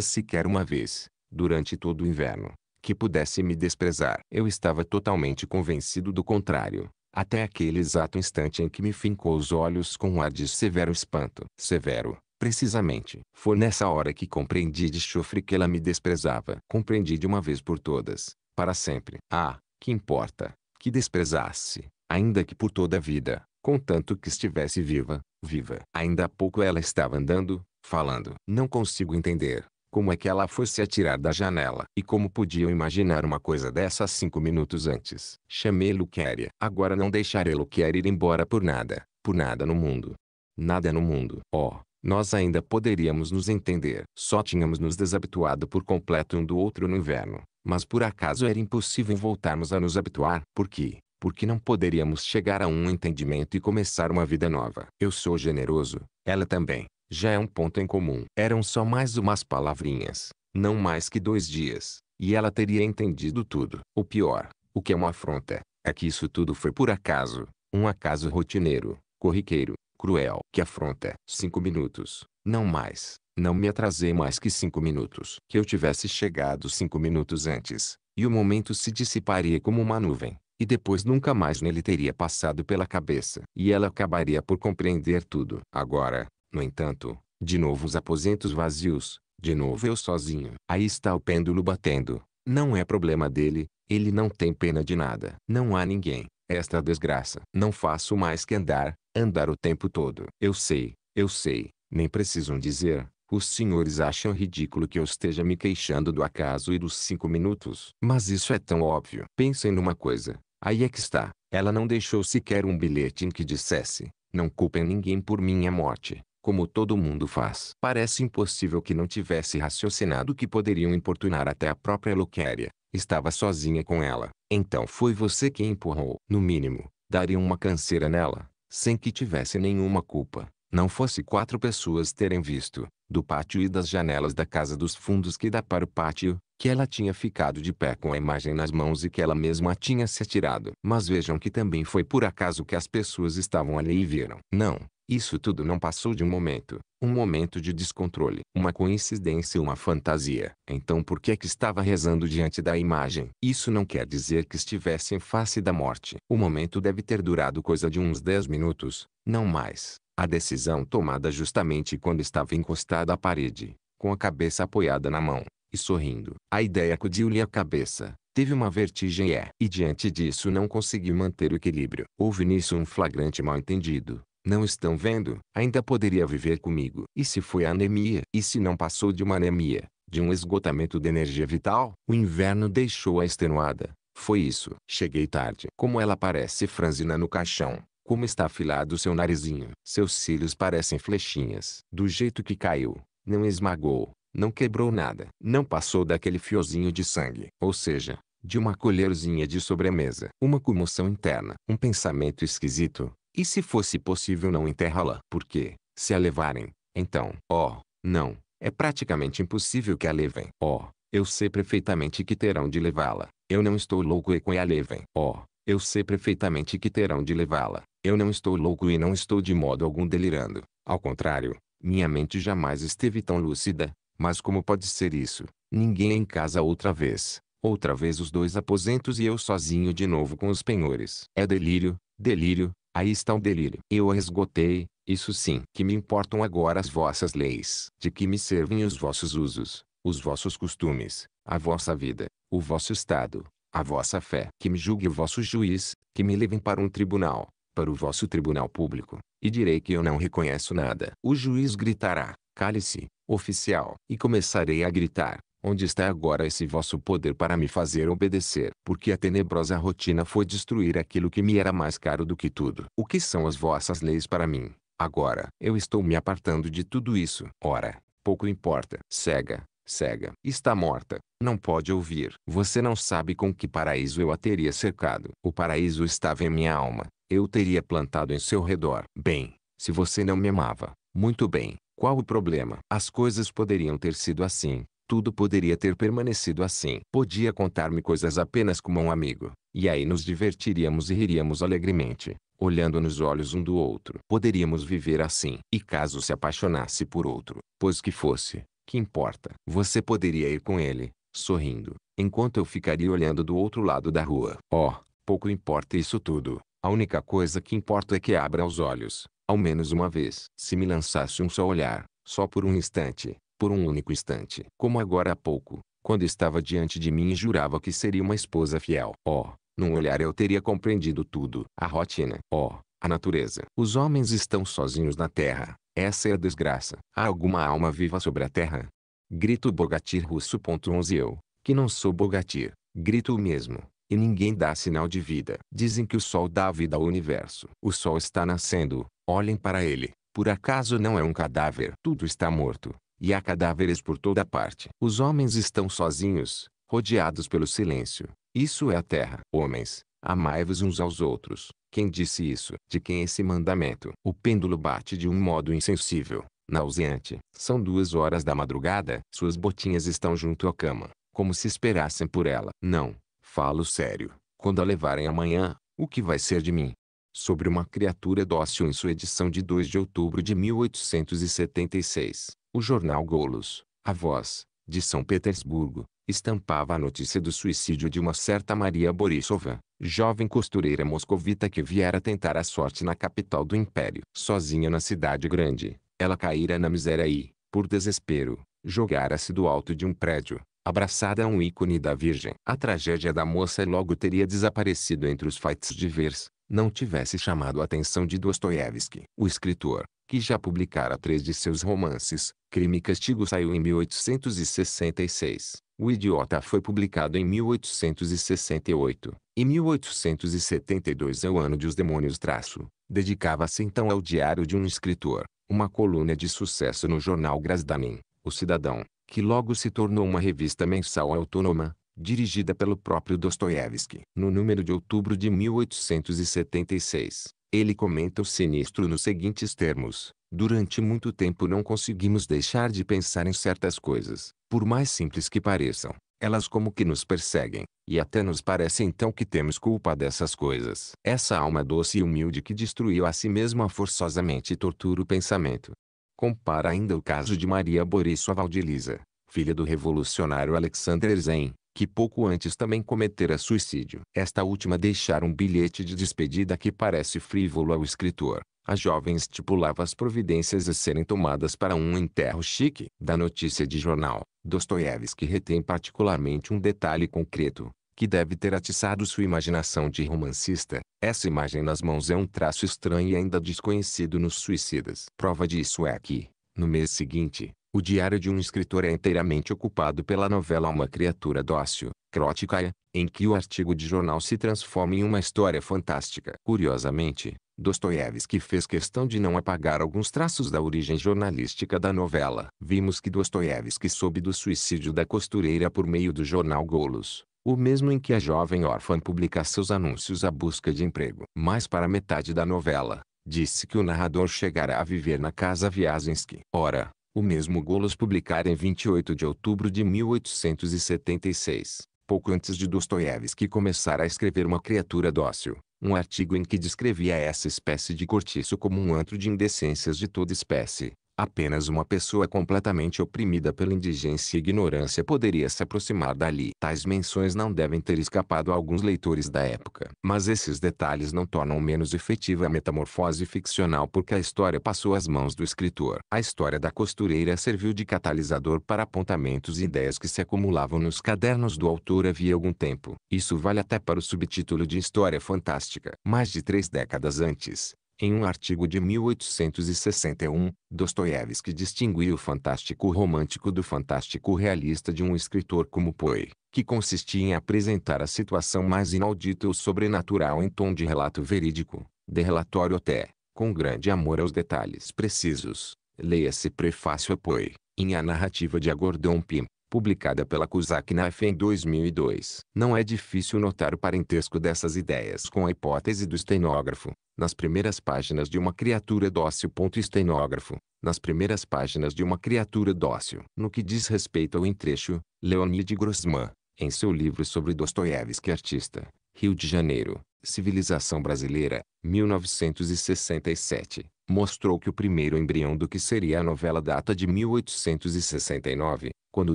sequer uma vez durante todo o inverno, que pudesse me desprezar. Eu estava totalmente convencido do contrário, até aquele exato instante em que me fincou os olhos com um ar de severo espanto. Severo, precisamente. Foi nessa hora que compreendi de chofre que ela me desprezava. Compreendi de uma vez por todas, para sempre. Ah, que importa, que desprezasse, ainda que por toda a vida, contanto que estivesse viva, viva. Ainda há pouco ela estava andando, falando. Não consigo entender, como é que ela foi se atirar da janela? E como podiam imaginar uma coisa dessa cinco minutos antes? Chamei Luquéria. Agora não deixarei Luquéria ir embora por nada. Por nada no mundo. Nada no mundo. Oh, nós ainda poderíamos nos entender. Só tínhamos nos desabituado por completo um do outro no inverno. Mas por acaso era impossível voltarmos a nos habituar? Por quê? Porque não poderíamos chegar a um entendimento e começar uma vida nova. Eu sou generoso, ela também. Já é um ponto em comum. Eram só mais umas palavrinhas, não mais que dois dias, e ela teria entendido tudo. O pior, o que é uma afronta, é que isso tudo foi por acaso, um acaso rotineiro, corriqueiro, cruel. Que afronta. Cinco minutos, não mais. Não me atrasei mais que cinco minutos. Que eu tivesse chegado cinco minutos antes, e o momento se dissiparia como uma nuvem, e depois nunca mais nele teria passado pela cabeça. E ela acabaria por compreender tudo. Agora, no entanto, de novo os aposentos vazios, de novo eu sozinho. Aí está o pêndulo batendo. Não é problema dele, ele não tem pena de nada. Não há ninguém. Esta é desgraça. Não faço mais que andar, andar o tempo todo. Eu sei, eu sei, nem precisam dizer. Os senhores acham ridículo que eu esteja me queixando do acaso e dos cinco minutos. Mas isso é tão óbvio. Pensem numa coisa. Aí é que está. Ela não deixou sequer um bilhete em que dissesse, não culpem ninguém por minha morte como todo mundo faz. Parece impossível que não tivesse raciocinado que poderiam importunar até a própria Luquéria. Estava sozinha com ela. Então foi você quem empurrou. No mínimo, daria uma canseira nela, sem que tivesse nenhuma culpa. Não fosse quatro pessoas terem visto do pátio e das janelas da casa dos fundos que dá para o pátio, que ela tinha ficado de pé com a imagem nas mãos e que ela mesma tinha se atirado. Mas vejam que também foi por acaso que as pessoas estavam ali e viram. Não, isso tudo não passou de um momento, um momento de descontrole, uma coincidência, uma fantasia. Então por que é que estava rezando diante da imagem? Isso não quer dizer que estivesse em face da morte. O momento deve ter durado coisa de uns 10 minutos, não mais. A decisão tomada justamente quando estava encostada à parede, com a cabeça apoiada na mão, e sorrindo. A ideia acudiu-lhe a cabeça, teve uma vertigem e, é, e diante disso não conseguiu manter o equilíbrio. Houve nisso um flagrante mal-entendido. Não estão vendo? Ainda poderia viver comigo. E se foi anemia? E se não passou de uma anemia, de um esgotamento de energia vital? O inverno deixou-a extenuada. Foi isso. Cheguei tarde. Como ela parece franzina no caixão, como está afilado seu narizinho. Seus cílios parecem flechinhas. Do jeito que caiu, não esmagou, não quebrou nada. Não passou daquele fiozinho de sangue. Ou seja, de uma colherzinha de sobremesa. Uma comoção interna. Um pensamento esquisito. E se fosse possível não enterrá-la? Porque, se a levarem, então, ó, oh, não, é praticamente impossível que a levem. Ó, oh, eu sei perfeitamente que terão de levá-la. Eu não estou louco e com a levem. Ó, oh, eu sei perfeitamente que terão de levá-la. Eu não estou louco e não estou de modo algum delirando. Ao contrário, minha mente jamais esteve tão lúcida. Mas como pode ser isso? Ninguém em casa outra vez. Outra vez os dois aposentos e eu sozinho de novo com os penhores. É delírio, delírio, aí está o delírio. Eu a esgotei, isso sim. Que me importam agora as vossas leis? De que me servem os vossos usos, os vossos costumes, a vossa vida, o vosso estado, a vossa fé. Que me julgue o vosso juiz, que me levem para um tribunal, para o vosso tribunal público, e direi que eu não reconheço nada. O juiz gritará, cale-se, oficial, e começarei a gritar, onde está agora esse vosso poder para me fazer obedecer? Porque a tenebrosa rotina foi destruir aquilo que me era mais caro do que tudo. O que são as vossas leis para mim? Agora, eu estou me apartando de tudo isso. Ora, pouco importa. Cega, cega, está morta, não pode ouvir. Você não sabe com que paraíso eu a teria cercado. O paraíso estava em minha alma, eu teria plantado em seu redor. Bem, se você não me amava, muito bem, qual o problema? As coisas poderiam ter sido assim, tudo poderia ter permanecido assim. Podia contar-me coisas apenas como um amigo, e aí nos divertiríamos e riríamos alegremente, olhando nos olhos um do outro. Poderíamos viver assim. E caso se apaixonasse por outro, pois que fosse, que importa? Você poderia ir com ele, sorrindo, enquanto eu ficaria olhando do outro lado da rua. Oh, pouco importa isso tudo. A única coisa que importa é que abra os olhos, ao menos uma vez. Se me lançasse um só olhar, só por um instante, por um único instante. Como agora há pouco, quando estava diante de mim e jurava que seria uma esposa fiel. Oh, num olhar eu teria compreendido tudo. A rotina. Oh, a natureza. Os homens estão sozinhos na terra, essa é a desgraça. Há alguma alma viva sobre a terra? Grito Bogatir Russo. 11 eu, que não sou Bogatir, grito o mesmo, e ninguém dá sinal de vida. Dizem que o sol dá vida ao universo. O sol está nascendo, olhem para ele. Por acaso não é um cadáver? Tudo está morto, e há cadáveres por toda parte. Os homens estão sozinhos, rodeados pelo silêncio. Isso é a terra. Homens, Amai-vos uns aos outros. Quem disse isso? De quem esse mandamento? O pêndulo bate de um modo insensível, nauseante. São duas horas da madrugada. Suas botinhas estão junto à cama, como se esperassem por ela. Não, falo sério. Quando a levarem amanhã, o que vai ser de mim? Sobre uma criatura dócil em sua edição de 2 de outubro de 1876, o jornal Golos, a voz, de São Petersburgo, estampava a notícia do suicídio de uma certa Maria Borisova jovem costureira moscovita que viera tentar a sorte na capital do império. Sozinha na cidade grande, ela caíra na miséria e, por desespero, jogara-se do alto de um prédio, abraçada a um ícone da Virgem. A tragédia da moça logo teria desaparecido entre os feitos divers, não tivesse chamado a atenção de Dostoiévski. O escritor, que já publicara três de seus romances, Crime e Castigo saiu em 1866. O Idiota foi publicado em 1868. e 1872 é o ano de Os Demônios Traço. Dedicava-se então ao diário de um escritor, uma coluna de sucesso no jornal Grasdanin, O Cidadão, que logo se tornou uma revista mensal autônoma, dirigida pelo próprio Dostoiévski. No número de outubro de 1876, ele comenta o sinistro nos seguintes termos. Durante muito tempo não conseguimos deixar de pensar em certas coisas, por mais simples que pareçam. Elas como que nos perseguem, e até nos parece então que temos culpa dessas coisas. Essa alma doce e humilde que destruiu a si mesma forçosamente tortura o pensamento. Compara ainda o caso de Maria Borissova Valdiliza, filha do revolucionário Alexander Zen, que pouco antes também cometera suicídio. Esta última deixara um bilhete de despedida que parece frívolo ao escritor, a jovem estipulava as providências a serem tomadas para um enterro chique. Da notícia de jornal, Dostoiévski retém particularmente um detalhe concreto, que deve ter atiçado sua imaginação de romancista. Essa imagem nas mãos é um traço estranho e ainda desconhecido nos suicidas. Prova disso é que, no mês seguinte, o diário de um escritor é inteiramente ocupado pela novela Uma Criatura Dócil, Crotcaia, em que o artigo de jornal se transforma em uma história fantástica. Curiosamente, Dostoiévski fez questão de não apagar alguns traços da origem jornalística da novela. Vimos que Dostoiévski soube do suicídio da costureira por meio do jornal Golos, o mesmo em que a jovem órfã publica seus anúncios à busca de emprego. Mais para metade da novela, disse que o narrador chegará a viver na casa Viazinski. Ora, o mesmo Golos publicara em 28 de outubro de 1876, pouco antes de Dostoiévski começar a escrever Uma Criatura Dócil, um artigo em que descrevia essa espécie de cortiço como um antro de indecências de toda espécie, Apenas uma pessoa completamente oprimida pela indigência e ignorância poderia se aproximar dali. Tais menções não devem ter escapado a alguns leitores da época. Mas esses detalhes não tornam menos efetiva a metamorfose ficcional porque a história passou às mãos do escritor. A história da costureira serviu de catalisador para apontamentos e ideias que se acumulavam nos cadernos do autor havia algum tempo. Isso vale até para o subtítulo de História Fantástica. Mais de três décadas antes, em um artigo de 1861, Dostoiévski distinguiu o fantástico romântico do fantástico realista de um escritor como Poe, que consistia em apresentar a situação mais inaudita ou sobrenatural em tom de relato verídico, de relatório até, com grande amor aos detalhes precisos. Leia-se prefácio a Poe, em A Narrativa de Agordon Pym publicada pela Cusack na FE em 2002. Não é difícil notar o parentesco dessas ideias com a hipótese do estenógrafo. Nas primeiras páginas de uma criatura dócil. Estenógrafo. Nas primeiras páginas de uma criatura dócil. No que diz respeito ao entrecho, Leonid Grossman, em seu livro sobre Dostoiévski Artista, Rio de Janeiro, Civilização Brasileira, 1967, mostrou que o primeiro embrião do que seria a novela data de 1869, quando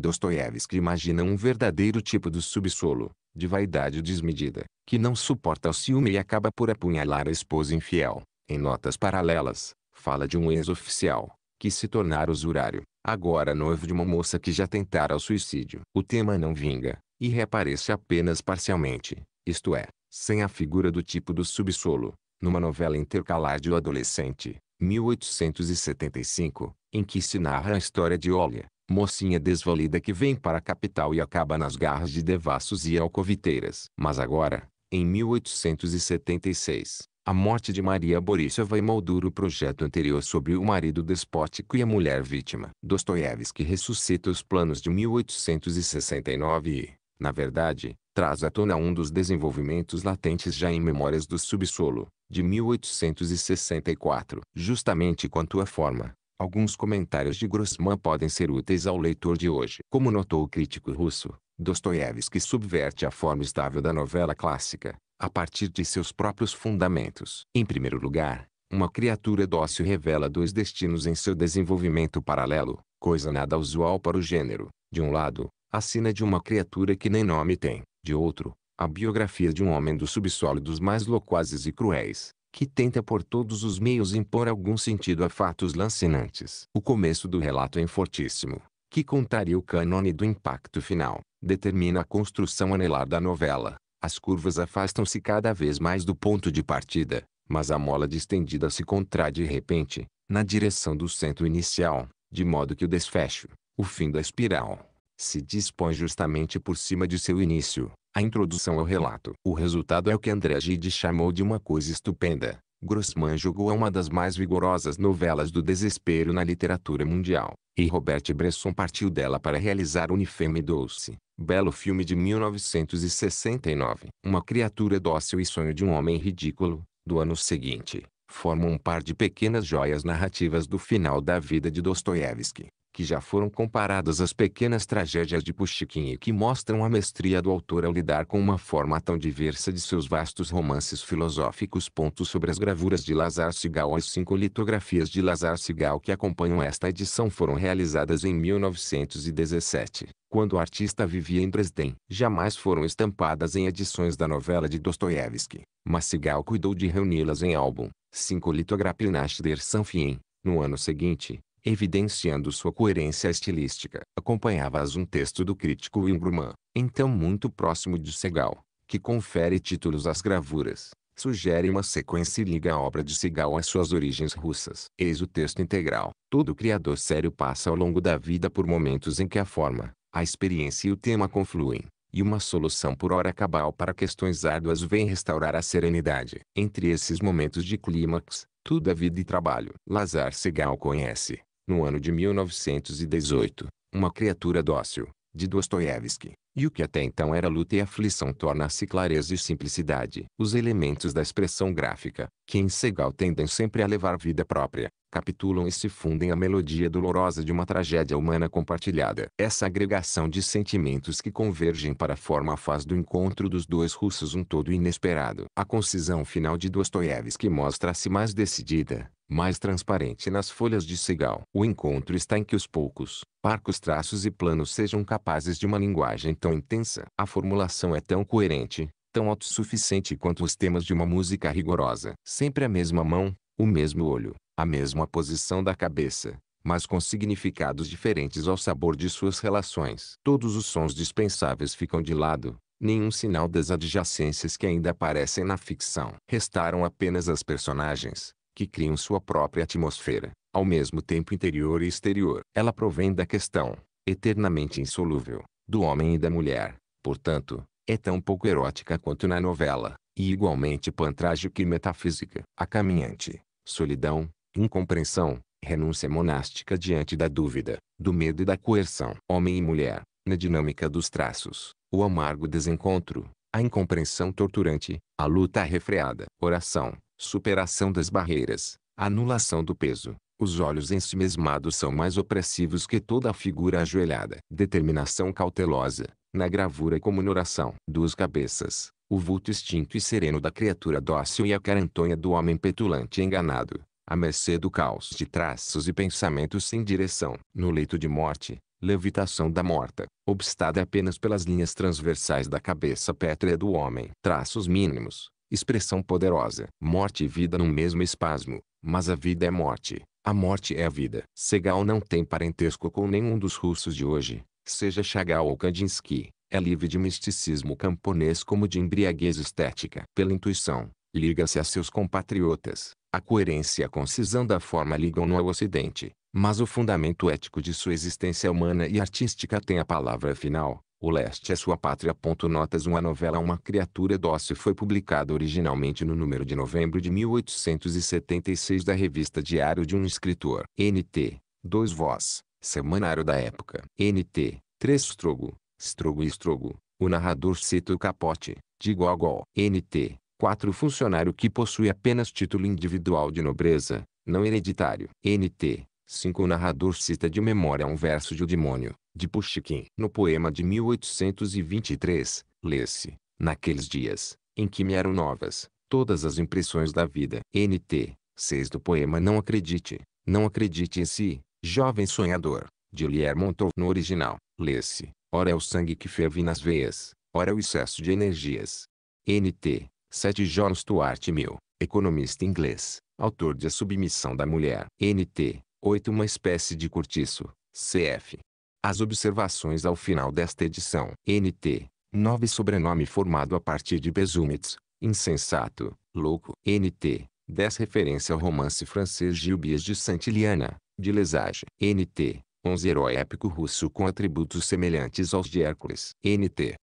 Dostoiévski imagina um verdadeiro tipo do subsolo, de vaidade desmedida, que não suporta o ciúme e acaba por apunhalar a esposa infiel. Em notas paralelas, fala de um ex-oficial, que se tornara usurário, agora noivo de uma moça que já tentara o suicídio. O tema não vinga, e reaparece apenas parcialmente, isto é, sem a figura do tipo do subsolo, numa novela intercalar de O Adolescente, 1875, em que se narra a história de Olia, mocinha desvalida que vem para a capital e acaba nas garras de devassos e alcoviteiras. Mas agora, em 1876, a morte de Maria Borissova emoldura o projeto anterior sobre o marido despótico e a mulher vítima. Dostoiévski ressuscita os planos de 1869 e, na verdade, traz à tona um dos desenvolvimentos latentes já em Memórias do Subsolo, de 1864. Justamente quanto à forma, alguns comentários de Grossman podem ser úteis ao leitor de hoje. Como notou o crítico russo, Dostoiévski subverte a forma estável da novela clássica, a partir de seus próprios fundamentos. Em primeiro lugar, uma criatura dócil revela dois destinos em seu desenvolvimento paralelo, coisa nada usual para o gênero. De um lado, a de uma criatura que nem nome tem. De outro, a biografia de um homem do subsolo dos mais loquazes e cruéis, que tenta por todos os meios impor algum sentido a fatos lancinantes. O começo do relato é fortíssimo, que contaria o cânone do impacto final, determina a construção anelar da novela. As curvas afastam-se cada vez mais do ponto de partida, mas a mola distendida se contrai de repente, na direção do centro inicial, de modo que o desfecho, o fim da espiral, se dispõe justamente por cima de seu início. A introdução ao relato. O resultado é o que André Gide chamou de uma coisa estupenda. Grossman jogou uma das mais vigorosas novelas do desespero na literatura mundial, e Robert Bresson partiu dela para realizar Unifeme Doce, belo filme de 1969. Uma criatura dócil e sonho de um homem ridículo, do ano seguinte, formam um par de pequenas joias narrativas do final da vida de Dostoiévski que já foram comparadas às pequenas tragédias de Pushkin e que mostram a mestria do autor ao lidar com uma forma tão diversa de seus vastos romances filosóficos. Ponto sobre as gravuras de Lazar Sigal As cinco litografias de Lazar Sigal que acompanham esta edição foram realizadas em 1917, quando o artista vivia em Dresden. Jamais foram estampadas em edições da novela de Dostoiévski, mas Sigal cuidou de reuni-las em álbum. Cinco litografias na Schneider Sanfien. No ano seguinte, evidenciando sua coerência estilística. Acompanhava-as um texto do crítico Wimbrman, então muito próximo de Segal, que confere títulos às gravuras, sugere uma sequência e liga a obra de Segal às suas origens russas. Eis o texto integral. Todo criador sério passa ao longo da vida por momentos em que a forma, a experiência e o tema confluem, e uma solução por hora cabal para questões árduas vem restaurar a serenidade. Entre esses momentos de clímax, tudo é vida e trabalho. Lazar Segal conhece, no ano de 1918, Uma Criatura Dócil, de Dostoiévski. E o que até então era luta e aflição torna-se clareza e simplicidade. Os elementos da expressão gráfica, que em Segal tendem sempre a levar vida própria, capitulam e se fundem à melodia dolorosa de uma tragédia humana compartilhada. Essa agregação de sentimentos que convergem para a forma faz do encontro dos dois russos um todo inesperado. A concisão final de Dostoiévski mostra-se mais decidida, mais transparente nas folhas de cigal. O encontro está em que os poucos, parcos traços e planos sejam capazes de uma linguagem tão intensa. A formulação é tão coerente, tão autossuficiente quanto os temas de uma música rigorosa. Sempre a mesma mão, o mesmo olho, a mesma posição da cabeça, mas com significados diferentes ao sabor de suas relações. Todos os sons dispensáveis ficam de lado, nenhum sinal das adjacências que ainda aparecem na ficção. Restaram apenas as personagens, que criam sua própria atmosfera, ao mesmo tempo interior e exterior. Ela provém da questão, eternamente insolúvel, do homem e da mulher. Portanto, é tão pouco erótica quanto na novela, e igualmente pantrágica e metafísica. A caminhante, solidão, incompreensão, renúncia monástica diante da dúvida, do medo e da coerção. Homem e mulher, na dinâmica dos traços, o amargo desencontro, a incompreensão torturante, a luta refreada. Oração, superação das barreiras, anulação do peso. Os olhos ensimesmados são mais opressivos que toda a figura ajoelhada. Determinação cautelosa, na gravura como na oração. Duas cabeças, o vulto extinto e sereno da criatura dócil e a carantonha do homem petulante e enganado, à mercê do caos de traços e pensamentos sem direção. No leito de morte, levitação da morta, obstada apenas pelas linhas transversais da cabeça pétrea do homem. Traços mínimos, Expressão poderosa. Morte e vida no mesmo espasmo. Mas a vida é morte. A morte é a vida. Segal não tem parentesco com nenhum dos russos de hoje, seja Chagall ou Kandinsky. É livre de misticismo camponês como de embriaguez estética. Pela intuição, liga-se a seus compatriotas. A coerência e a concisão da forma ligam-no ao Ocidente, mas o fundamento ético de sua existência humana e artística tem a palavra final, o Leste é sua pátria. Notas Uma novela Uma Criatura Dócil foi publicada originalmente no número de novembro de 1876 da revista Diário de um Escritor. NT. 2 Voz. Semanário da época. NT. 3 Strogo. Strogo e Strogo. O narrador cita o capote, de Gogol. NT. 4 Funcionário que possui apenas título individual de nobreza, não hereditário. NT. 5. O narrador cita de memória um verso de O Demônio, de Pushkin. No poema de 1823, lê-se, naqueles dias, em que me eram novas, todas as impressões da vida. NT, 6 do poema Não Acredite, Não Acredite em Si, Jovem Sonhador, de Liermontov. No original, lê-se, ora é o sangue que ferve nas veias, ora é o excesso de energias. NT, 7 John Stuart Mill, economista inglês, autor de A Submissão da Mulher. NT, 8. Uma espécie de cortiço, cf. As observações ao final desta edição. NT. 9. Sobrenome formado a partir de Besumitz. insensato, louco. NT. 10. Referência ao romance francês Gilbias de Santillana, de Lesage. NT. 11. Herói épico russo com atributos semelhantes aos de Hércules. NT.